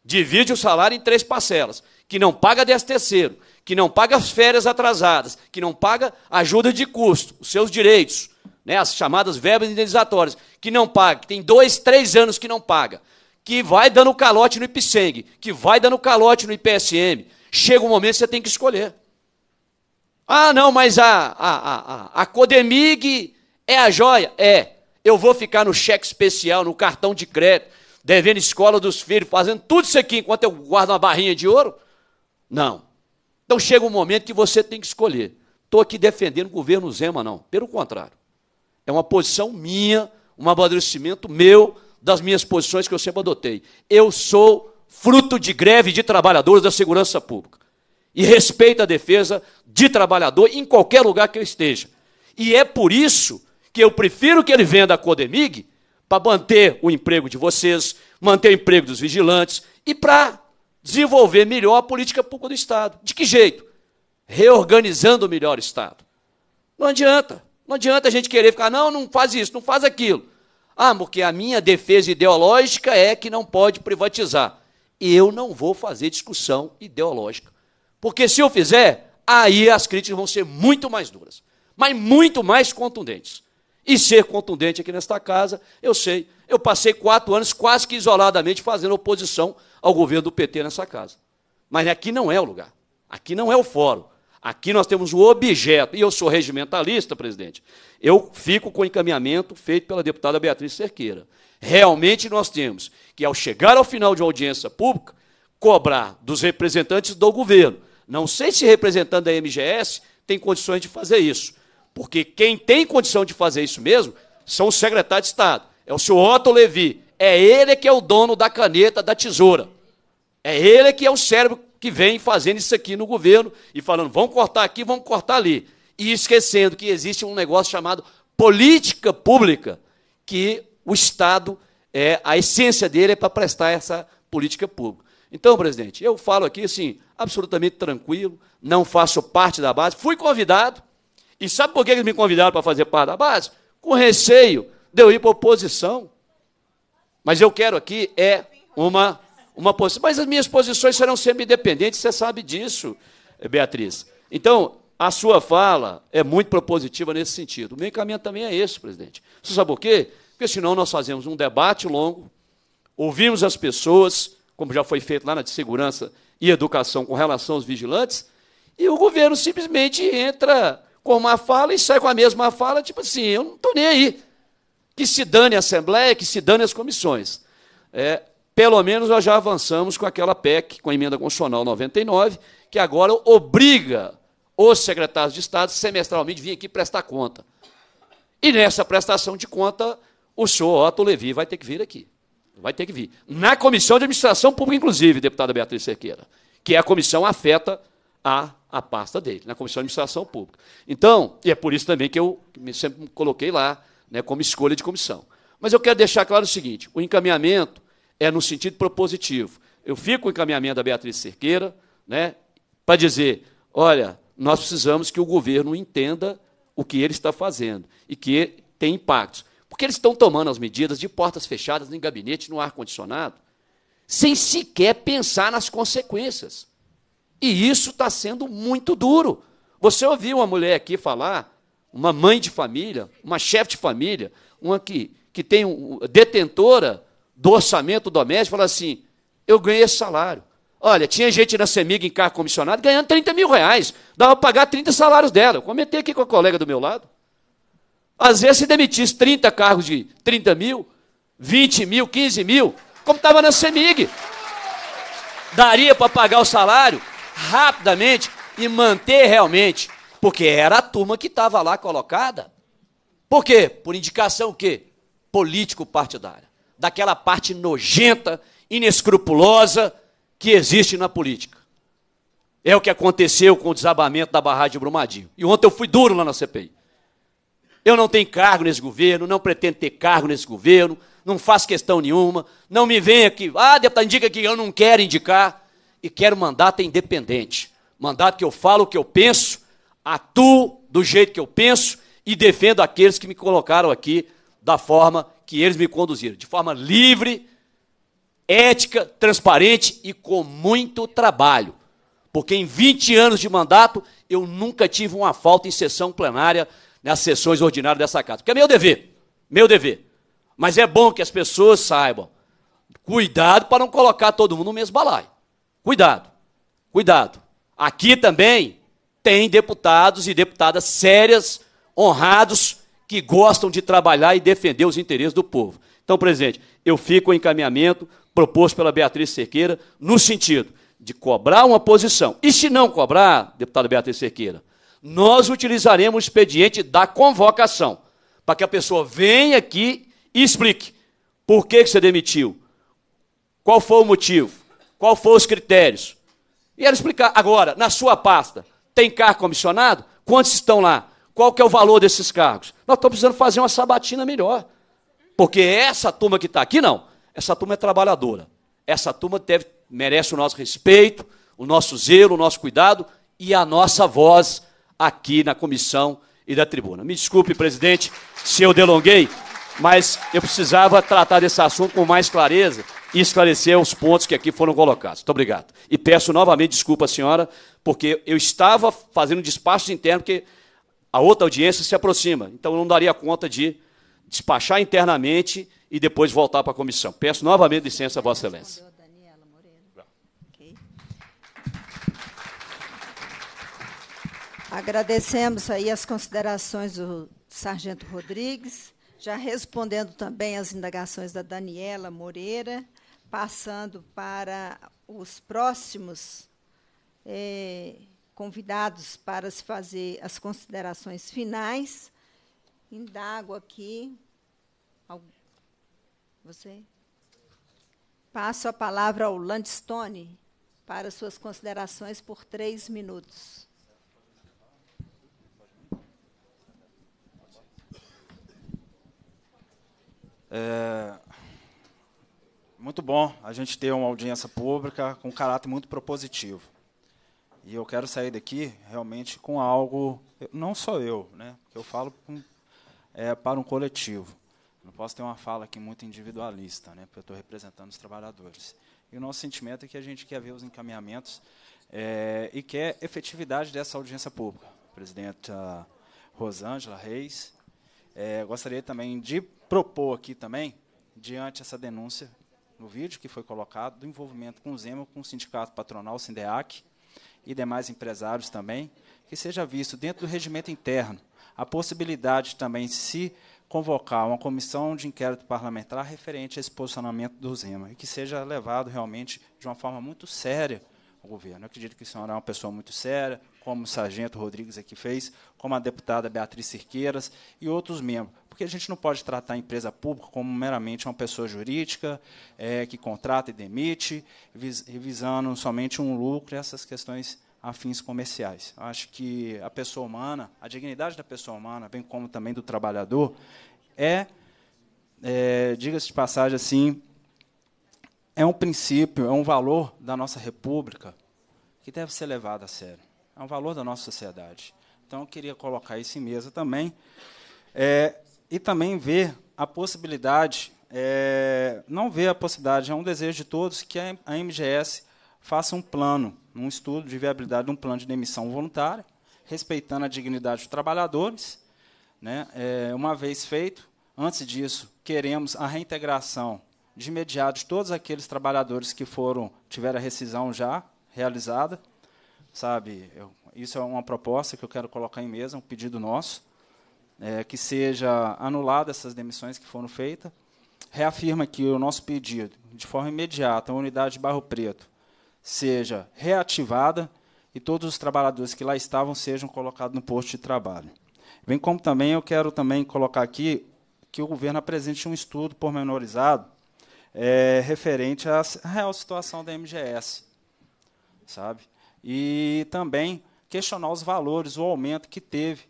divide o salário em três parcelas, que não paga décimo terceiro, que não paga as férias atrasadas, que não paga ajuda de custo, os seus direitos, né, as chamadas verbas indenizatórias, que não paga, que tem dois, três anos que não paga, que vai dando calote no IPSENG, que vai dando calote no IPSM. Chega um momento que você tem que escolher. Ah, não, mas a, a, a, a Codemig é a joia? É. Eu vou ficar no cheque especial, no cartão de crédito, devendo escola dos filhos, fazendo tudo isso aqui enquanto eu guardo uma barrinha de ouro? Não. Então chega um momento que você tem que escolher. Estou aqui defendendo o governo Zema, não. Pelo contrário. É uma posição minha, um amadurecimento meu das minhas posições que eu sempre adotei. Eu sou fruto de greve de trabalhadores da segurança pública. E respeito a defesa de trabalhador em qualquer lugar que eu esteja. E é por isso que eu prefiro que ele venda a Codemig para manter o emprego de vocês, manter o emprego dos vigilantes e para desenvolver melhor a política pública do Estado. De que jeito? Reorganizando melhor o Estado. Não adianta. Não adianta a gente querer ficar, não, não faz isso, não faz aquilo. Ah, porque a minha defesa ideológica é que não pode privatizar. Eu não vou fazer discussão ideológica. Porque se eu fizer, aí as críticas vão ser muito mais duras, mas muito mais contundentes. E ser contundente aqui nesta casa, eu sei. Eu passei quatro anos quase que isoladamente fazendo oposição ao governo do PT nessa casa. Mas aqui não é o lugar. Aqui não é o fórum. Aqui nós temos o objeto. E eu sou regimentalista, presidente. Eu fico com o encaminhamento feito pela deputada Beatriz Cerqueira. Realmente nós temos que, ao chegar ao final de uma audiência pública, cobrar dos representantes do governo. Não sei se representante da MGS tem condições de fazer isso, porque quem tem condição de fazer isso mesmo são os secretários de Estado. É o senhor Otto Levi. É ele que é o dono da caneta da tesoura. É ele que é o cérebro que vem fazendo isso aqui no governo e falando: vamos cortar aqui, vamos cortar ali e esquecendo que existe um negócio chamado política pública, que o Estado, é a essência dele é para prestar essa política pública. Então, presidente, eu falo aqui assim, absolutamente tranquilo, não faço parte da base, fui convidado, e sabe por que eles me convidaram para fazer parte da base? Com receio de eu ir para a oposição. Mas eu quero aqui é uma, uma posição. Mas as minhas posições serão sempre independentes, você sabe disso, Beatriz. Então, a sua fala é muito propositiva nesse sentido. O meu encaminhamento também é esse, presidente. Você sabe por quê? Porque senão nós fazemos um debate longo, ouvimos as pessoas, como já foi feito lá na de segurança e educação com relação aos vigilantes, e o governo simplesmente entra com uma fala e sai com a mesma fala, tipo assim, eu não estou nem aí. Que se dane a Assembleia, que se dane as comissões. É, pelo menos nós já avançamos com aquela PEC, com a emenda constitucional 99, que agora obriga os secretários de Estado semestralmente vêm aqui prestar conta. E nessa prestação de conta, o senhor Otto Levi vai ter que vir aqui. Vai ter que vir. Na comissão de administração pública, inclusive, deputada Beatriz Cerqueira, que é a comissão afeta a, a pasta dele, na comissão de administração pública. Então, e é por isso também que eu sempre coloquei lá, né, como escolha de comissão. Mas eu quero deixar claro o seguinte: o encaminhamento é no sentido propositivo. Eu fico com o encaminhamento da Beatriz Cerqueira, né, para dizer, olha, nós precisamos que o governo entenda o que ele está fazendo e que tem impactos. Porque eles estão tomando as medidas de portas fechadas, em gabinete, no ar-condicionado, sem sequer pensar nas consequências. E isso está sendo muito duro. Você ouviu uma mulher aqui falar, uma mãe de família, uma chefe de família, uma que, que tem um, detentora do orçamento doméstico, falar assim: eu ganhei esse salário. Olha, tinha gente na Semig em carro comissionado ganhando 30 mil reais. Dava para pagar 30 salários dela. Eu comentei aqui com a colega do meu lado. Às vezes, se demitisse 30 carros de 30 mil, 20 mil, 15 mil, como estava na Semig, daria para pagar o salário rapidamente e manter realmente, porque era a turma que estava lá colocada. Por quê? Por indicação que político partidária, daquela parte nojenta, inescrupulosa, que existe na política. É o que aconteceu com o desabamento da barragem de Brumadinho. E ontem eu fui duro lá na CPI. Eu não tenho cargo nesse governo, não pretendo ter cargo nesse governo, não faço questão nenhuma, não me venha aqui, ah, deputado, indica que eu não quero indicar, e quero mandato independente. Mandato que eu falo o que eu penso, atuo do jeito que eu penso e defendo aqueles que me colocaram aqui da forma que eles me conduziram, de forma livre, ética, transparente e com muito trabalho. Porque em 20 anos de mandato, eu nunca tive uma falta em sessão plenária, nas sessões ordinárias dessa casa. Porque é meu dever, meu dever. Mas é bom que as pessoas saibam. Cuidado para não colocar todo mundo no mesmo balaio. Cuidado, cuidado. Aqui também tem deputados e deputadas sérias, honrados, que gostam de trabalhar e defender os interesses do povo. Então, presidente, eu fico o encaminhamento proposto pela Beatriz Cerqueira, no sentido de cobrar uma posição. E se não cobrar, deputada Beatriz Cerqueira, nós utilizaremos o expediente da convocação, para que a pessoa venha aqui e explique por que, você demitiu, qual foi o motivo, qual foram os critérios. E ela explicar, agora, na sua pasta, tem cargo comissionado? Quantos estão lá? Qual que é o valor desses cargos? Nós estamos precisando fazer uma sabatina melhor. Porque essa turma que está aqui, não. Essa turma é trabalhadora. Essa turma deve, merece o nosso respeito, o nosso zelo, o nosso cuidado e a nossa voz aqui na comissão e da tribuna. Me desculpe, presidente, se eu delonguei, mas eu precisava tratar desse assunto com mais clareza e esclarecer os pontos que aqui foram colocados. Muito obrigado. E peço novamente desculpa senhora, porque eu estava fazendo despacho interno, porque a outra audiência se aproxima. Então eu não daria conta de despachar internamente e depois voltar para a comissão. Peço novamente licença, Vossa Excelência. Agradecemos aí as considerações do Sargento Rodrigues, já respondendo também as indagações da Daniela Moreira, passando para os próximos eh, convidados para se fazer as considerações finais. Indago aqui você? Passo a palavra ao Landstone para suas considerações por três minutos. É muito bom a gente ter uma audiência pública com um caráter muito propositivo. E eu quero sair daqui realmente com algo, não só eu, né? Eu falo com, é, para um coletivo. Não posso ter uma fala aqui muito individualista, né, porque eu estou representando os trabalhadores. E o nosso sentimento é que a gente quer ver os encaminhamentos é, e quer efetividade dessa audiência pública. Presidenta Rosângela Reis, é, gostaria também de propor aqui também, diante essa denúncia no vídeo que foi colocado, do envolvimento com o Zema, com o sindicato patronal, o SINDEAC, e demais empresários também, que seja visto dentro do regimento interno a possibilidade também, se convocar uma comissão de inquérito parlamentar referente a esse posicionamento do Zema e que seja levado realmente de uma forma muito séria ao governo. Eu acredito que o senhor é uma pessoa muito séria, como o sargento Rodrigues aqui fez, como a deputada Beatriz Cirqueiras e outros membros. Porque a gente não pode tratar a empresa pública como meramente uma pessoa jurídica é, que contrata e demite, vis visando somente um lucro e essas questões a fins comerciais. Acho que a pessoa humana, a dignidade da pessoa humana, bem como também do trabalhador, é, é diga-se de passagem assim, é um princípio, é um valor da nossa república que deve ser levado a sério. É um valor da nossa sociedade. Então, eu queria colocar isso em mesa também. É, e também ver a possibilidade, é, não ver a possibilidade, é um desejo de todos que a MGS faça um plano num estudo de viabilidade de um plano de demissão voluntária, respeitando a dignidade dos trabalhadores. Né? É, uma vez feito, antes disso, queremos a reintegração de imediato de todos aqueles trabalhadores que foram tiveram a rescisão já realizada, sabe? Eu, isso é uma proposta que eu quero colocar em mesa, um pedido nosso, é, que seja anulada essas demissões que foram feitas. Reafirma aqui o nosso pedido, de forma imediata, a unidade de Barro Preto seja reativada e todos os trabalhadores que lá estavam sejam colocados no posto de trabalho. Bem como também eu quero também colocar aqui que o governo apresente um estudo pormenorizado é, referente à real situação da MGS, sabe? E também questionar os valores, o aumento que teve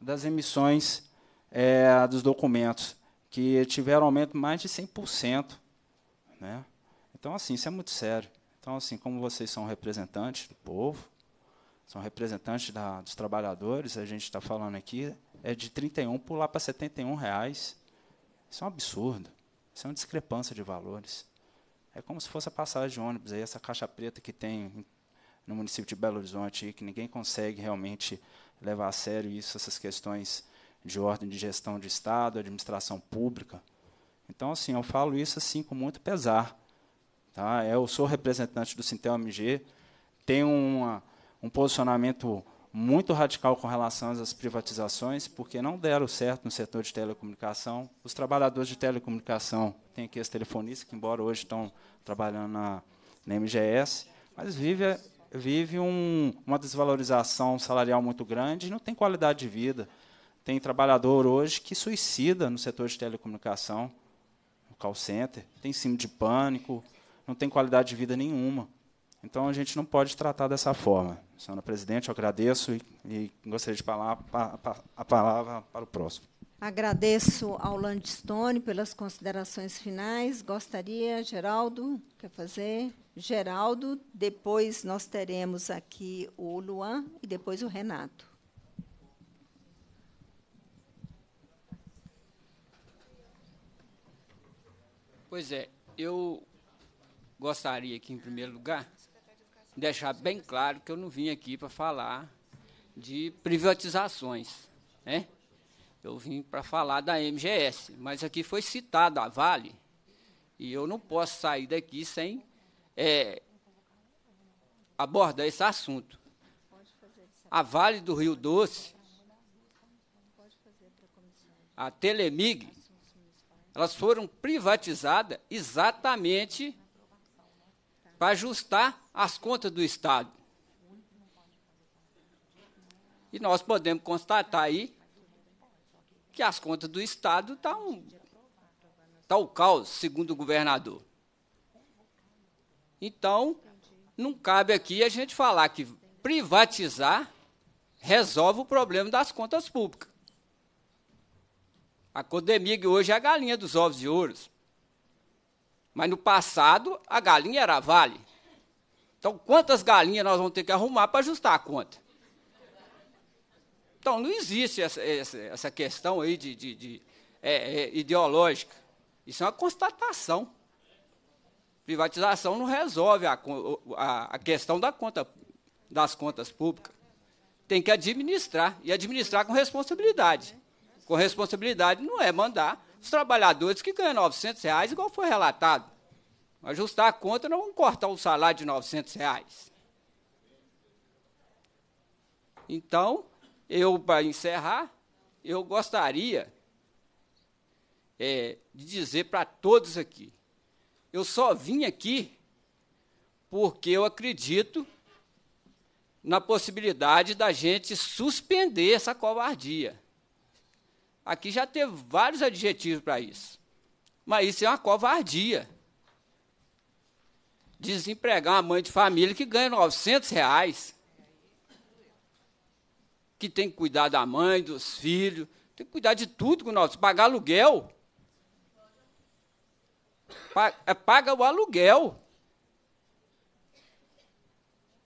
das emissões é, dos documentos, que tiveram aumento mais de 100%. Né? Então, assim, isso é muito sério. Então, assim, como vocês são representantes do povo, são representantes da, dos trabalhadores, a gente está falando aqui, é de 31 pular para 71 reais. Isso é um absurdo. Isso é uma discrepância de valores. É como se fosse a passagem de ônibus, aí essa caixa preta que tem no município de Belo Horizonte, que ninguém consegue realmente levar a sério isso, essas questões de ordem de gestão de Estado, administração pública. Então, assim, eu falo isso assim com muito pesar. Tá? É, eu sou representante do Sintel MG, tenho uma, um posicionamento muito radical com relação às privatizações, porque não deram certo no setor de telecomunicação. Os trabalhadores de telecomunicação têm aqui as telefonistas, que embora hoje estão trabalhando na, na MGS, mas vive, vive um, uma desvalorização salarial muito grande e não tem qualidade de vida. Tem trabalhador hoje que suicida no setor de telecomunicação, no call center, tem síndrome de pânico, não tem qualidade de vida nenhuma. Então a gente não pode tratar dessa forma. Senhora presidente, eu agradeço e, e gostaria de falar a palavra para o próximo. Agradeço ao Landstone pelas considerações finais. Gostaria, Geraldo, quer fazer? Geraldo, depois nós teremos aqui o Luan e depois o Renato. Pois é, eu gostaria aqui em primeiro lugar, deixar bem claro que eu não vim aqui para falar de privatizações, né? Eu vim para falar da MGS, mas aqui foi citada a Vale e eu não posso sair daqui sem é, abordar esse assunto. A Vale do Rio Doce, a Telemig, elas foram privatizadas exatamente para ajustar as contas do Estado. E nós podemos constatar aí que as contas do Estado estão tá um, tá o caos, segundo o governador. Então, não cabe aqui a gente falar que privatizar resolve o problema das contas públicas. A Codemig hoje é a galinha dos ovos de ouros. Mas no passado, a galinha era vale. Então, quantas galinhas nós vamos ter que arrumar para ajustar a conta? Então, não existe essa, essa, essa questão aí de, de, de é, é, ideológica. Isso é uma constatação. Privatização não resolve a, a, a questão da conta, das contas públicas. Tem que administrar, e administrar com responsabilidade. Com responsabilidade não é mandar os trabalhadores que ganham 900 reais, igual foi relatado. Ajustar a conta, não vão cortar o salário de 900 reais. Então, eu, para encerrar, eu gostaria é, de dizer para todos aqui, eu só vim aqui porque eu acredito na possibilidade da gente suspender essa covardia. Aqui já teve vários adjetivos para isso. Mas isso é uma covardia. Desempregar uma mãe de família que ganha 900 reais, que tem que cuidar da mãe, dos filhos, tem que cuidar de tudo com nós, pagar aluguel. É, paga o aluguel.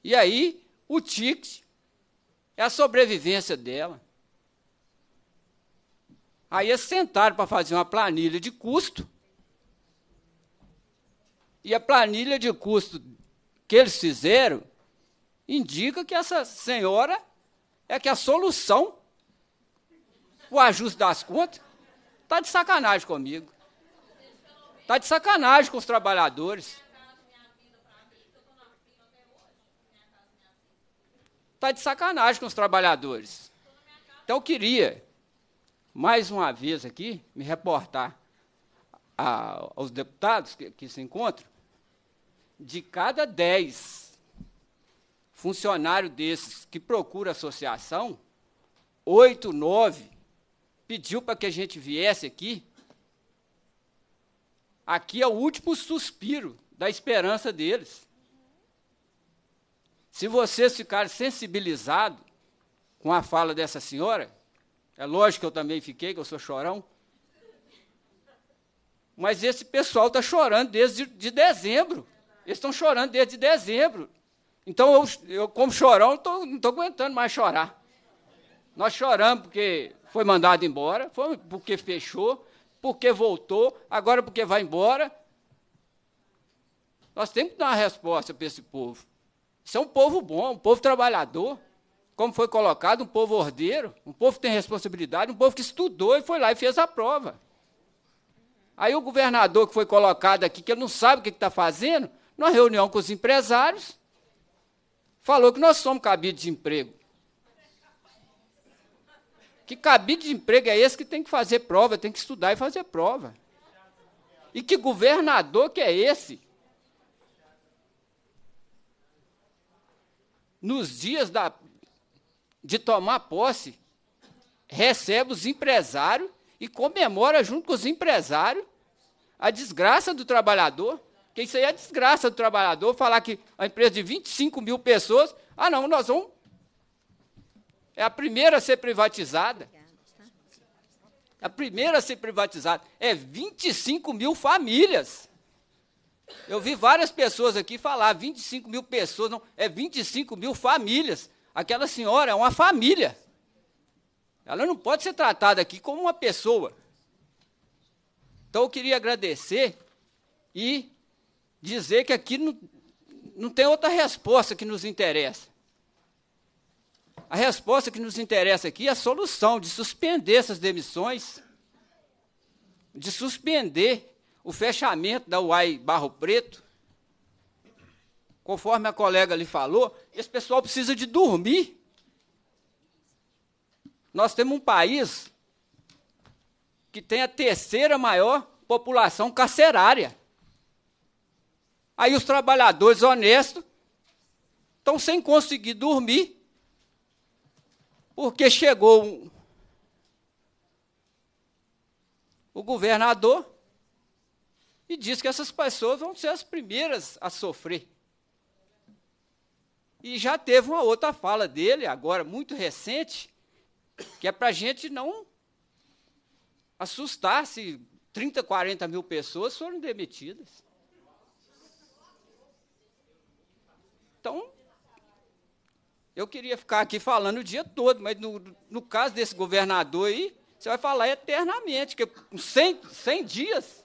E aí, o ticket é a sobrevivência dela. Aí eles sentaram para fazer uma planilha de custo. E a planilha de custo que eles fizeram indica que essa senhora é que a solução, o ajuste das contas, está de sacanagem comigo. Está de sacanagem com os trabalhadores. Está de sacanagem com os trabalhadores. Então, eu queria mais uma vez aqui, me reportar a, aos deputados que, que se encontram, de cada dez funcionários desses que procura associação, oito, nove, pediu para que a gente viesse aqui. Aqui é o último suspiro da esperança deles. Se vocês ficarem sensibilizados com a fala dessa senhora, é lógico que eu também fiquei, que eu sou chorão. Mas esse pessoal está chorando desde de dezembro. Eles estão chorando desde dezembro. Então, eu, eu como chorão, tô, não estou aguentando mais chorar. Nós choramos porque foi mandado embora, foi porque fechou, porque voltou, agora porque vai embora. Nós temos que dar uma resposta para esse povo. Isso é um povo bom, um povo trabalhador como foi colocado, um povo ordeiro, um povo que tem responsabilidade, um povo que estudou e foi lá e fez a prova. Aí o governador que foi colocado aqui, que ele não sabe o que está fazendo, numa reunião com os empresários, falou que nós somos cabide de emprego. Que cabide de emprego é esse que tem que fazer prova, tem que estudar e fazer prova. E que governador que é esse? Nos dias da de tomar posse, recebe os empresários e comemora junto com os empresários a desgraça do trabalhador. Porque isso aí é a desgraça do trabalhador, falar que a empresa de 25 mil pessoas, ah não, nós vamos. É a primeira a ser privatizada. A primeira a ser privatizada. É 25 mil famílias. Eu vi várias pessoas aqui falar, 25 mil pessoas, não, é 25 mil famílias. Aquela senhora é uma família. Ela não pode ser tratada aqui como uma pessoa. Então eu queria agradecer e dizer que aqui não, não tem outra resposta que nos interessa. A resposta que nos interessa aqui é a solução de suspender essas demissões, de suspender o fechamento da UAI Barro Preto, conforme a colega lhe falou, esse pessoal precisa de dormir. Nós temos um país que tem a terceira maior população carcerária. Aí os trabalhadores honestos estão sem conseguir dormir, porque chegou um, o governador e diz que essas pessoas vão ser as primeiras a sofrer. E já teve uma outra fala dele, agora muito recente, que é para a gente não assustar se 30, 40 mil pessoas foram demitidas. Então, eu queria ficar aqui falando o dia todo, mas no, no caso desse governador aí, você vai falar eternamente, que 100, 100 dias,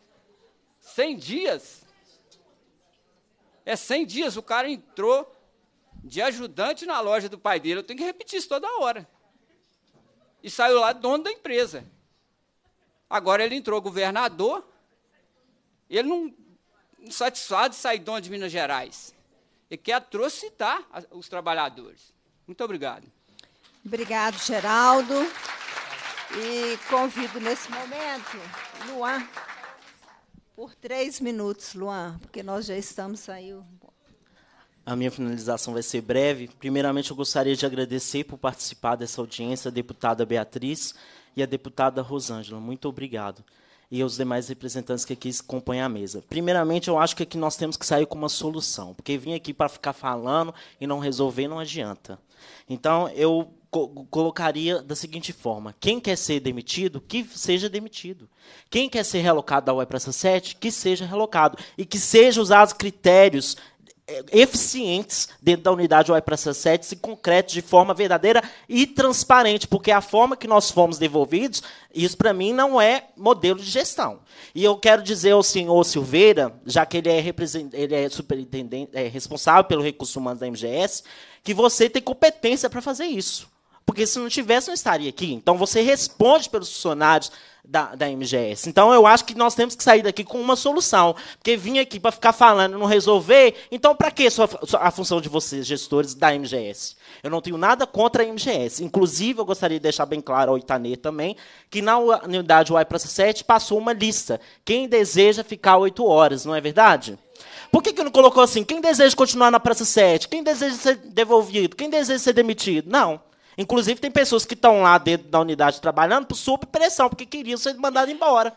100 dias, é 100 dias, o cara entrou de ajudante na loja do pai dele. Eu tenho que repetir isso toda hora. E saiu lá dono da empresa. Agora ele entrou governador. Ele não, não satisfaz de sair dono de Minas Gerais. Ele quer atrocitar os trabalhadores. Muito obrigado. Obrigado, Geraldo. E convido nesse momento Luan por três minutos, Luan, porque nós já estamos aí a minha finalização vai ser breve. Primeiramente, eu gostaria de agradecer por participar dessa audiência a deputada Beatriz e a deputada Rosângela. Muito obrigado. E aos demais representantes que aqui acompanham a mesa. Primeiramente, eu acho que aqui nós temos que sair com uma solução, porque vir aqui para ficar falando e não resolver não adianta. Então, eu colocaria da seguinte forma: quem quer ser demitido, que seja demitido. Quem quer ser relocado da UE para essa sete, que seja relocado. E que sejam usados critérios é, eficientes dentro da unidade UI para Sunset se concretos de forma verdadeira e transparente, porque a forma que nós fomos devolvidos, isso para mim não é modelo de gestão. E eu quero dizer ao senhor Silveira, já que ele é, ele é superintendente, é responsável pelo recurso humano da MGS, que você tem competência para fazer isso porque se não tivesse, não estaria aqui. Então você responde pelos funcionários da, da MGS. Então eu acho que nós temos que sair daqui com uma solução, porque vir aqui para ficar falando não resolver, então para que a função de vocês, gestores da MGS? Eu não tenho nada contra a MGS. Inclusive, eu gostaria de deixar bem claro ao Itanê também que na unidade UI para 7 passou uma lista. Quem deseja ficar oito horas, não é verdade? Por que, que não colocou assim? Quem deseja continuar na Praça 7? Quem deseja ser devolvido? Quem deseja ser demitido? Não. Inclusive, tem pessoas que estão lá dentro da unidade trabalhando sob pressão, porque queriam ser mandadas embora.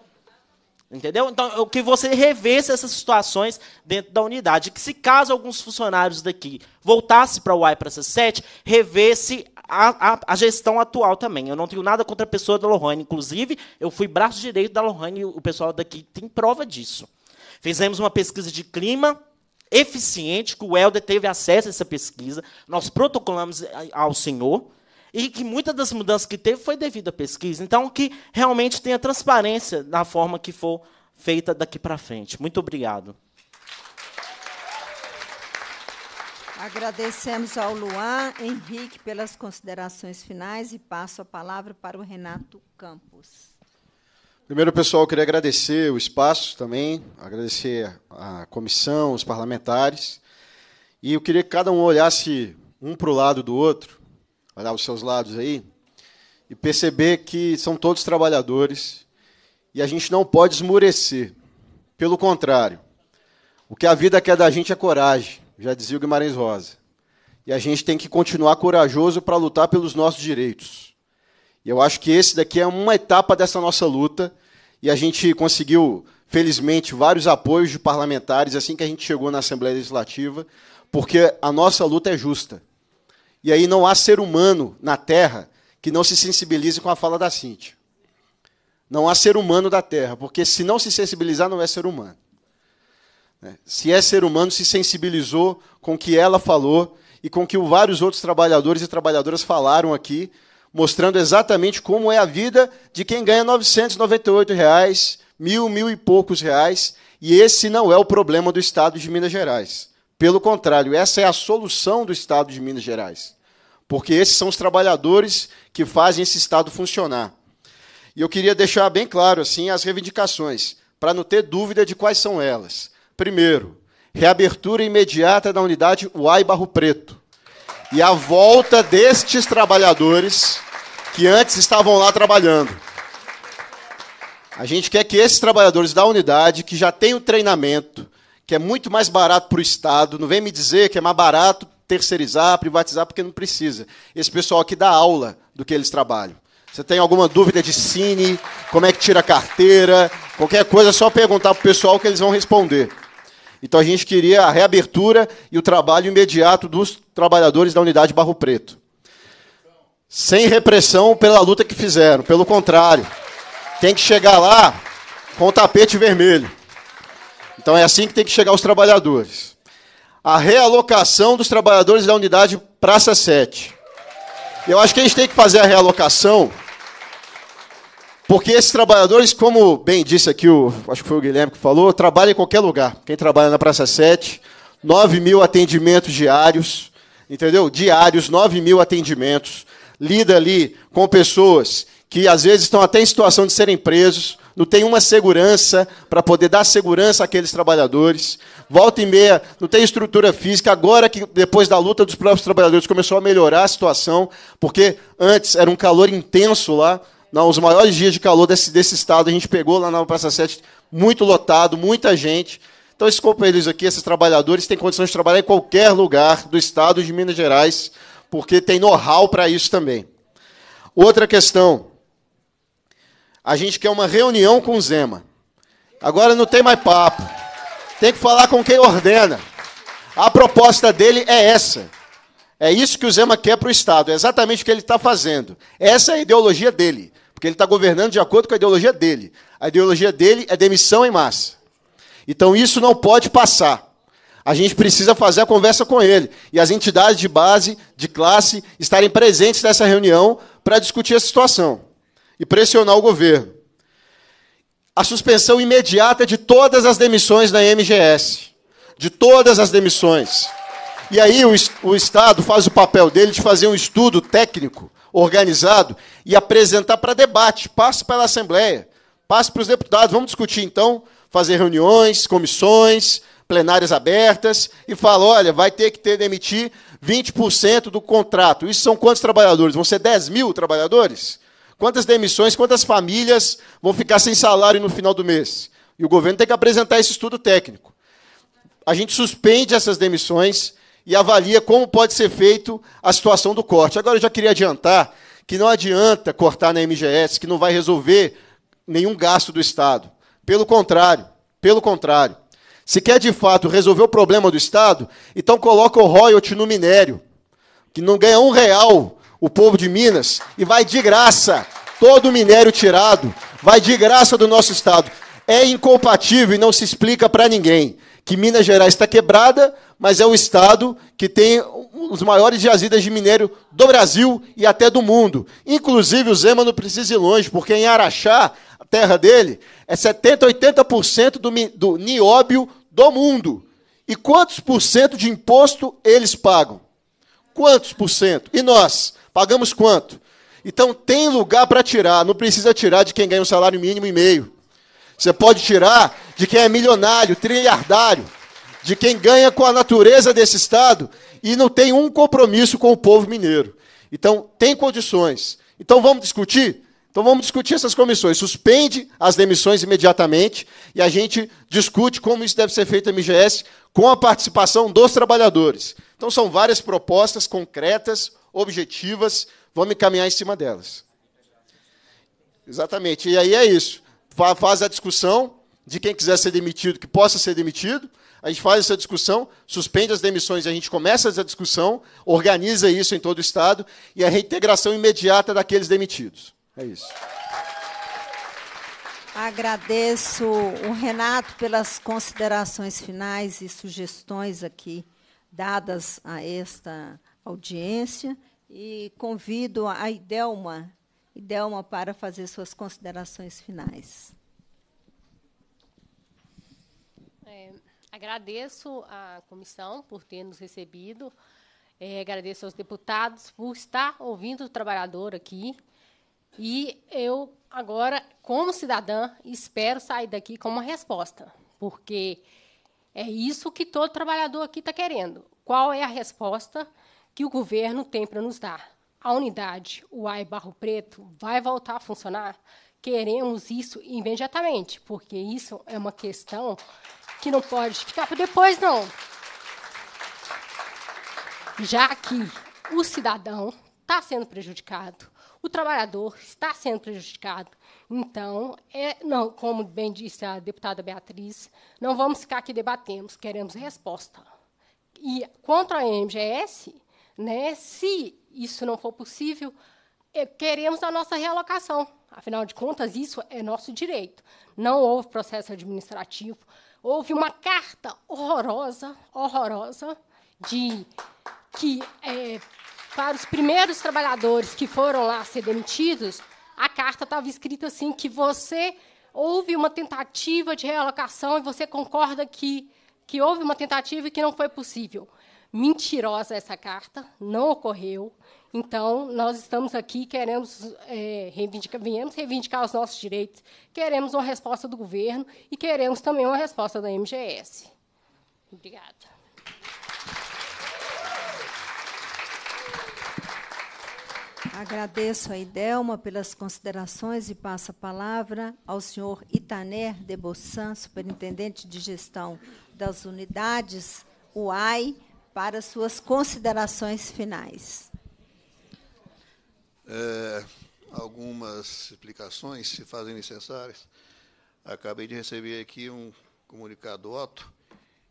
Entendeu? Então, que você revesse essas situações dentro da unidade. Que se caso alguns funcionários daqui voltasse para o Uai para C7, revesse a, a, a, gestão atual também. Eu não tenho nada contra a pessoa da Lohane. Inclusive, eu fui braço direito da Lohane e o pessoal daqui tem prova disso. Fizemos uma pesquisa de clima eficiente, que o Helder teve acesso a essa pesquisa. Nós protocolamos ao senhor e que muitas das mudanças que teve foi devido à pesquisa. Então, que realmente tenha transparência na forma que for feita daqui para frente. Muito obrigado. Agradecemos ao Luan Henrique pelas considerações finais e passo a palavra para o Renato Campos. Primeiro, pessoal, eu queria agradecer o espaço também, agradecer a comissão, os parlamentares, e eu queria que cada um olhasse um para o lado do outro olhar os seus lados aí e perceber que são todos trabalhadores e a gente não pode esmurecer. Pelo contrário, o que a vida quer da gente é coragem, já dizia o Guimarães Rosa. E a gente tem que continuar corajoso para lutar pelos nossos direitos. E eu acho que esse daqui é uma etapa dessa nossa luta e a gente conseguiu, felizmente, vários apoios de parlamentares assim que a gente chegou na Assembleia Legislativa, porque a nossa luta é justa. E aí não há ser humano na Terra que não se sensibilize com a fala da Cintia. Não há ser humano da Terra, porque se não se sensibilizar, não é ser humano. Né? Se é ser humano, se sensibilizou com o que ela falou e com o que vários outros trabalhadores e trabalhadoras falaram aqui, mostrando exatamente como é a vida de quem ganha 998 reais, mil, mil e poucos reais, e esse não é o problema do Estado de Minas Gerais. Pelo contrário, essa é a solução do Estado de Minas Gerais. Porque esses são os trabalhadores que fazem esse Estado funcionar. E eu queria deixar bem claro assim as reivindicações, para não ter dúvida de quais são elas. Primeiro, reabertura imediata da unidade UAI Barro Preto. E a volta destes trabalhadores que antes estavam lá trabalhando. A gente quer que esses trabalhadores da unidade, que já têm o treinamento, que é muito mais barato para o Estado. Não vem me dizer que é mais barato terceirizar, privatizar, porque não precisa. Esse pessoal aqui dá aula do que eles trabalham. Você tem alguma dúvida de Cine, como é que tira carteira, qualquer coisa, é só perguntar para o pessoal que eles vão responder. Então a gente queria a reabertura e o trabalho imediato dos trabalhadores da unidade Barro Preto. Sem repressão pela luta que fizeram, pelo contrário. Tem que chegar lá com o tapete vermelho. Então é assim que tem que chegar os trabalhadores. A realocação dos trabalhadores da unidade Praça 7. Eu acho que a gente tem que fazer a realocação, porque esses trabalhadores, como bem disse aqui, o, acho que foi o Guilherme que falou, trabalham em qualquer lugar. Quem trabalha na Praça 7, 9 mil atendimentos diários, entendeu? Diários, 9 mil atendimentos. Lida ali com pessoas que às vezes estão até em situação de serem presos, não tem uma segurança para poder dar segurança àqueles trabalhadores. Volta e meia, não tem estrutura física. Agora que depois da luta dos próprios trabalhadores começou a melhorar a situação, porque antes era um calor intenso lá. nos os maiores dias de calor desse, desse estado a gente pegou lá na Praça 7, muito lotado, muita gente. Então, esses companheiros aqui, esses trabalhadores, têm condições de trabalhar em qualquer lugar do estado de Minas Gerais, porque tem know-how para isso também. Outra questão a gente quer uma reunião com o Zema. Agora não tem mais papo. Tem que falar com quem ordena. A proposta dele é essa. É isso que o Zema quer para o Estado. É exatamente o que ele está fazendo. Essa é a ideologia dele. Porque ele está governando de acordo com a ideologia dele. A ideologia dele é demissão em massa. Então isso não pode passar. A gente precisa fazer a conversa com ele. E as entidades de base, de classe, estarem presentes nessa reunião para discutir a situação e pressionar o governo. A suspensão imediata de todas as demissões da MGS. De todas as demissões. E aí o, o Estado faz o papel dele de fazer um estudo técnico, organizado, e apresentar para debate. Passa pela Assembleia, passa para os deputados. Vamos discutir então, fazer reuniões, comissões, plenárias abertas, e fala: olha, vai ter que ter demitir 20% do contrato. Isso são quantos trabalhadores? Vão ser 10 mil trabalhadores? Quantas demissões, quantas famílias vão ficar sem salário no final do mês? E o governo tem que apresentar esse estudo técnico. A gente suspende essas demissões e avalia como pode ser feito a situação do corte. Agora, eu já queria adiantar que não adianta cortar na MGS, que não vai resolver nenhum gasto do Estado. Pelo contrário, pelo contrário. Se quer de fato resolver o problema do Estado, então coloca o royalty no minério, que não ganha um real o povo de Minas, e vai de graça todo o minério tirado, vai de graça do nosso Estado. É incompatível e não se explica para ninguém que Minas Gerais está quebrada, mas é o estado que tem os maiores jazidas de minério do Brasil e até do mundo. Inclusive, o Zema não precisa ir longe, porque em Araxá, a terra dele, é 70%, 80% do, do nióbio do mundo. E quantos por cento de imposto eles pagam? Quantos por cento? E nós? Pagamos quanto? Então tem lugar para tirar, não precisa tirar de quem ganha um salário mínimo e meio. Você pode tirar de quem é milionário, trilhardário, de quem ganha com a natureza desse Estado e não tem um compromisso com o povo mineiro. Então, tem condições. Então, vamos discutir? Então, vamos discutir essas comissões. Suspende as demissões imediatamente e a gente discute como isso deve ser feito na MGS com a participação dos trabalhadores. Então, são várias propostas concretas, objetivas, vamos encaminhar em cima delas. Exatamente. E aí é isso. Faz a discussão de quem quiser ser demitido, que possa ser demitido. A gente faz essa discussão, suspende as demissões, a gente começa essa discussão, organiza isso em todo o Estado e a reintegração imediata daqueles demitidos. É isso. Agradeço o Renato pelas considerações finais e sugestões aqui dadas a esta audiência e convido a Idelma, Idelma para fazer suas considerações finais. É, agradeço à comissão por ter nos recebido, é, agradeço aos deputados por estar ouvindo o trabalhador aqui. E eu, agora, como cidadã, espero sair daqui com uma resposta, porque é isso que todo trabalhador aqui está querendo. Qual é a resposta? que o governo tem para nos dar. A unidade UAI Barro Preto vai voltar a funcionar? Queremos isso imediatamente, porque isso é uma questão que não pode ficar para depois, não. Já que o cidadão está sendo prejudicado, o trabalhador está sendo prejudicado. Então, é, não, como bem disse a deputada Beatriz, não vamos ficar aqui debatendo, queremos resposta. E quanto à MGS, né? Se isso não for possível, é, queremos a nossa realocação. Afinal de contas, isso é nosso direito. Não houve processo administrativo. Houve uma carta horrorosa, horrorosa, de que é, para os primeiros trabalhadores que foram lá ser demitidos, a carta estava escrita assim que você houve uma tentativa de realocação e você concorda que que houve uma tentativa e que não foi possível mentirosa essa carta, não ocorreu. Então, nós estamos aqui, queremos é, reivindicar, viemos reivindicar os nossos direitos, queremos uma resposta do governo e queremos também uma resposta da MGS. Obrigada. Agradeço a Idelma pelas considerações e passo a palavra ao senhor Itaner de Bossan, superintendente de gestão das unidades UAI para suas considerações finais. É, algumas explicações se fazem necessárias. Acabei de receber aqui um comunicado Otto,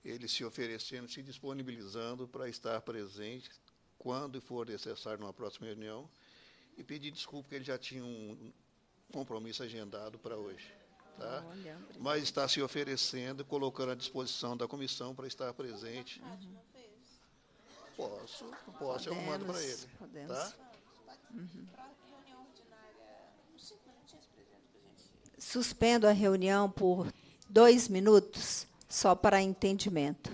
ele se oferecendo, se disponibilizando para estar presente quando for necessário numa próxima reunião e pedir desculpa que ele já tinha um compromisso agendado para hoje. Tá? Olha, Mas está se oferecendo, colocando à disposição da comissão para estar presente uhum. Posso, não posso, podemos, eu mando para ele. Podemos. Tá? Uhum. Suspendo a reunião por dois minutos, só para entendimento.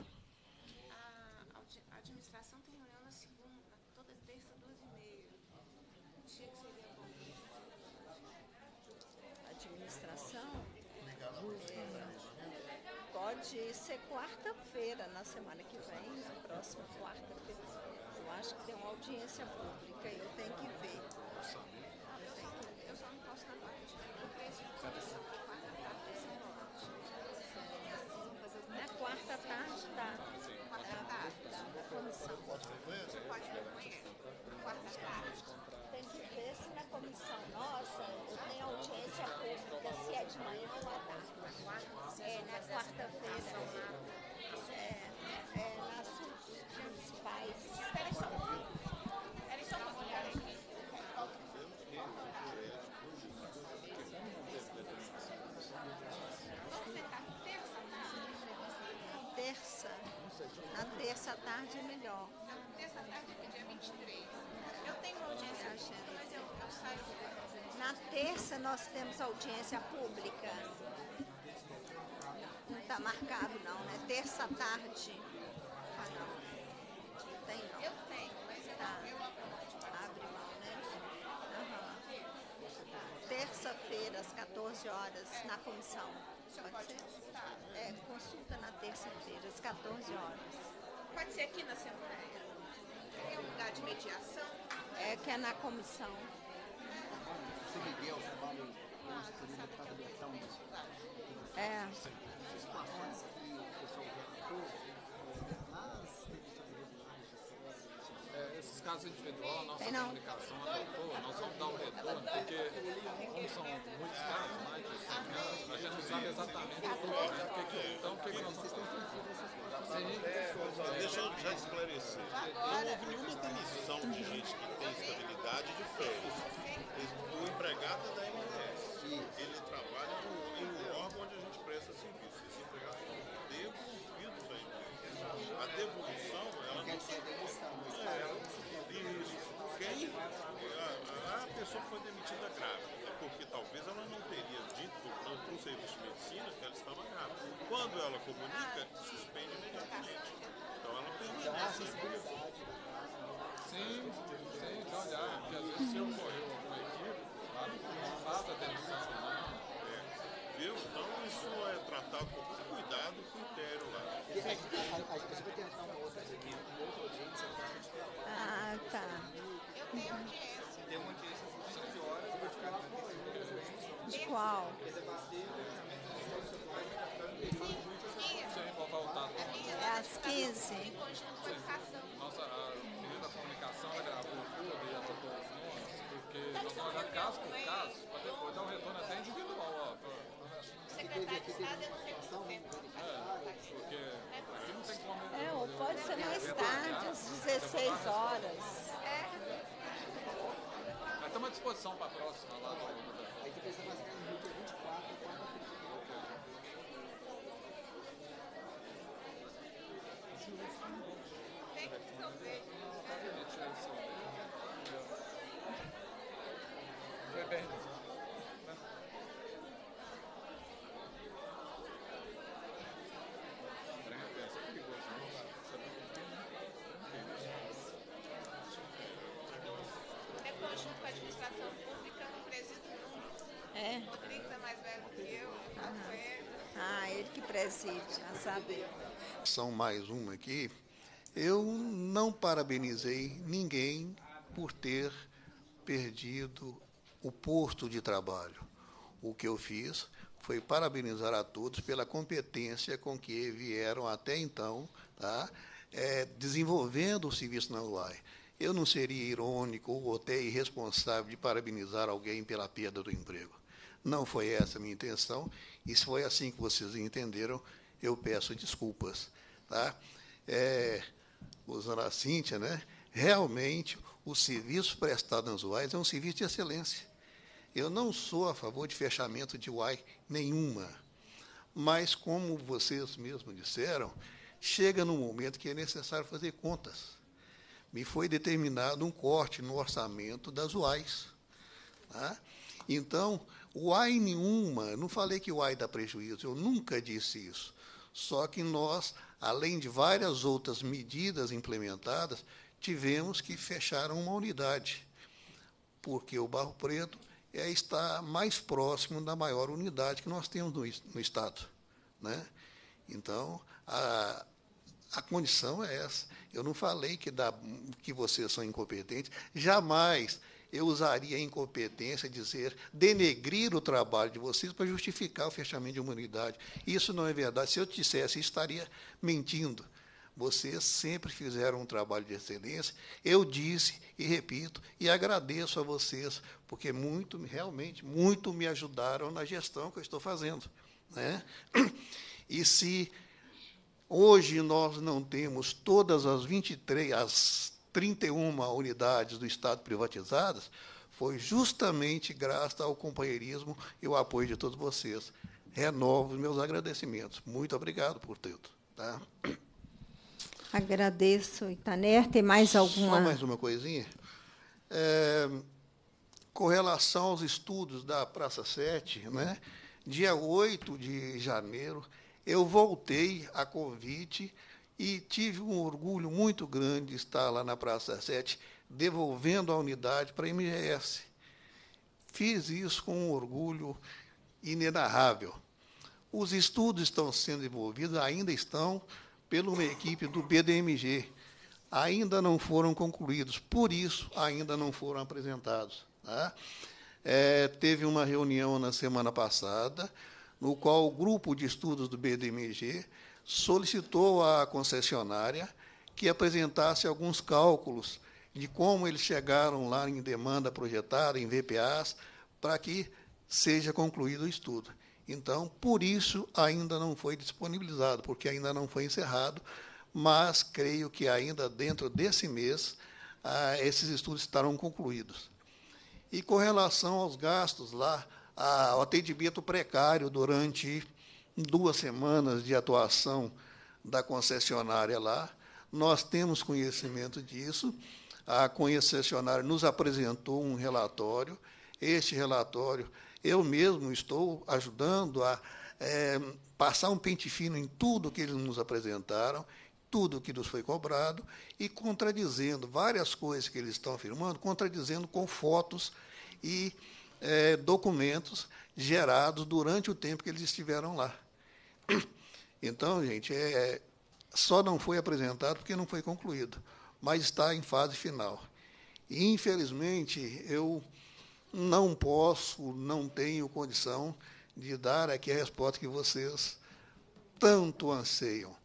pode ser quarta-feira, na semana que vem, na próxima audiência pública. Eu tenho que tarde é melhor. Terça-tarde é dia 23. Eu tenho audiência pública, mas eu, eu saio. Na terça nós temos audiência pública. Não está marcado não, né? Terça tarde. Ah não. tem não. Eu tenho, mas eu, tá. eu abro Abre mão, né? Uhum. Terça-feira, às 14 horas, é. na comissão. Pode, pode ser? Consultar. É, consulta na terça-feira, às 14 horas. Pode ser aqui na Assembleia? Tem um lugar de mediação? É que é na comissão. Se Miguel fala é. Situações que o pessoal relatou nas é, esses casos individuais, a nossa não. comunicação adotou, é, nós vamos dar um retorno, porque como são muitos casos, mais de 100 casos, a gente não sabe exatamente o é, né? que é. Então, o que, que nós vamos fazer? Deixa eu já esclarecer. Não houve nenhuma demissão de gente que tem estabilidade de férias. O empregado é da MLS. Ele trabalha no órgão onde a gente presta serviço. Esse empregado é devolvido da empresa. A devolução, ela não é, isso. Quem, a, a pessoa que foi demitida grave conselhos de medicina, ela estava magrada. Quando ela comunica, suspende imediatamente. Então ela permanece. Sim, sim, já então, olhar, porque às vezes se ocorreu alguma equipe, lá não faz atenção, né? É, viu? Então isso é tratado com muito cuidado o critério lá. A gente vai tentar uma outra audiência. Ah, tá. Eu tenho dinheiro. Uau. É às 15. Nossa, a menina da comunicação ela gravou tudo e anotou os nomes, porque nós vamos olhar caso por caso, para depois dar um retorno até individual. Ó, secretário de Estado é porque aqui não tem como. É, ou pode ser mais tarde, às 16 horas. É. Mas estamos à disposição para a próxima lá do a diferença mais grande do Hulk 24, Tem que sorvete. Tá vendo? Tirar o sorvete. Bebendo. citação mais uma aqui, eu não parabenizei ninguém por ter perdido o posto de trabalho. O que eu fiz foi parabenizar a todos pela competência com que vieram até então, tá? É, desenvolvendo o serviço na UAI. Eu não seria irônico ou até irresponsável de parabenizar alguém pela perda do emprego. Não foi essa a minha intenção, e se foi assim que vocês entenderam, eu peço desculpas tá? É, usando a Cíntia, né? realmente o serviço prestado nas UAIs é um serviço de excelência. Eu não sou a favor de fechamento de UAI nenhuma, mas como vocês mesmos disseram, chega no momento que é necessário fazer contas. Me foi determinado um corte no orçamento das UAIs. Tá? Então, UAI nenhuma, não falei que UAI dá prejuízo, eu nunca disse isso. Só que nós além de várias outras medidas implementadas, tivemos que fechar uma unidade, porque o Barro Preto é está mais próximo da maior unidade que nós temos no, no Estado. Né? Então, a, a condição é essa. Eu não falei que, dá, que vocês são incompetentes, jamais eu usaria a incompetência dizer, denegrir o trabalho de vocês para justificar o fechamento de uma unidade. Isso não é verdade. Se eu dissesse, estaria mentindo. Vocês sempre fizeram um trabalho de excelência. Eu disse e repito e agradeço a vocês, porque muito, realmente, muito me ajudaram na gestão que eu estou fazendo. Né? E se hoje nós não temos todas as 23, as 31 unidades do Estado privatizadas, foi justamente graças ao companheirismo e ao apoio de todos vocês. Renovo os meus agradecimentos. Muito obrigado por tudo. Tá? Agradeço, Itaner. Tem mais alguma? Só mais uma coisinha. É, com relação aos estudos da Praça 7, né, dia 8 de janeiro, eu voltei a convite e tive um orgulho muito grande de estar lá na Praça 7, devolvendo a unidade para a MGS. Fiz isso com um orgulho inenarrável. Os estudos estão sendo desenvolvidos, ainda estão, pela uma equipe do BDMG. Ainda não foram concluídos, por isso ainda não foram apresentados. Tá? É, teve uma reunião na semana passada, no qual o grupo de estudos do BDMG solicitou à concessionária que apresentasse alguns cálculos de como eles chegaram lá em demanda projetada, em VPAs, para que seja concluído o estudo. Então, por isso ainda não foi disponibilizado, porque ainda não foi encerrado, mas creio que ainda dentro desse mês ah, esses estudos estarão concluídos. E com relação aos gastos lá, ao ah, o atendimento precário durante duas semanas de atuação da concessionária lá. Nós temos conhecimento disso. A concessionária nos apresentou um relatório. Este relatório, eu mesmo estou ajudando a é, passar um pente fino em tudo que eles nos apresentaram, tudo que nos foi cobrado, e contradizendo várias coisas que eles estão afirmando, contradizendo com fotos e é, documentos gerados durante o tempo que eles estiveram lá. Então, gente, é, só não foi apresentado porque não foi concluído, mas está em fase final. E, infelizmente, eu não posso, não tenho condição de dar aqui a resposta que vocês tanto anseiam.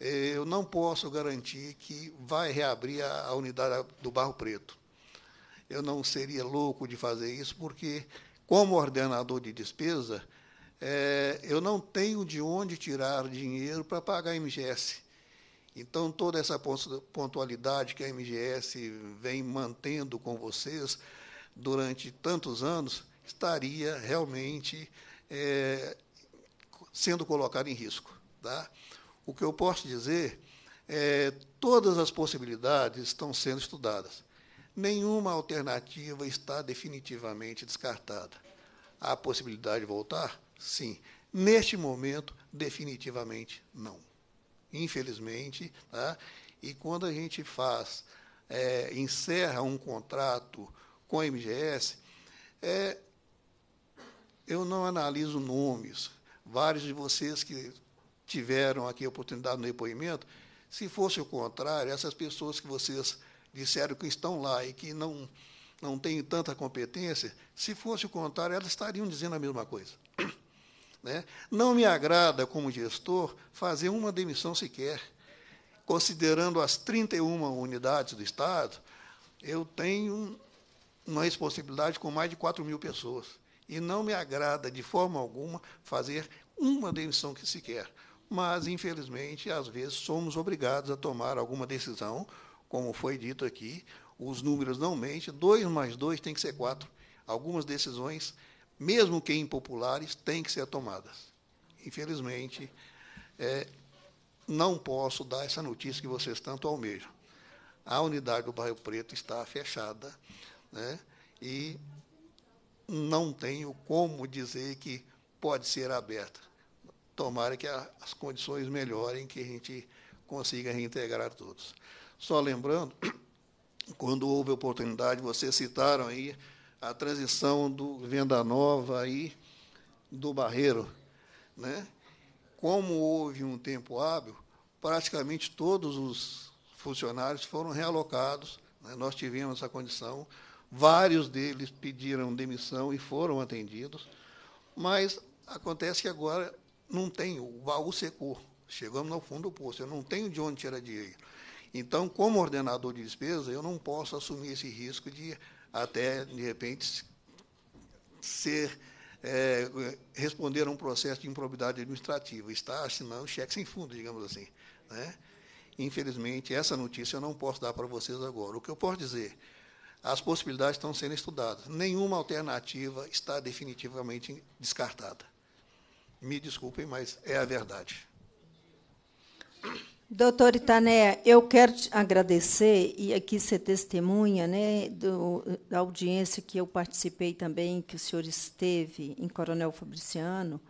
Eu não posso garantir que vai reabrir a, a unidade do Barro Preto. Eu não seria louco de fazer isso, porque, como ordenador de despesa, é, eu não tenho de onde tirar dinheiro para pagar a MGS. Então, toda essa pontualidade que a MGS vem mantendo com vocês durante tantos anos estaria realmente é, sendo colocada em risco. Tá? O que eu posso dizer é todas as possibilidades estão sendo estudadas. Nenhuma alternativa está definitivamente descartada. Há possibilidade de voltar? Sim. Neste momento, definitivamente não. Infelizmente, tá? e quando a gente faz, é, encerra um contrato com a MGS, é, eu não analiso nomes. Vários de vocês que tiveram aqui a oportunidade no depoimento, se fosse o contrário, essas pessoas que vocês disseram que estão lá e que não, não têm tanta competência, se fosse o contrário, elas estariam dizendo a mesma coisa. Né? Não me agrada, como gestor, fazer uma demissão sequer. Considerando as 31 unidades do Estado, eu tenho uma responsabilidade com mais de 4 mil pessoas. E não me agrada, de forma alguma, fazer uma demissão que sequer. Mas, infelizmente, às vezes somos obrigados a tomar alguma decisão, como foi dito aqui, os números não mentem, Dois mais dois tem que ser quatro. Algumas decisões mesmo que impopulares, têm que ser tomadas. Infelizmente, é, não posso dar essa notícia que vocês tanto almejam. A unidade do Bairro Preto está fechada né, e não tenho como dizer que pode ser aberta. Tomara que a, as condições melhorem, que a gente consiga reintegrar todos. Só lembrando, quando houve oportunidade, vocês citaram aí a transição do Venda Nova aí do Barreiro. Né? Como houve um tempo hábil, praticamente todos os funcionários foram realocados. Né? Nós tivemos essa condição. Vários deles pediram demissão e foram atendidos. Mas acontece que agora não tem, o baú secou. Chegamos ao fundo do poço, eu não tenho de onde tirar dinheiro. Então, como ordenador de despesa, eu não posso assumir esse risco de até, de repente, ser é, responder a um processo de improbidade administrativa, está assinando cheque sem fundo, digamos assim. Né? Infelizmente, essa notícia eu não posso dar para vocês agora. O que eu posso dizer? As possibilidades estão sendo estudadas. Nenhuma alternativa está definitivamente descartada. Me desculpem, mas é a verdade. Doutor Itané, eu quero te agradecer e aqui ser testemunha né, do, da audiência que eu participei também, que o senhor esteve em Coronel Fabriciano,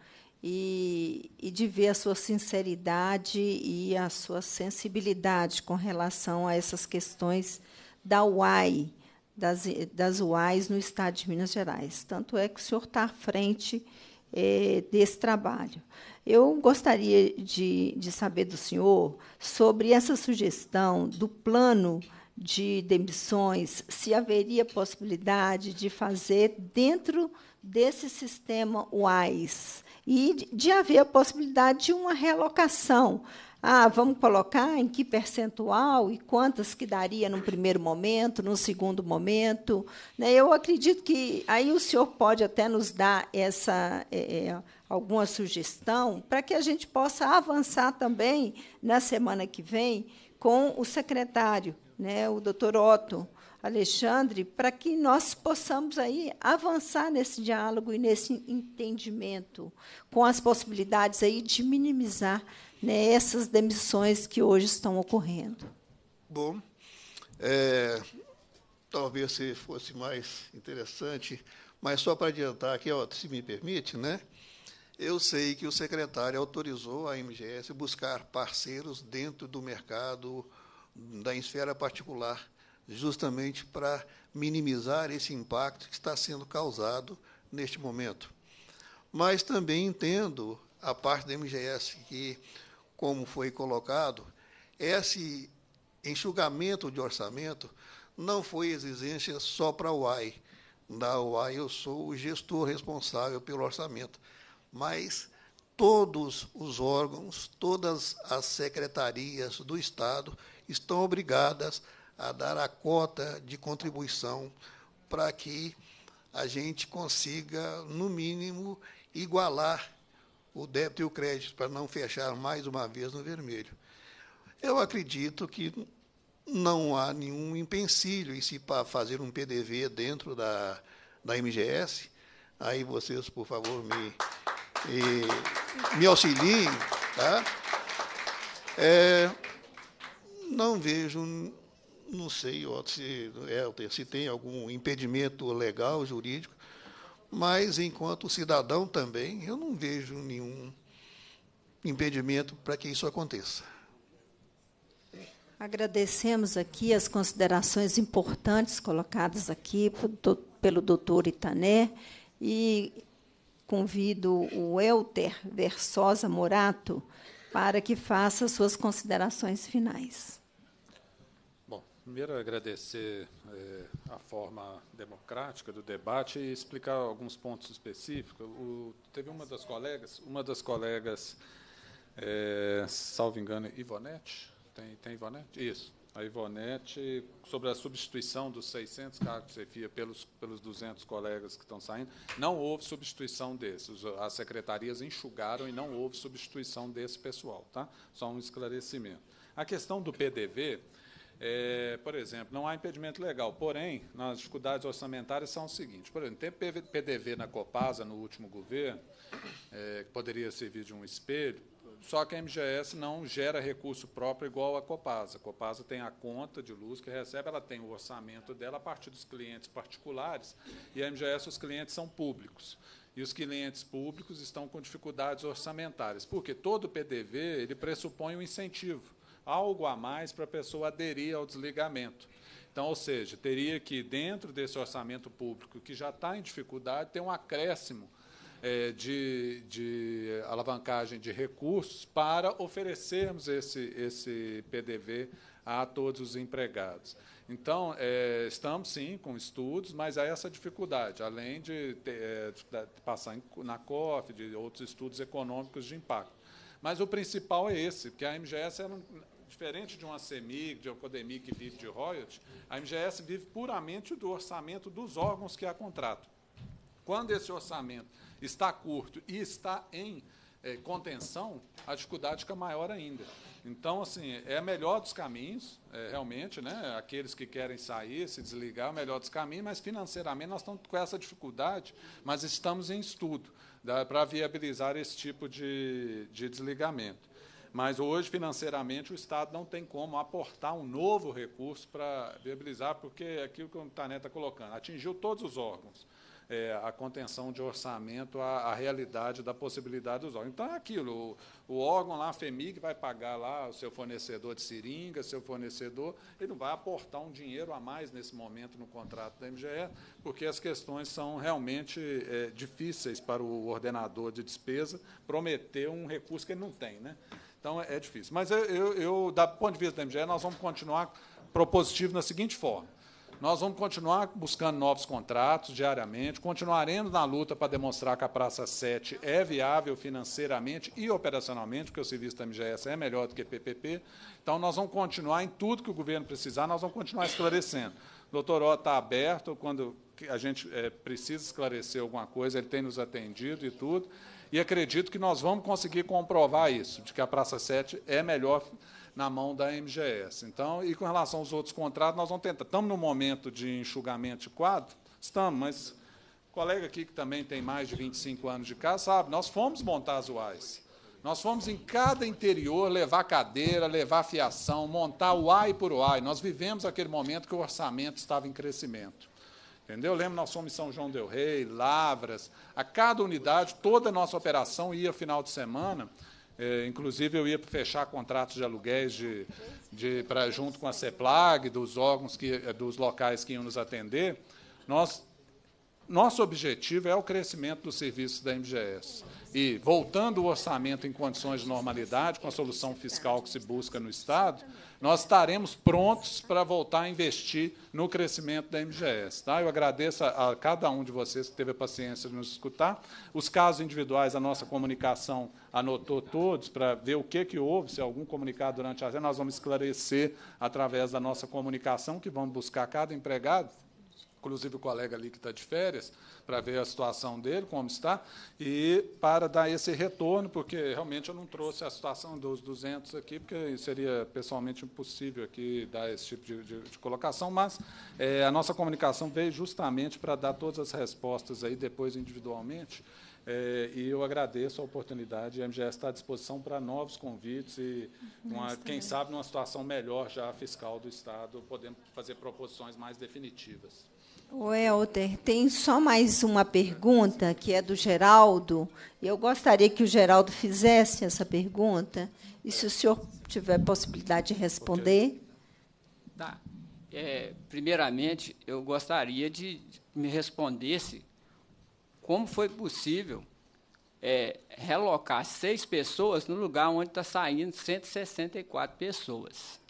e, e de ver a sua sinceridade e a sua sensibilidade com relação a essas questões da UAI, das, das UAIs no estado de Minas Gerais. Tanto é que o senhor está à frente é, desse trabalho. Eu gostaria de, de saber do senhor sobre essa sugestão do plano de demissões, se haveria possibilidade de fazer dentro desse sistema UAIS e de haver a possibilidade de uma relocação ah, vamos colocar em que percentual e quantas que daria num primeiro momento, num segundo momento. Né? Eu acredito que aí o senhor pode até nos dar essa é, é, alguma sugestão para que a gente possa avançar também na semana que vem com o secretário, né, o doutor Otto. Alexandre, para que nós possamos aí avançar nesse diálogo e nesse entendimento, com as possibilidades aí de minimizar nessas demissões que hoje estão ocorrendo. Bom, é, talvez se fosse mais interessante, mas só para adiantar aqui, ó, se me permite, né? Eu sei que o secretário autorizou a MGS buscar parceiros dentro do mercado da esfera particular, justamente para minimizar esse impacto que está sendo causado neste momento. Mas também entendo a parte da MGS que como foi colocado, esse enxugamento de orçamento não foi exigência só para a UAI. Da UAI eu sou o gestor responsável pelo orçamento, mas todos os órgãos, todas as secretarias do Estado estão obrigadas a dar a cota de contribuição para que a gente consiga, no mínimo, igualar o débito e o crédito para não fechar mais uma vez no vermelho. Eu acredito que não há nenhum empecilho em se fazer um PDV dentro da, da MGS. Aí vocês, por favor, me, e, me auxiliem. Tá? É, não vejo, não sei se, é, se tem algum impedimento legal, jurídico, mas enquanto cidadão também, eu não vejo nenhum impedimento para que isso aconteça. Agradecemos aqui as considerações importantes colocadas aqui pelo doutor Itané e convido o Elter Versosa Morato para que faça suas considerações finais. Primeiro, agradecer é, a forma democrática do debate e explicar alguns pontos específicos. O, teve uma das colegas, uma das colegas, eh, salvo engano, Ivonete, tem, tem Ivonete? Isso. A Ivonete, sobre a substituição dos 600 cargos de chefia pelos, pelos 200 colegas que estão saindo, não houve substituição desses. As secretarias enxugaram e não houve substituição desse pessoal. Tá? Só um esclarecimento. A questão do PDV é, por exemplo, não há impedimento legal, porém, as dificuldades orçamentárias são o seguinte: por exemplo, tem PDV na Copasa no último governo, é, que poderia servir de um espelho, só que a MGS não gera recurso próprio igual a Copasa. A Copasa tem a conta de luz que recebe, ela tem o orçamento dela a partir dos clientes particulares, e a MGS os clientes são públicos e os clientes públicos estão com dificuldades orçamentárias, porque todo PDV ele pressupõe um incentivo algo a mais para a pessoa aderir ao desligamento. Então, ou seja, teria que, dentro desse orçamento público que já está em dificuldade, ter um acréscimo é, de, de, alavancagem de recursos para oferecermos esse, esse PDV a todos os empregados. Então, é, estamos sim com estudos, mas há essa dificuldade, além de, ter, é, de passar na COF, de outros estudos econômicos de impacto. Mas o principal é esse, que a MGS Diferente de uma CEMIG, de uma CODEMIG que vive de royalties, a MGS vive puramente do orçamento dos órgãos que a contratam. Quando esse orçamento está curto e está em é, contenção, a dificuldade fica maior ainda. Então, assim, é melhor dos caminhos, é, realmente, né? Aqueles que querem sair, se desligar, é o melhor dos caminhos, mas financeiramente nós estamos com essa dificuldade, mas estamos em estudo para viabilizar esse tipo de, de desligamento. Mas hoje, financeiramente, o Estado não tem como aportar um novo recurso para viabilizar, porque é aquilo que o Tané está colocando, atingiu todos os órgãos. É, a contenção de orçamento a realidade da possibilidade dos órgãos. Então, é aquilo, o, o órgão lá, a FEMIG, vai pagar lá o seu fornecedor de seringa, seu fornecedor, ele não vai aportar um dinheiro a mais nesse momento no contrato da MGE, porque as questões são realmente é, difíceis para o ordenador de despesa prometer um recurso que ele não tem. Né? Então, é, é difícil. Mas, eu, eu, eu, da ponto de vista da MGE, nós vamos continuar propositivo na seguinte forma. Nós vamos continuar buscando novos contratos diariamente, continuaremos na luta para demonstrar que a Praça 7 é viável financeiramente e operacionalmente, porque o serviço da MGS é melhor do que PPP. Então, nós vamos continuar em tudo que o governo precisar, nós vamos continuar esclarecendo. O doutor O está aberto, quando a gente é, precisa esclarecer alguma coisa, ele tem nos atendido e tudo e acredito que nós vamos conseguir comprovar isso, de que a Praça 7 é melhor na mão da MGS. Então, e com relação aos outros contratos, nós vamos tentar. Estamos no momento de enxugamento de quadro? Estamos, mas colega aqui que também tem mais de 25 anos de casa, sabe, nós fomos montar as UAIs. Nós fomos em cada interior levar cadeira, levar fiação, montar UAI por UAI. Nós vivemos aquele momento que o orçamento estava em crescimento. Entendeu? Eu lembro, nós fomos em São João del Rei, Lavras. A cada unidade, toda a nossa operação ia final de semana. É, inclusive, eu ia fechar contratos de aluguéis de, de, pra, junto com a CEPLAG, dos órgãos, que, é, dos locais que iam nos atender. Nós, nosso objetivo é o crescimento do serviço da MGS. E, voltando o orçamento em condições de normalidade, com a solução fiscal que se busca no Estado, nós estaremos prontos para voltar a investir no crescimento da MGS. Tá? Eu agradeço a, a cada um de vocês que teve a paciência de nos escutar. Os casos individuais, a nossa comunicação anotou todos para ver o que, que houve, se algum comunicado durante a nós vamos esclarecer através da nossa comunicação, que vamos buscar cada empregado inclusive o colega ali que está de férias, para ver a situação dele, como está, e para dar esse retorno, porque realmente eu não trouxe a situação dos 200 aqui, porque seria pessoalmente impossível aqui dar esse tipo de, de, de colocação, mas é, a nossa comunicação veio justamente para dar todas as respostas aí depois individualmente. É, e eu agradeço a oportunidade. A MGS está à disposição para novos convites e, uma, quem né? sabe, numa situação melhor já fiscal do Estado, podemos fazer proposições mais definitivas. O Helder, tem só mais uma pergunta que é do Geraldo. E eu gostaria que o Geraldo fizesse essa pergunta. E se o senhor tiver possibilidade de responder. Tá. É, primeiramente, eu gostaria de me respondesse como foi possível é, relocar seis pessoas no lugar onde está saindo 164 pessoas.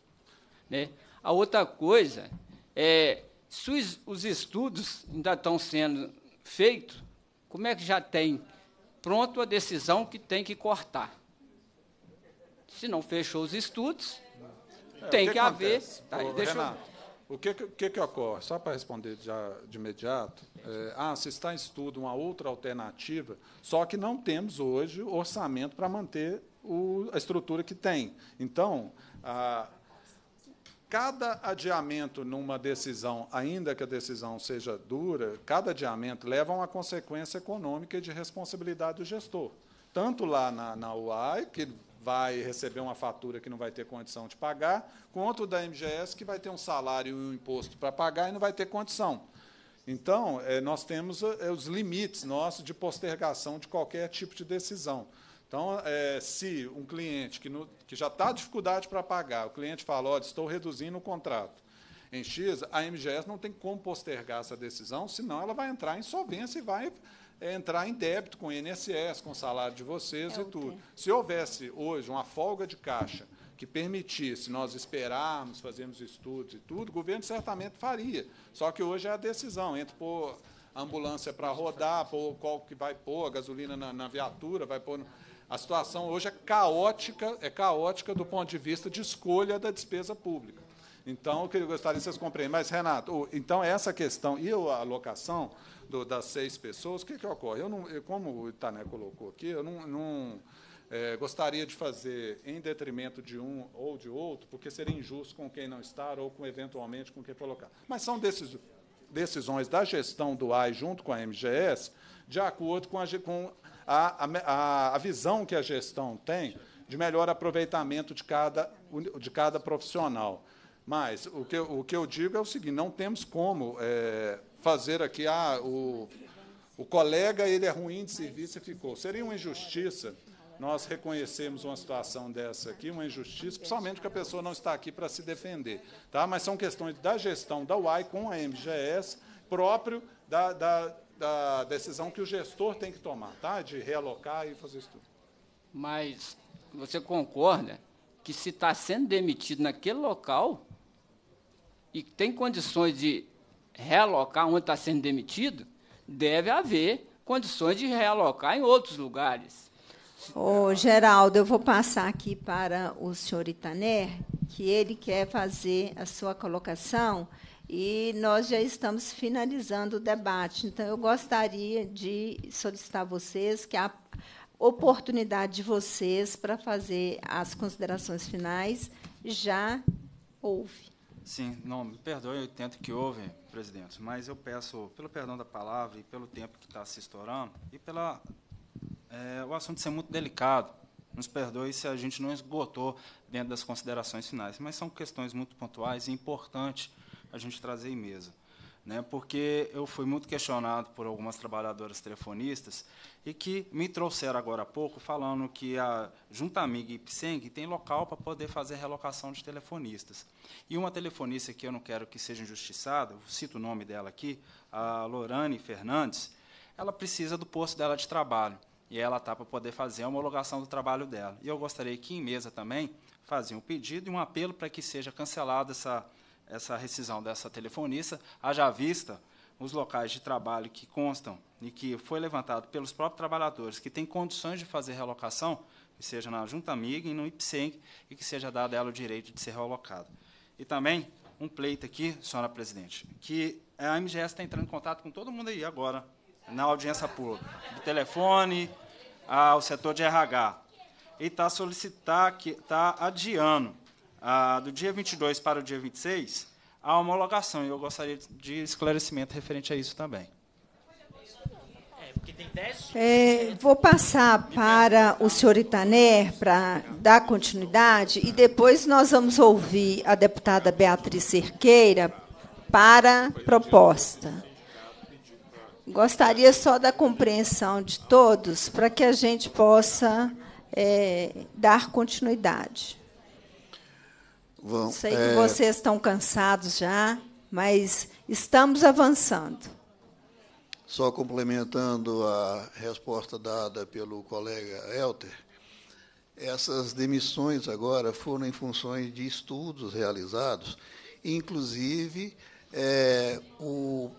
Né? A outra coisa é se os estudos ainda estão sendo feitos, como é que já tem pronto a decisão que tem que cortar? Se não fechou os estudos, é, tem que, que haver. Tá, Ô, deixa Renato, eu... O que, que, que, ocorre? Só para responder já de imediato, é, ah, se está em estudo uma outra alternativa, só que não temos hoje orçamento para manter o, a estrutura que tem. Então, a, cada adiamento numa decisão, ainda que a decisão seja dura, cada adiamento leva a uma consequência econômica e de responsabilidade do gestor. Tanto lá na, na UAI, que vai receber uma fatura que não vai ter condição de pagar, quanto da MGS, que vai ter um salário e um imposto para pagar e não vai ter condição. Então, eh, nós temos eh, os limites nossos de postergação de qualquer tipo de decisão. Então, é, se um cliente que, no, que já está dificuldade para pagar, o cliente fala, olha, estou reduzindo o contrato em X, a MGS não tem como postergar essa decisão, senão ela vai entrar em solvência e vai é, entrar em débito com o INSS, com o salário de vocês é e tudo. Se houvesse hoje uma folga de caixa que permitisse nós esperarmos, fazermos estudos e tudo, o governo certamente faria. Só que hoje é a decisão entre pôr ambulância para rodar, pôr qual que vai pôr, a gasolina na, na viatura, vai pôr... No a situação hoje é caótica, é caótica do ponto de vista de escolha da despesa pública. Então, o que eu gostaria que vocês compreendam. Mas, Renato, então essa questão e a alocação do, das seis pessoas, o que, que ocorre? Eu não, eu, como o Itané colocou aqui, eu não, não é, gostaria de fazer em detrimento de um ou de outro, porque seria injusto com quem não estar ou com, eventualmente com quem colocar. Mas são decisões decisões da gestão do AI junto com a MGS, de acordo com, a, com a, a, a visão que a gestão tem de melhor aproveitamento de cada, de cada profissional. Mas o que, o que eu digo é o seguinte: não temos como é, fazer aqui ah, o, o colega ele é ruim de serviço e ficou. Seria uma injustiça nós reconhecemos uma situação dessa aqui, uma injustiça, principalmente que a pessoa não está aqui para se defender. Tá? Mas são questões da gestão da UAI com a MGS, próprio da, da da decisão que o gestor tem que tomar, tá? De realocar e fazer isso tudo. Mas você concorda que se está sendo demitido naquele local e tem condições de realocar onde está sendo demitido, deve haver condições de realocar em outros lugares. Ô, Geraldo, eu vou passar aqui para o senhor Itaner, que ele quer fazer a sua colocação e nós já estamos finalizando o debate. Então, eu gostaria de solicitar a vocês que a oportunidade de vocês para fazer as considerações finais já houve. Sim, não, me perdoe eu tento que houve, presidente, mas eu peço, pelo perdão da palavra e pelo tempo que está se estourando, e pela é, o assunto ser muito delicado, nos perdoe se a gente não esgotou dentro das considerações finais, mas são questões muito pontuais e importantes a gente trazer em mesa. Né? Porque eu fui muito questionado por algumas trabalhadoras telefonistas e que me trouxeram agora há pouco falando que a Junta Amiga e Ipseng tem local para poder fazer relocação de telefonistas. E uma telefonista que eu não quero que seja injustiçada, cito o nome dela aqui, a Lorane Fernandes, ela precisa do posto dela de trabalho e ela está para poder fazer a homologação do trabalho dela. E eu gostaria que, em mesa também, faziam um pedido e um apelo para que seja cancelada essa essa rescisão dessa telefonista, haja vista os locais de trabalho que constam e que foi levantado pelos próprios trabalhadores que têm condições de fazer relocação, que seja na Junta Amiga e no IPSENG, e que seja dado a ela o direito de ser relocado. E também um pleito aqui, senhora presidente, que a MGS está entrando em contato com todo mundo aí agora, na audiência pública, do telefone ao setor de RH, e está solicitar, está adiando ah, do dia 22 para o dia 26, a homologação. E eu gostaria de esclarecimento referente a isso também. É, é, vou passar para o senhor Itaner para dar continuidade e depois nós vamos ouvir a deputada Beatriz Cerqueira para proposta. Gostaria só da compreensão de todos para que a gente possa é, dar continuidade. Vão, Sei é, que vocês estão cansados já, mas estamos avançando. Só complementando a resposta dada pelo colega Elter, essas demissões agora foram em funções de estudos realizados, inclusive é, o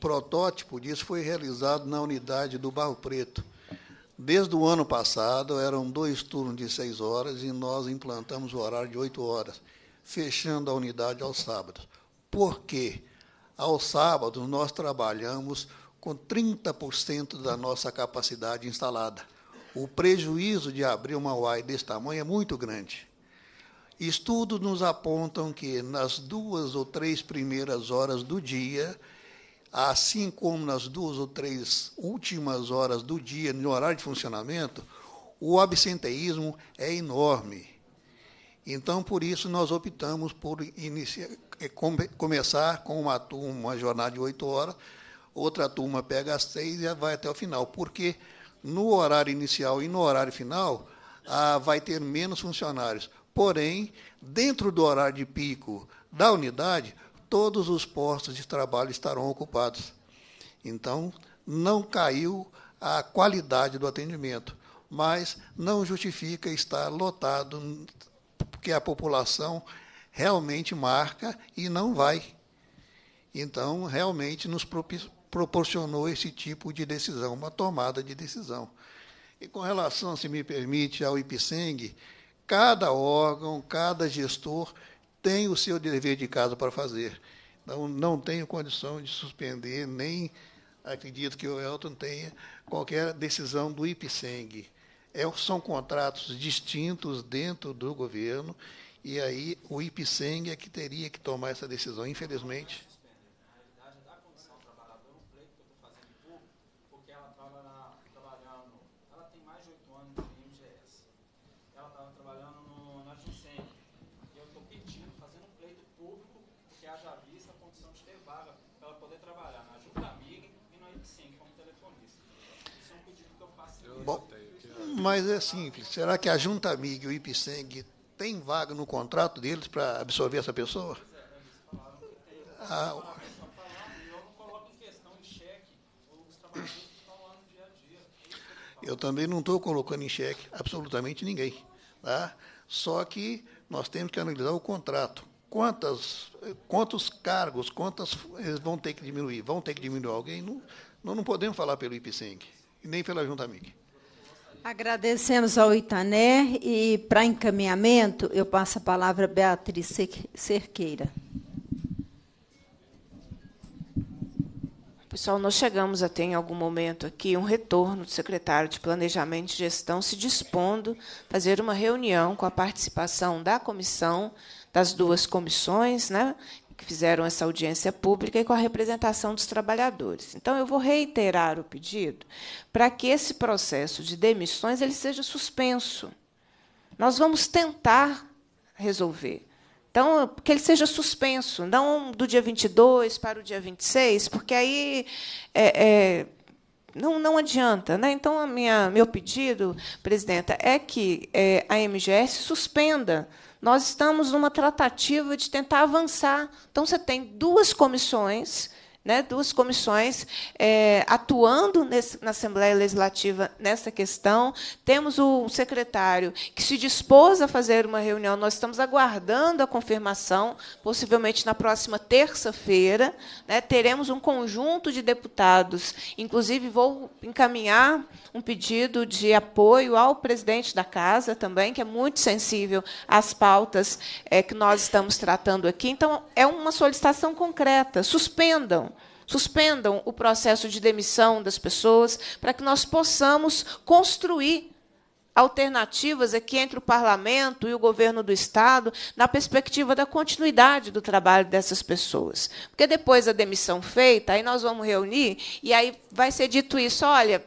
protótipo disso foi realizado na unidade do Barro Preto. Desde o ano passado, eram dois turnos de seis horas e nós implantamos o horário de oito horas fechando a unidade aos sábados. Por quê? Aos sábados nós trabalhamos com 30% da nossa capacidade instalada. O prejuízo de abrir uma UAI desse tamanho é muito grande. Estudos nos apontam que nas duas ou três primeiras horas do dia, assim como nas duas ou três últimas horas do dia, no horário de funcionamento, o absenteísmo é enorme. Então, por isso, nós optamos por iniciar, eh, come, começar com uma turma, uma jornada de oito horas, outra turma pega às seis e vai até o final, porque no horário inicial e no horário final vai ter menos funcionários. Porém, dentro do horário de pico da unidade, todos os postos de trabalho estarão ocupados. Então, não caiu a qualidade do atendimento, mas não justifica estar lotado porque a população realmente marca e não vai. Então, realmente nos proporcionou esse tipo de decisão, uma tomada de decisão. E com relação, se me permite, ao IPSENG, cada órgão, cada gestor tem o seu dever de casa para fazer. Então, não tenho condição de suspender, nem acredito que o Elton tenha qualquer decisão do IPSENG. É, são contratos distintos dentro do governo, e aí o IPSENG é que teria que tomar essa decisão. Infelizmente, Mas é simples. Será que a Junta Amiga e o IPSENG têm vaga no contrato deles para absorver essa pessoa? Ah, eu também não estou colocando em xeque absolutamente ninguém. Tá? Só que nós temos que analisar o contrato. Quantas, quantos cargos, quantas eles vão ter que diminuir? Vão ter que diminuir alguém? Não, nós não podemos falar pelo IPSENG, nem pela Junta Amiga. Agradecemos ao Itané e, para encaminhamento, eu passo a palavra a Beatriz Cerqueira. Pessoal, nós chegamos a ter em algum momento aqui um retorno do secretário de Planejamento e Gestão se dispondo a fazer uma reunião com a participação da comissão, das duas comissões, né, que fizeram essa audiência pública e com a representação dos trabalhadores. Então, eu vou reiterar o pedido para que esse processo de demissões ele seja suspenso. Nós vamos tentar resolver. Então, que ele seja suspenso, não do dia 22 para o dia 26, porque aí é, é, não, não adianta. Né? Então, a minha, meu pedido, presidenta, é que é, a MGS suspenda nós estamos numa tratativa de tentar avançar. Então, você tem duas comissões né, duas comissões é, atuando nesse, na Assembleia Legislativa nessa questão. Temos o secretário que se dispôs a fazer uma reunião, nós estamos aguardando a confirmação, possivelmente na próxima terça-feira. Né, teremos um conjunto de deputados, inclusive vou encaminhar um pedido de apoio ao presidente da Casa também, que é muito sensível às pautas é, que nós estamos tratando aqui. Então, é uma solicitação concreta: suspendam suspendam o processo de demissão das pessoas, para que nós possamos construir alternativas aqui entre o parlamento e o governo do estado na perspectiva da continuidade do trabalho dessas pessoas. Porque depois da demissão feita, aí nós vamos reunir e aí vai ser dito isso, olha,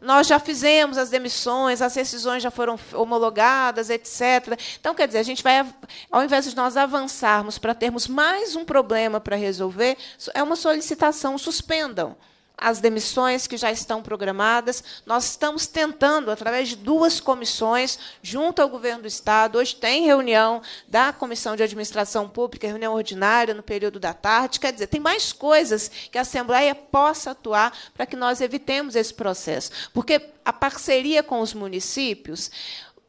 nós já fizemos as demissões, as rescisões já foram homologadas, etc. Então, quer dizer, a gente vai, ao invés de nós avançarmos para termos mais um problema para resolver, é uma solicitação, suspendam as demissões que já estão programadas. Nós estamos tentando, através de duas comissões, junto ao governo do Estado. Hoje tem reunião da Comissão de Administração Pública, reunião ordinária no período da tarde. Quer dizer, tem mais coisas que a Assembleia possa atuar para que nós evitemos esse processo. Porque a parceria com os municípios.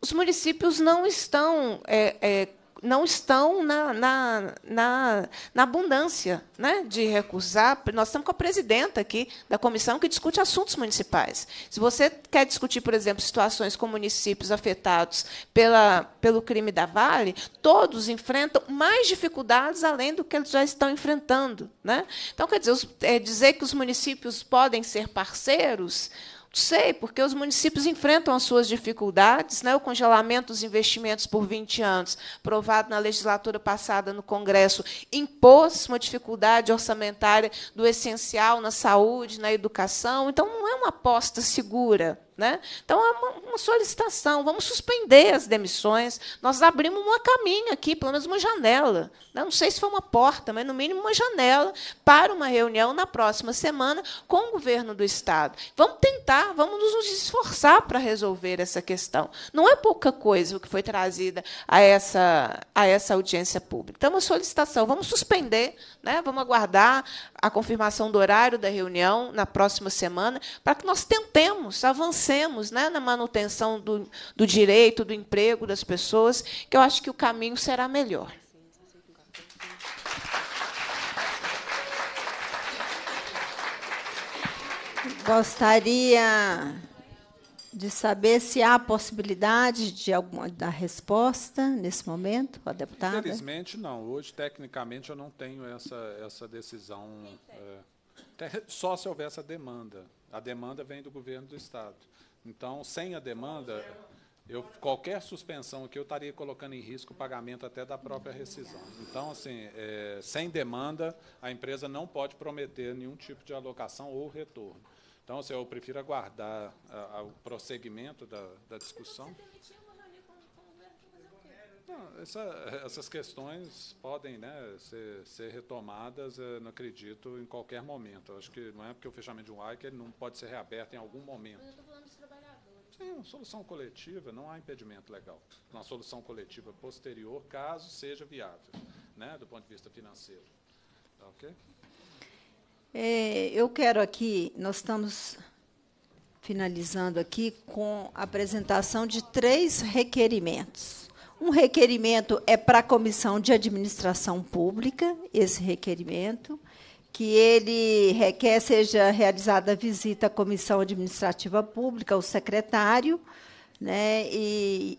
Os municípios não estão é, é, não estão na, na, na, na abundância né, de recusar ah, Nós estamos com a presidenta aqui da comissão que discute assuntos municipais. Se você quer discutir, por exemplo, situações com municípios afetados pela, pelo crime da Vale, todos enfrentam mais dificuldades além do que eles já estão enfrentando. Né? Então, quer dizer, os, é, dizer que os municípios podem ser parceiros sei, porque os municípios enfrentam as suas dificuldades, né? o congelamento dos investimentos por 20 anos, provado na legislatura passada no Congresso, impôs uma dificuldade orçamentária do essencial na saúde, na educação. Então, não é uma aposta segura. Né? Então, é uma, uma, solicitação. Vamos suspender as demissões. Nós abrimos uma caminho aqui, pelo menos uma janela. Né? Não sei se foi uma porta, mas, no mínimo, uma janela para uma reunião na próxima semana com o governo do Estado. Vamos tentar, vamos nos esforçar para resolver essa questão. Não é pouca coisa o que foi trazida a essa, a essa audiência pública. Então, é uma solicitação. Vamos suspender, né? vamos aguardar a confirmação do horário da reunião na próxima semana, para que nós tentemos, avancemos né, na manutenção do, do direito, do emprego das pessoas, que eu acho que o caminho será melhor. Gostaria de saber se há possibilidade de alguma da resposta nesse momento, a deputada? Infelizmente, não. Hoje, tecnicamente, eu não tenho essa, essa decisão. É, só se houver essa demanda. A demanda vem do governo do Estado. Então, sem a demanda, eu, qualquer suspensão aqui, eu estaria colocando em risco o pagamento até da própria rescisão. Então, assim, é, sem demanda, a empresa não pode prometer nenhum tipo de alocação ou retorno. Então, eu prefiro aguardar a, a, o prosseguimento da, da discussão. Não, essa, essas questões podem né, ser, ser, retomadas, eh, não acredito, em qualquer momento. Eu acho que não é porque o fechamento de um AI é que ele não pode ser reaberto em algum momento. Mas eu estou falando dos trabalhadores. Sim, uma solução coletiva, não há impedimento legal. Uma solução coletiva posterior, caso seja viável, né, do ponto de vista financeiro. Tá ok? É, eu quero aqui, nós estamos finalizando aqui com a apresentação de três requerimentos. Um requerimento é para a Comissão de Administração Pública, esse requerimento, que ele requer seja realizada visita à Comissão Administrativa Pública, ao secretário, né, e,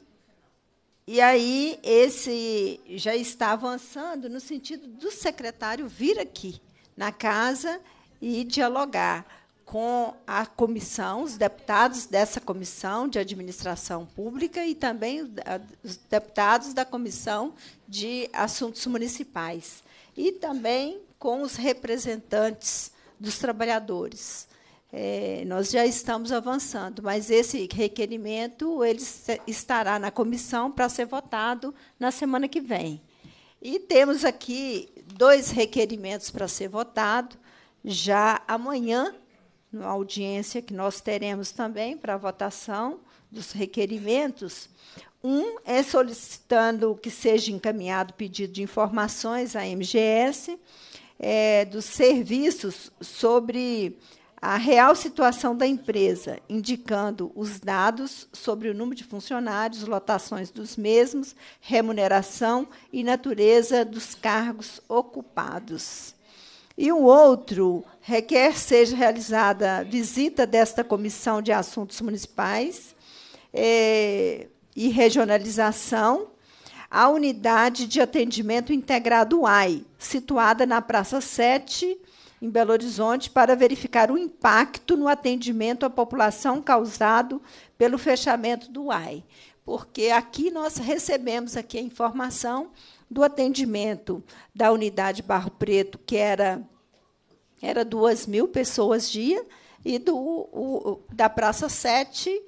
e aí esse já está avançando no sentido do secretário vir aqui na casa e dialogar com a comissão, os deputados dessa comissão de administração pública e também os deputados da comissão de assuntos municipais e também com os representantes dos trabalhadores. É, nós já estamos avançando, mas esse requerimento ele estará na comissão para ser votado na semana que vem. E temos aqui dois requerimentos para ser votado. Já amanhã, na audiência que nós teremos também para votação dos requerimentos, um é solicitando que seja encaminhado pedido de informações à MGS é, dos serviços sobre a real situação da empresa, indicando os dados sobre o número de funcionários, lotações dos mesmos, remuneração e natureza dos cargos ocupados. E o outro requer seja realizada visita desta Comissão de Assuntos Municipais eh, e Regionalização à Unidade de Atendimento Integrado AI, situada na Praça 7, em Belo Horizonte para verificar o impacto no atendimento à população causado pelo fechamento do AI. Porque aqui nós recebemos aqui a informação do atendimento da unidade Barro Preto, que era, era 2 mil pessoas dia, e do, o, da Praça 7,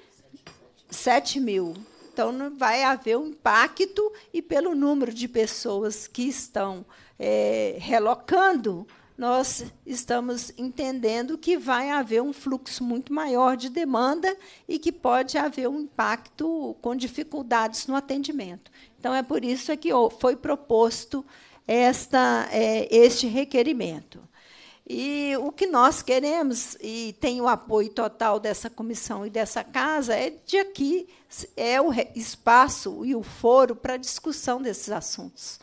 7 mil. Então, vai haver um impacto, e pelo número de pessoas que estão é, relocando, nós estamos entendendo que vai haver um fluxo muito maior de demanda e que pode haver um impacto com dificuldades no atendimento. Então, é por isso é que foi proposto esta, é, este requerimento. E o que nós queremos, e tem o apoio total dessa comissão e dessa casa, é de aqui é o espaço e o foro para discussão desses assuntos.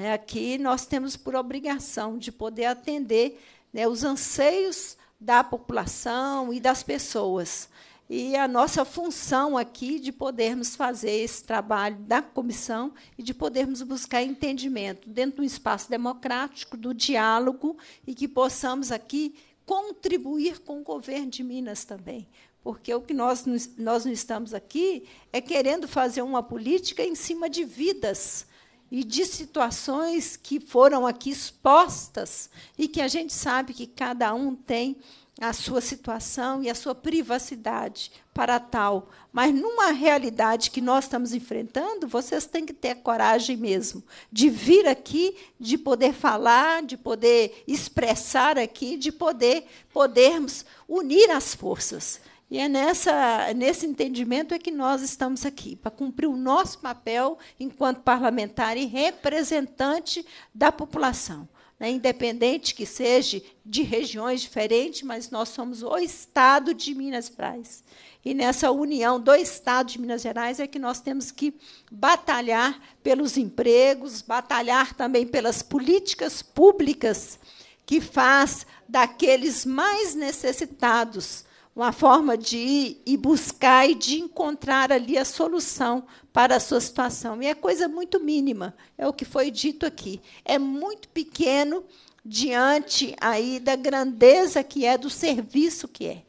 Né? Aqui nós temos por obrigação de poder atender né, os anseios da população e das pessoas. E a nossa função aqui de podermos fazer esse trabalho da comissão e de podermos buscar entendimento dentro de um espaço democrático, do diálogo, e que possamos aqui contribuir com o governo de Minas também. Porque o que nós, nós não estamos aqui é querendo fazer uma política em cima de vidas e de situações que foram aqui expostas e que a gente sabe que cada um tem a sua situação e a sua privacidade para tal. Mas numa realidade que nós estamos enfrentando, vocês têm que ter coragem mesmo de vir aqui, de poder falar, de poder expressar aqui, de poder podermos unir as forças. E é nessa, nesse entendimento é que nós estamos aqui, para cumprir o nosso papel enquanto parlamentar e representante da população. Né? Independente que seja de regiões diferentes, mas nós somos o Estado de Minas Gerais. E nessa união do Estado de Minas Gerais é que nós temos que batalhar pelos empregos, batalhar também pelas políticas públicas que faz daqueles mais necessitados uma forma de ir e buscar e de encontrar ali a solução para a sua situação. E é coisa muito mínima, é o que foi dito aqui. É muito pequeno diante aí da grandeza que é, do serviço que é.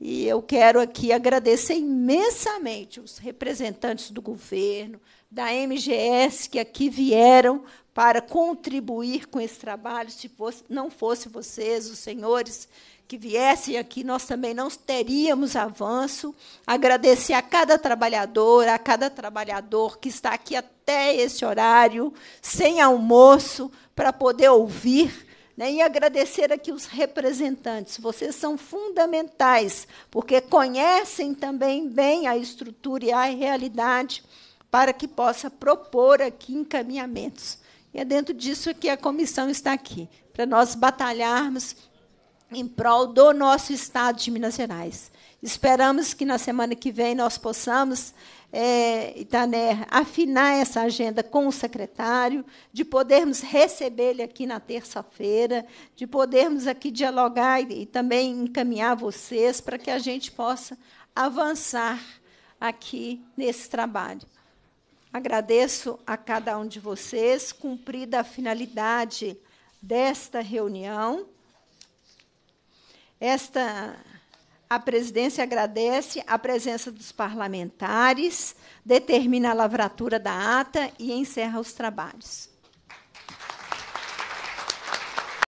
E eu quero aqui agradecer imensamente os representantes do governo, da MGS, que aqui vieram para contribuir com esse trabalho. Se fosse, não fosse vocês, os senhores que viessem aqui, nós também não teríamos avanço. Agradecer a cada trabalhadora, a cada trabalhador que está aqui até esse horário, sem almoço, para poder ouvir. Né? E agradecer aqui os representantes. Vocês são fundamentais, porque conhecem também bem a estrutura e a realidade para que possa propor aqui encaminhamentos. E é dentro disso que a comissão está aqui, para nós batalharmos em prol do nosso estado de Minas Gerais. Esperamos que na semana que vem nós possamos, é, Itaner, afinar essa agenda com o secretário, de podermos recebê-lo aqui na terça-feira, de podermos aqui dialogar e, e também encaminhar vocês para que a gente possa avançar aqui nesse trabalho. Agradeço a cada um de vocês, cumprida a finalidade desta reunião. Esta a presidência agradece a presença dos parlamentares, determina a lavratura da ata e encerra os trabalhos.